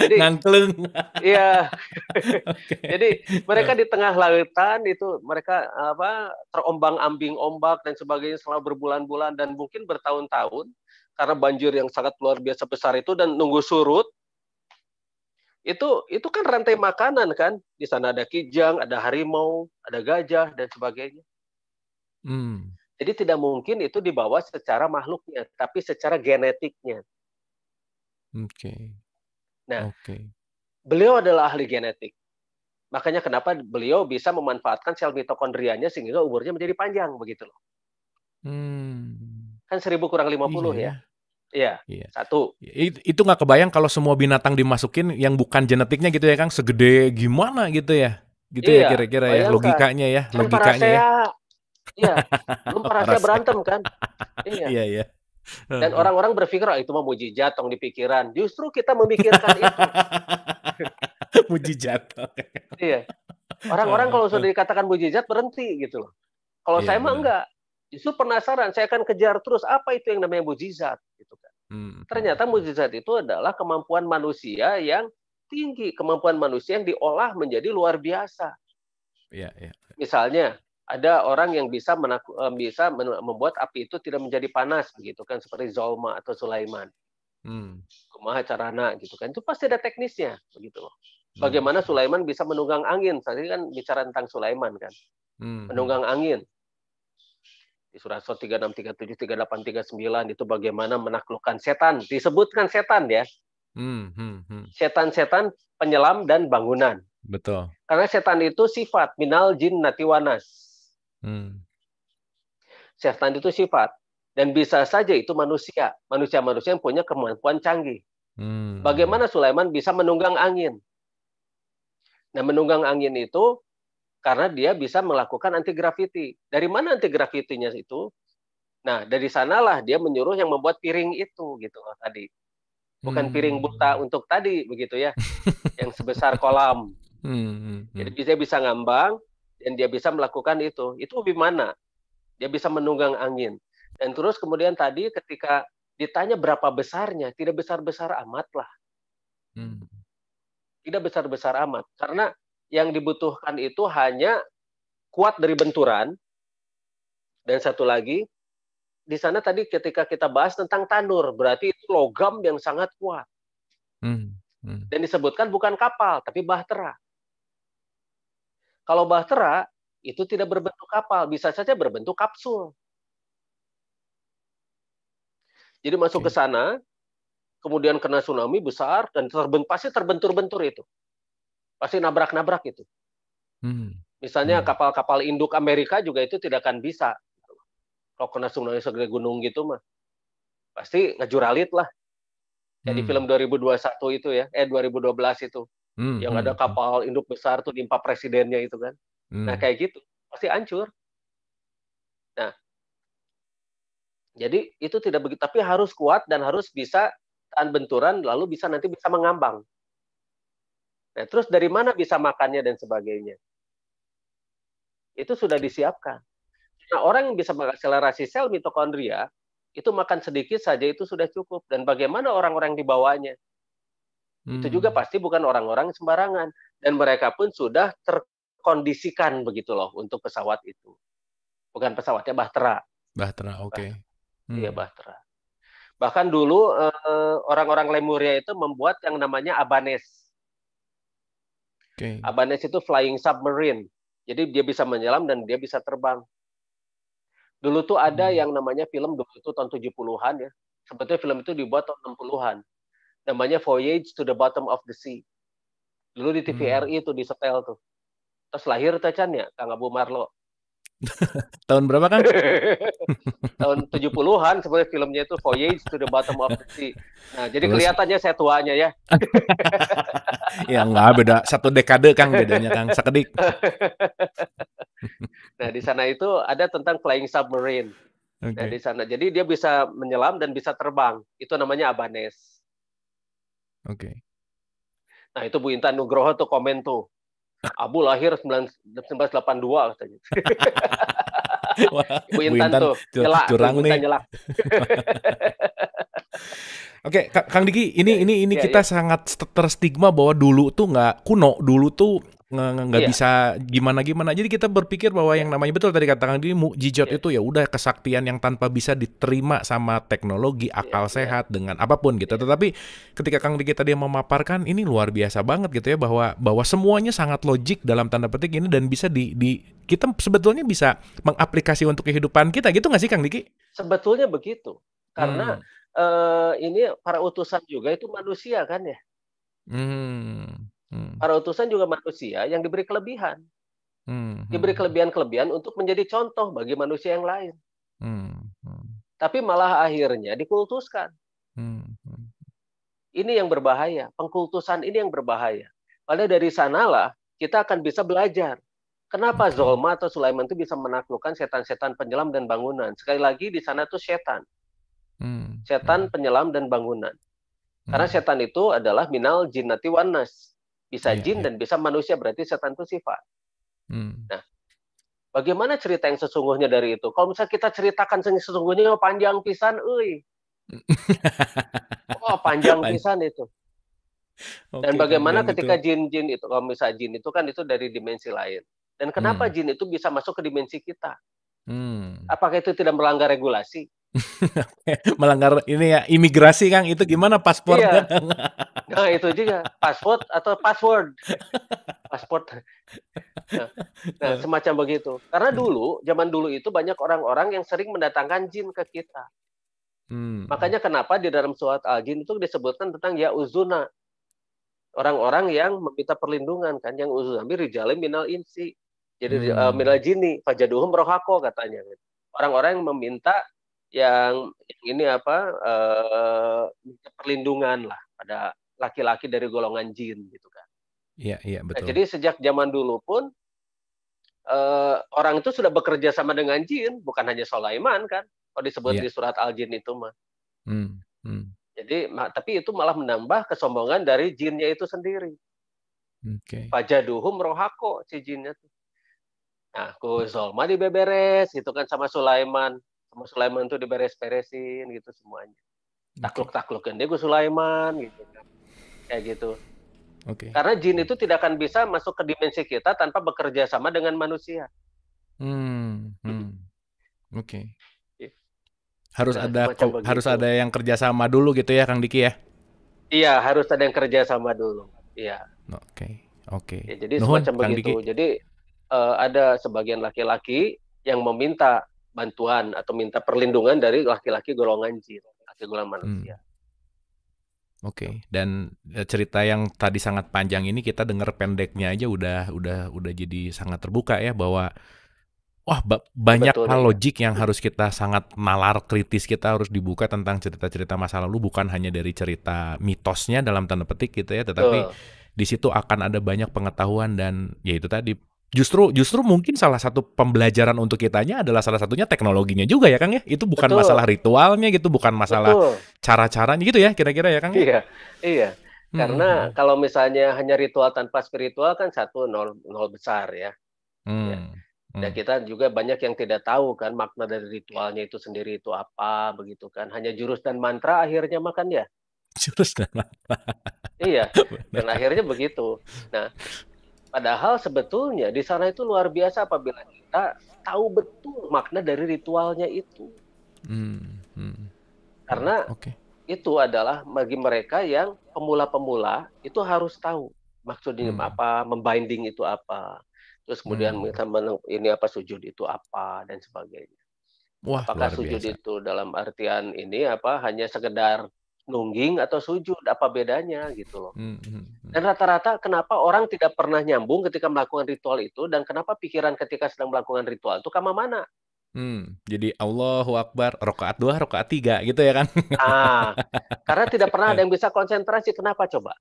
Jadi angkleng. Iya. okay. Jadi mereka di tengah lautan itu mereka apa terombang-ambing ombak dan sebagainya selama berbulan-bulan dan mungkin bertahun-tahun karena banjir yang sangat luar biasa besar itu dan nunggu surut itu itu kan rantai makanan kan di sana ada kijang ada harimau ada gajah dan sebagainya hmm. jadi tidak mungkin itu dibawa secara makhluknya tapi secara genetiknya oke okay. nah okay. beliau adalah ahli genetik makanya kenapa beliau bisa memanfaatkan sel mitokondrianya sehingga umurnya menjadi panjang begitu loh hmm. kan seribu kurang 50 puluh iya. ya Iya. Iya. Satu. Iya, itu nggak kebayang kalau semua binatang dimasukin yang bukan genetiknya gitu ya Kang, segede gimana gitu ya. Gitu ya iya, ya kira-kira ya logikanya ya, kan logikanya ya. Iya. Belum saya berantem kan? Iya. iya, iya. Dan orang-orang berpikir oh, itu mah mujizat tong di pikiran. Justru kita memikirkan itu. mujizat. iya. Orang-orang kalau sudah dikatakan mujizat berhenti gitu loh. Kalau yeah, saya mah enggak justru penasaran saya akan kejar terus apa itu yang namanya mujizat gitu kan hmm, hmm. ternyata mujizat itu adalah kemampuan manusia yang tinggi kemampuan manusia yang diolah menjadi luar biasa yeah, yeah. Iya. misalnya ada orang yang bisa menaku, eh, bisa membuat api itu tidak menjadi panas begitu kan seperti Zolma atau Sulaiman. Hmm. Kumaha carana gitu kan. Itu pasti ada teknisnya begitu loh. Hmm. Bagaimana Sulaiman bisa menunggang angin? Tadi kan bicara tentang Sulaiman kan. Hmm. hmm. Menunggang angin di Suraso 3637 3839 itu bagaimana menaklukkan setan disebutkan setan ya setan-setan hmm, hmm, hmm. penyelam dan bangunan betul karena setan itu sifat minal jin natiwanas hmm. setan itu sifat dan bisa saja itu manusia manusia manusia yang punya kemampuan canggih hmm. bagaimana Sulaiman bisa menunggang angin nah menunggang angin itu karena dia bisa melakukan anti gravity. Dari mana anti gravitinya itu? Nah, dari sanalah dia menyuruh yang membuat piring itu gitu loh tadi. Bukan piring hmm. buta untuk tadi begitu ya, yang sebesar kolam. Hmm, hmm, Jadi dia bisa ngambang dan dia bisa melakukan itu. Itu di mana? Dia bisa menunggang angin. Dan terus kemudian tadi ketika ditanya berapa besarnya, tidak besar-besar amat lah. Tidak besar-besar amat karena yang dibutuhkan itu hanya kuat dari benturan dan satu lagi di sana tadi ketika kita bahas tentang tanur berarti itu logam yang sangat kuat hmm. Hmm. dan disebutkan bukan kapal tapi bahtera kalau bahtera itu tidak berbentuk kapal bisa saja berbentuk kapsul jadi masuk okay. ke sana kemudian kena tsunami besar dan terbentur pasti terbentur-bentur itu pasti nabrak-nabrak gitu. Hmm. Misalnya iya. kapal-kapal hmm. induk Amerika juga itu tidak akan bisa. Kalau kena tsunami segede gunung gitu mah pasti ngejuralit lah. Jadi hmm. film 2021 itu ya, eh 2012 itu hmm. yang hmm, ada hmm. kapal induk besar tuh diimpa presidennya itu kan. Hmm. Nah kayak gitu pasti hancur. Nah jadi itu tidak begitu, tapi harus kuat dan harus bisa tahan benturan, lalu bisa nanti bisa mengambang. Nah, terus dari mana bisa makannya dan sebagainya? Itu sudah disiapkan. Nah, orang yang bisa mengakselerasi sel mitokondria itu makan sedikit saja itu sudah cukup dan bagaimana orang-orang di bawahnya? Hmm. Itu juga hmm. pasti bukan orang-orang sembarangan dan mereka pun sudah terkondisikan begitu loh untuk pesawat itu. Bukan pesawatnya Bahtera. Bahtera, oke. Okay. Hmm. Iya, Bahtera. Bahkan dulu eh, orang-orang Lemuria itu membuat yang namanya abanes Okay. Abanes itu flying submarine. Jadi dia bisa menyelam dan dia bisa terbang. Dulu tuh ada hmm. yang namanya film dulu itu tahun 70-an ya. Sebetulnya film itu dibuat tahun 60-an. Namanya Voyage to the Bottom of the Sea. Dulu di TVRI hmm. itu di setel tuh. Terus lahir Tacan ya, Kang Abu Marlo. Tahun berapa kan? Tahun 70-an sebenarnya filmnya itu Voyage to the Bottom of the Sea. Nah, jadi Terus. kelihatannya saya tuanya ya. ya enggak beda satu dekade Kang bedanya Kang sekedik. nah, di sana itu ada tentang flying submarine. Okay. Nah, di sana jadi dia bisa menyelam dan bisa terbang. Itu namanya Abanes. Oke. Okay. Nah, itu Bu Intan Nugroho tuh komen tuh. Abu lahir 1982 katanya. Bu Intan, Bu Intan tuh nyelak, curang nih. Nyelak. Oke, Kang Diki, ini iya, ini ini ya, kita ya. sangat terstigma bahwa dulu tuh nggak kuno, dulu tuh nggak yeah. bisa gimana gimana jadi kita berpikir bahwa yang iya. namanya betul tadi katakan kang mukjizat yeah. itu ya udah kesaktian yang tanpa bisa diterima sama teknologi iya, akal yeah. sehat dengan apapun gitu iya. tetapi ketika Kang Diki tadi memaparkan ini luar biasa banget gitu ya bahwa bahwa semuanya sangat logik dalam tanda petik ini dan bisa di, di kita sebetulnya bisa mengaplikasi untuk kehidupan kita gitu nggak sih Kang Diki sebetulnya begitu karena hmm. uh, ini para utusan juga itu manusia kan ya hmm Hmm. Para utusan juga manusia yang diberi kelebihan. Hmm. Diberi hmm. kelebihan-kelebihan untuk menjadi contoh bagi manusia yang lain. Hmm. hmm. Tapi malah akhirnya dikultuskan. Hmm, hmm. Ini yang berbahaya. Pengkultusan ini yang berbahaya. Padahal dari sanalah kita akan bisa belajar. Kenapa Zolma atau Sulaiman itu bisa menaklukkan setan-setan penyelam dan bangunan? Sekali lagi di sana itu setan. Setan penyelam dan bangunan. Karena setan itu adalah minal jinnati wanas. Bisa yeah, jin yeah. dan bisa manusia berarti setan itu sifat. Hmm. Nah, bagaimana cerita yang sesungguhnya dari itu? Kalau misalnya kita ceritakan sesungguhnya oh, panjang pisan, ui, oh, panjang pisan itu. Okay, dan bagaimana ketika jin-jin itu. itu kalau misalnya jin itu kan itu dari dimensi lain. Dan kenapa hmm. jin itu bisa masuk ke dimensi kita? Hmm. Apakah itu tidak melanggar regulasi? melanggar ini ya imigrasi Kang itu gimana paspor iya. nah, itu juga paspor atau password paspor nah, nah, semacam begitu karena hmm. dulu zaman dulu itu banyak orang-orang yang sering mendatangkan jin ke kita hmm. makanya kenapa di dalam surat al jin itu disebutkan tentang ya uzuna orang-orang yang meminta perlindungan kan yang uzuna rijalim minal insi jadi hmm. uh, minal jini fajaduhum rohako katanya orang-orang yang meminta yang ini apa uh, perlindungan lah pada laki-laki dari golongan jin gitu kan. Iya iya nah, betul. Nah, jadi sejak zaman dulu pun uh, orang itu sudah bekerja sama dengan jin, bukan hanya Sulaiman kan. Kalau disebut ya. di surat Al Jin itu mah. Hmm, hmm. Jadi tapi itu malah menambah kesombongan dari jinnya itu sendiri. Okay. Fajaduhum rohako si jinnya tuh. Nah, Sulaiman Zolma beberes gitu kan sama Sulaiman sama Sulaiman tuh diberes-beresin gitu semuanya takluk-taklukin dia gue Sulaiman gitu kan. kayak gitu okay. karena jin itu tidak akan bisa masuk ke dimensi kita tanpa bekerja sama dengan manusia hmm, hmm. oke okay. Iya. harus nah, ada harus ada yang kerja sama dulu gitu ya Kang Diki ya iya harus ada yang kerja sama dulu iya oke okay. oke okay. ya, jadi Nuhun, semacam begitu Diki. jadi uh, ada sebagian laki-laki yang meminta bantuan atau minta perlindungan dari laki-laki golongan jin, laki golongan hmm. manusia. Hmm. Oke, okay. dan e, cerita yang tadi sangat panjang ini kita dengar pendeknya aja udah udah udah jadi sangat terbuka ya bahwa wah ba banyak Betul, hal ya. logik yang harus kita sangat nalar kritis kita harus dibuka tentang cerita-cerita masa lalu bukan hanya dari cerita mitosnya dalam tanda petik gitu ya, tetapi uh. di situ akan ada banyak pengetahuan dan ya itu tadi justru justru mungkin salah satu pembelajaran untuk kitanya adalah salah satunya teknologinya juga ya Kang ya. Itu bukan Betul. masalah ritualnya gitu, bukan masalah cara-caranya gitu ya kira-kira ya Kang. Ya? Iya. Iya. Hmm. Karena kalau misalnya hanya ritual tanpa spiritual kan satu nol nol besar ya. Hmm. ya. Hmm. Dan kita juga banyak yang tidak tahu kan makna dari ritualnya itu sendiri itu apa begitu kan. Hanya jurus dan mantra akhirnya makan ya. Jurus dan mantra. iya. Dan akhirnya begitu. Nah, Padahal sebetulnya di sana itu luar biasa apabila kita tahu betul makna dari ritualnya itu. Hmm. Hmm. Karena okay. itu adalah bagi mereka yang pemula-pemula itu harus tahu maksudnya hmm. apa, membinding itu apa, terus kemudian hmm. ini apa sujud itu apa dan sebagainya. Wah, Apakah sujud biasa. itu dalam artian ini apa hanya sekedar nungging atau sujud apa bedanya gitu loh hmm, hmm, hmm, dan rata-rata kenapa orang tidak pernah nyambung ketika melakukan ritual itu dan kenapa pikiran ketika sedang melakukan ritual itu kama mana Hmm, jadi Allahu Akbar, rokaat dua, rokaat tiga gitu ya kan? Ah, karena tidak pernah ada yang bisa konsentrasi. Kenapa coba?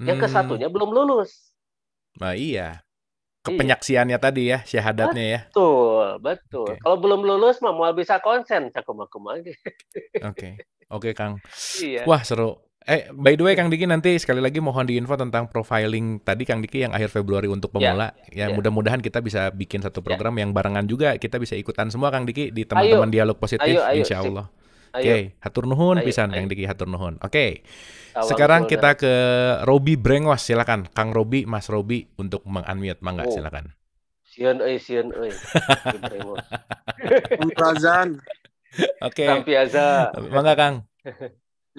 Yang hmm. kesatunya belum lulus. Nah iya. Iya. kepenyaksiannya iya. tadi ya, syahadatnya ya. Betul, betul. Okay. Kalau belum lulus mah mau bisa konsen cakum aku Oke. Oke, Kang. Iya. Wah, seru. Eh, by the way Kang Diki nanti sekali lagi mohon diinfo tentang profiling tadi Kang Diki yang akhir Februari untuk ya, pemula. Yeah, ya, yeah. mudah-mudahan kita bisa bikin satu ya. program yeah. yang barengan juga kita bisa ikutan semua Kang Diki di teman-teman dialog positif ayo, ayo, insya Allah. Oke, okay. hatur nuhun pisan yang Diki hatur nuhun. Oke. Okay. Sekarang kita ke Robi Brengwas silakan. Kang Robi, Mas Robi untuk mengunmute mangga oh. silakan. Sian euy, sian euy. Pampiazan. Oke. Pampiaza. Mangga Kang.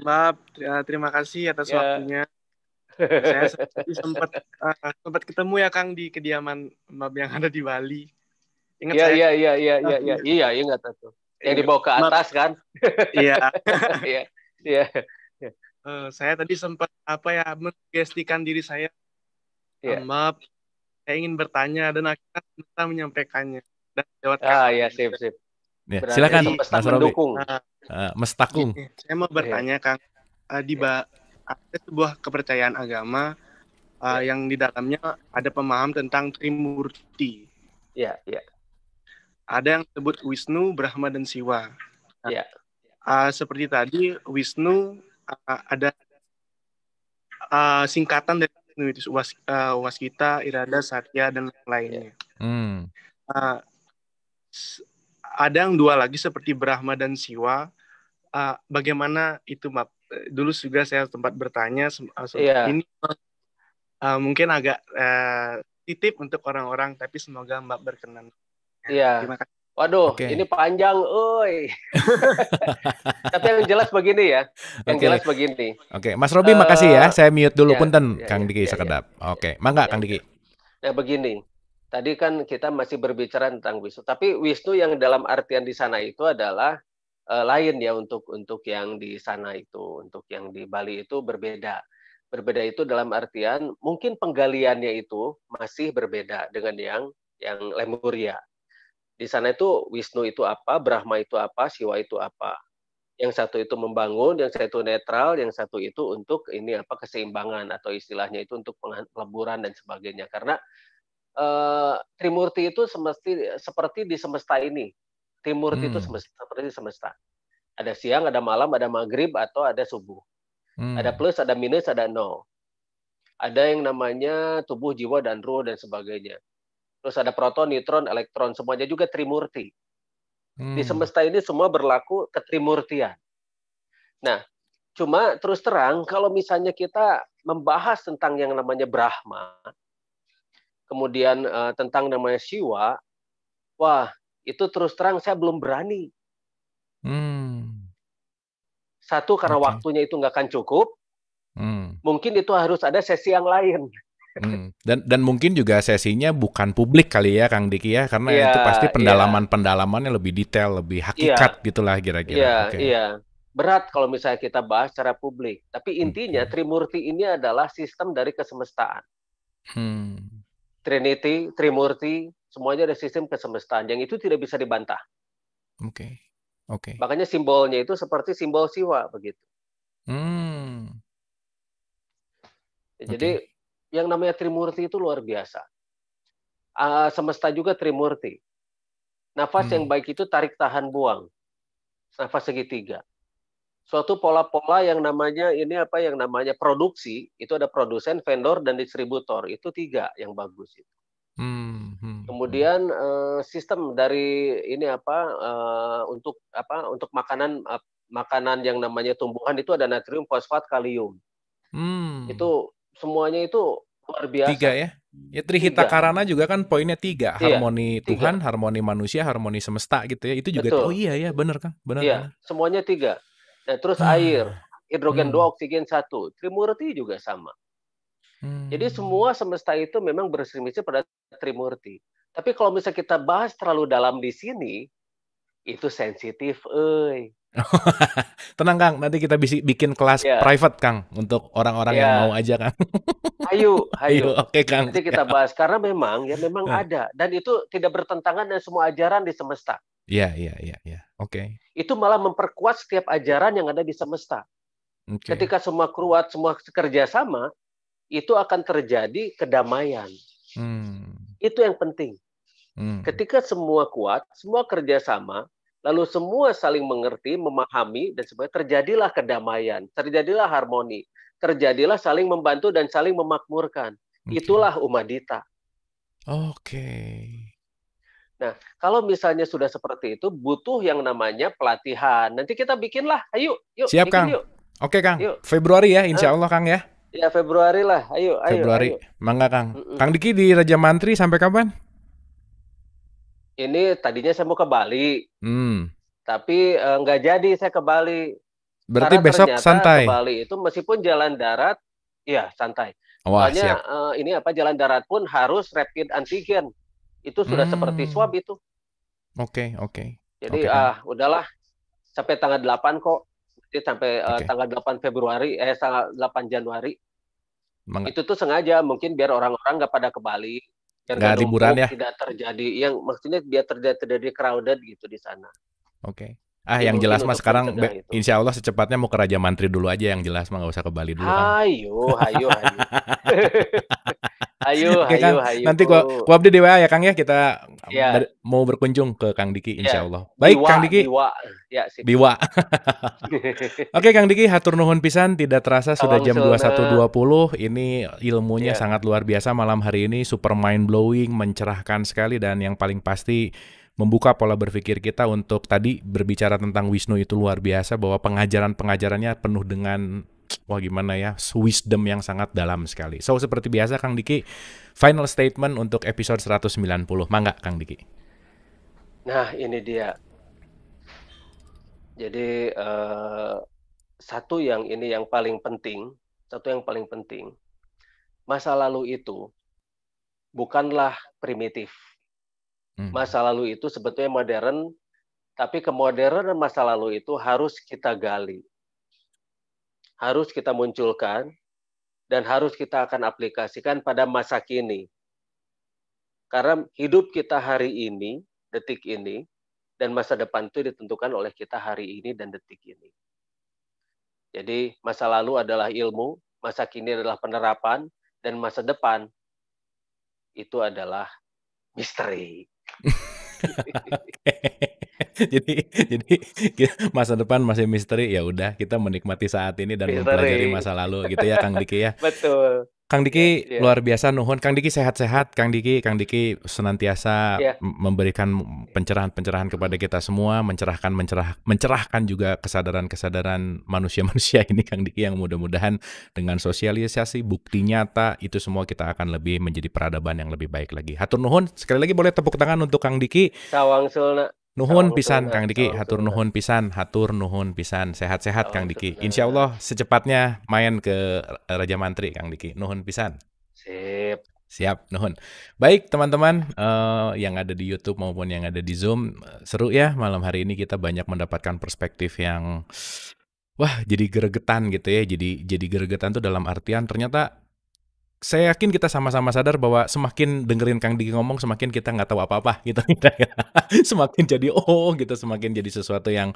Maaf, ya, terima kasih atas yeah. waktunya. Saya sempat uh, sempat ketemu ya Kang di kediaman Mbak yang ada di Bali. Ingat ya, saya? Iya, iya, iya, iya, iya, iya, ingat aku yang dibawa ke atas kan? Iya. Iya. Iya. Eh, saya tadi sempat apa ya menggestikan diri saya. Yeah. Um, maaf, saya ingin bertanya dan akhirnya kita menyampaikannya dan lewat Ah ya sip sip. Ya, silakan Mas Robi. uh, uh, mestakung. saya mau iya. bertanya yeah. Kang, uh, di yeah. ada sebuah kepercayaan agama uh, eh, yeah. yang di dalamnya ada pemaham tentang Trimurti. Iya, yeah, iya. Yeah. Ada yang sebut Wisnu, Brahma, dan Siwa. Nah, uh, seperti tadi, Wisnu uh, ada uh, singkatan dari Wisnu itu was, uh, Waskita, Irada, Satya, dan lainnya. Iya. Hmm. Uh, ada yang dua lagi seperti Brahma dan Siwa. Uh, bagaimana itu, Mbak? Dulu juga saya tempat bertanya, yeah. Iya. ini uh, mungkin agak uh, titip untuk orang-orang, tapi semoga Mbak berkenan. Iya. iya. Terima kasih. Waduh, okay. ini panjang, oi. Tapi yang jelas begini ya, yang jelas begini. Oke, okay. Mas Robi, uh, makasih ya. Eh, Saya mute dulu, ya, punten, ya, Kang Diki ya, sekedap. Eh, ya, Oke, okay. mangga, ya, Kang Diki. Ya begini, tadi kan kita masih berbicara tentang Wisnu, tapi Wisnu yang dalam artian di sana itu adalah uh, lain ya untuk untuk yang di sana itu, untuk yang di Bali itu berbeda. Berbeda itu dalam artian mungkin penggaliannya itu masih berbeda dengan yang yang Lemuria di sana itu Wisnu itu apa, Brahma itu apa, Siwa itu apa. Yang satu itu membangun, yang satu netral, yang satu itu untuk ini apa keseimbangan atau istilahnya itu untuk peleburan dan sebagainya. Karena eh, Trimurti itu semesti seperti di semesta ini. Trimurti hmm. itu semesta, seperti semesta. Ada siang, ada malam, ada maghrib atau ada subuh. Hmm. Ada plus, ada minus, ada nol. Ada yang namanya tubuh, jiwa, dan roh dan sebagainya Terus ada proton, neutron, elektron, semuanya juga trimurti. Hmm. Di semesta ini semua berlaku ketrimurtian. Nah, cuma terus terang kalau misalnya kita membahas tentang yang namanya Brahma, kemudian uh, tentang namanya Siwa, wah itu terus terang saya belum berani. Hmm. Satu karena okay. waktunya itu nggak akan cukup. Hmm. Mungkin itu harus ada sesi yang lain. Hmm, dan dan mungkin juga sesinya bukan publik kali ya Kang Diki ya karena yeah, itu pasti iya. pendalaman-pendalamannya lebih detail, lebih iya. hakikat yeah. gitulah kira-kira. Iya, yeah, okay. iya. Berat kalau misalnya kita bahas secara publik. Tapi hmm, intinya hmm. Trimurti ini adalah sistem dari kesemestaan. Hmm. Trinity, Trimurti, semuanya ada sistem kesemestaan yang itu tidak bisa dibantah. Oke. Okay. Oke. Okay. Makanya simbolnya itu seperti simbol siwa begitu. Hmm. Jadi okay yang namanya Trimurti itu luar biasa. Uh, semesta juga Trimurti. Nafas hmm. yang baik itu tarik tahan buang. Nafas segitiga. Suatu pola-pola yang namanya ini apa yang namanya produksi itu ada produsen, vendor dan distributor itu tiga yang bagus itu. Hmm, hmm, hmm. Kemudian uh, sistem dari ini apa uh, untuk apa untuk makanan uh, makanan yang namanya tumbuhan itu ada natrium, fosfat, kalium. Hmm. Itu semuanya itu luar biasa. Tiga ya. Ya Trihita tiga. Karana juga kan poinnya tiga, iya, harmoni tiga. Tuhan, harmoni manusia, harmoni semesta gitu ya. Itu juga Betul. oh iya ya, benar kan benar. Iya, bener. semuanya tiga. Nah, terus hmm. air, hidrogen hmm. dua, oksigen satu. Trimurti juga sama. Hmm. Jadi semua semesta itu memang bersimisi pada Trimurti. Tapi kalau misalnya kita bahas terlalu dalam di sini, itu sensitif, eh. Tenang Kang, nanti kita bisa bikin kelas yeah. private Kang untuk orang-orang yeah. yang iya. mau aja Kang. ayo, ayo. Oke okay, Kang. Nanti kita bahas karena memang ya memang nah. ada dan itu tidak bertentangan dengan semua ajaran di semesta. Iya, iya, iya, iya. Oke. Okay. Itu malah memperkuat setiap ajaran yang ada di semesta. Okay. Ketika semua kuat, semua kerja sama, itu akan terjadi kedamaian. Hmm. Itu yang penting. Hmm. Ketika semua kuat, semua kerjasama, lalu semua saling mengerti, memahami, dan sebagainya, terjadilah kedamaian, terjadilah harmoni, terjadilah saling membantu dan saling memakmurkan. Okay. Itulah umadita. Oke. Okay. Nah, kalau misalnya sudah seperti itu, butuh yang namanya pelatihan. Nanti kita bikinlah, ayo, yuk. Siap, bikin, Kang. Yuk. Oke, Kang. Yuk. Februari ya, insya Allah, Kang ya. Ya, Februari lah. Ayo, Februari. ayo. Mangga, Kang. Mm -mm. Kang Diki di Raja Mantri sampai kapan? ini tadinya saya mau ke Bali. Hmm. Tapi eh, nggak uh, jadi saya ke Bali. Berarti Karena besok santai. Ke Bali itu meskipun jalan darat, ya santai. Wah, Soalnya uh, ini apa jalan darat pun harus rapid antigen. Itu sudah hmm. seperti swab itu. Oke, okay, oke. Okay. Jadi okay. Uh, udahlah sampai tanggal 8 kok. Jadi sampai eh, okay. tanggal 8 Februari eh tanggal 8 Januari. Meng itu tuh sengaja mungkin biar orang-orang nggak pada ke Bali Biar nggak liburan ya tidak terjadi yang maksudnya biar terjadi terjadi crowded gitu di sana oke okay. Ah, yang jelas mah sekarang be, insya Allah secepatnya mau ke Raja Mantri dulu aja yang jelas mah nggak usah ke Bali dulu. Ayo, kan. ayo, ayo. ayo, ayo, ayo. Nanti gua, gua update di WA ya Kang ya kita ya. mau berkunjung ke Kang Diki iya. insya ya. Allah. Baik biwa, Kang Diki. Biwa. Ya, sip. Biwa. Oke Kang Diki, hatur nuhun pisan tidak terasa sudah jam 21.20. Ini ilmunya ya. sangat luar biasa malam hari ini super mind blowing, mencerahkan sekali dan yang paling pasti membuka pola berpikir kita untuk tadi berbicara tentang Wisnu itu luar biasa bahwa pengajaran-pengajarannya penuh dengan wah gimana ya wisdom yang sangat dalam sekali. So seperti biasa Kang Diki, final statement untuk episode 190. Mangga Kang Diki. Nah, ini dia. Jadi uh, satu yang ini yang paling penting, satu yang paling penting. Masa lalu itu bukanlah primitif Hmm. Masa lalu itu sebetulnya modern, tapi kemodernan masa lalu itu harus kita gali. Harus kita munculkan dan harus kita akan aplikasikan pada masa kini. Karena hidup kita hari ini, detik ini, dan masa depan itu ditentukan oleh kita hari ini dan detik ini. Jadi masa lalu adalah ilmu, masa kini adalah penerapan, dan masa depan itu adalah misteri. jadi jadi masa depan masih misteri ya udah kita menikmati saat ini dan misteri. mempelajari masa lalu gitu ya Kang Diki ya. Betul. Kang Diki yeah. Iya. luar biasa nuhun. Kang Diki sehat-sehat. Kang Diki, Kang Diki senantiasa yeah. memberikan pencerahan-pencerahan iya. kepada kita semua, mencerahkan mencerah mencerahkan juga kesadaran-kesadaran manusia-manusia ini Kang Diki yang mudah-mudahan dengan sosialisasi bukti nyata itu semua kita akan lebih menjadi peradaban yang lebih baik lagi. Hatur nuhun. Sekali lagi boleh tepuk tangan untuk Kang Diki. Sawang sulna. Nuhun pisan Kang Diki, hatur nuhun pisan, hatur nuhun pisan. Sehat-sehat Kang Diki. Insya Allah secepatnya main ke Raja Mantri Kang Diki. Nuhun pisan. Sip. Siap, nuhun. Baik teman-teman uh, yang ada di YouTube maupun yang ada di Zoom, seru ya malam hari ini kita banyak mendapatkan perspektif yang wah jadi geregetan gitu ya. Jadi jadi geregetan tuh dalam artian ternyata saya yakin kita sama-sama sadar bahwa semakin dengerin Kang Diki ngomong, semakin kita nggak tahu apa-apa gitu. semakin jadi oh gitu, semakin jadi sesuatu yang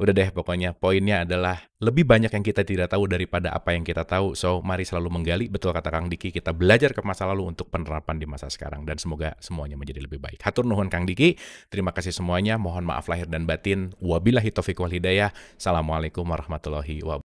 udah deh pokoknya poinnya adalah lebih banyak yang kita tidak tahu daripada apa yang kita tahu. So mari selalu menggali, betul kata Kang Diki, kita belajar ke masa lalu untuk penerapan di masa sekarang dan semoga semuanya menjadi lebih baik. Hatur nuhun Kang Diki, terima kasih semuanya, mohon maaf lahir dan batin. Wabillahi taufiq wal hidayah. Assalamualaikum warahmatullahi wabarakatuh.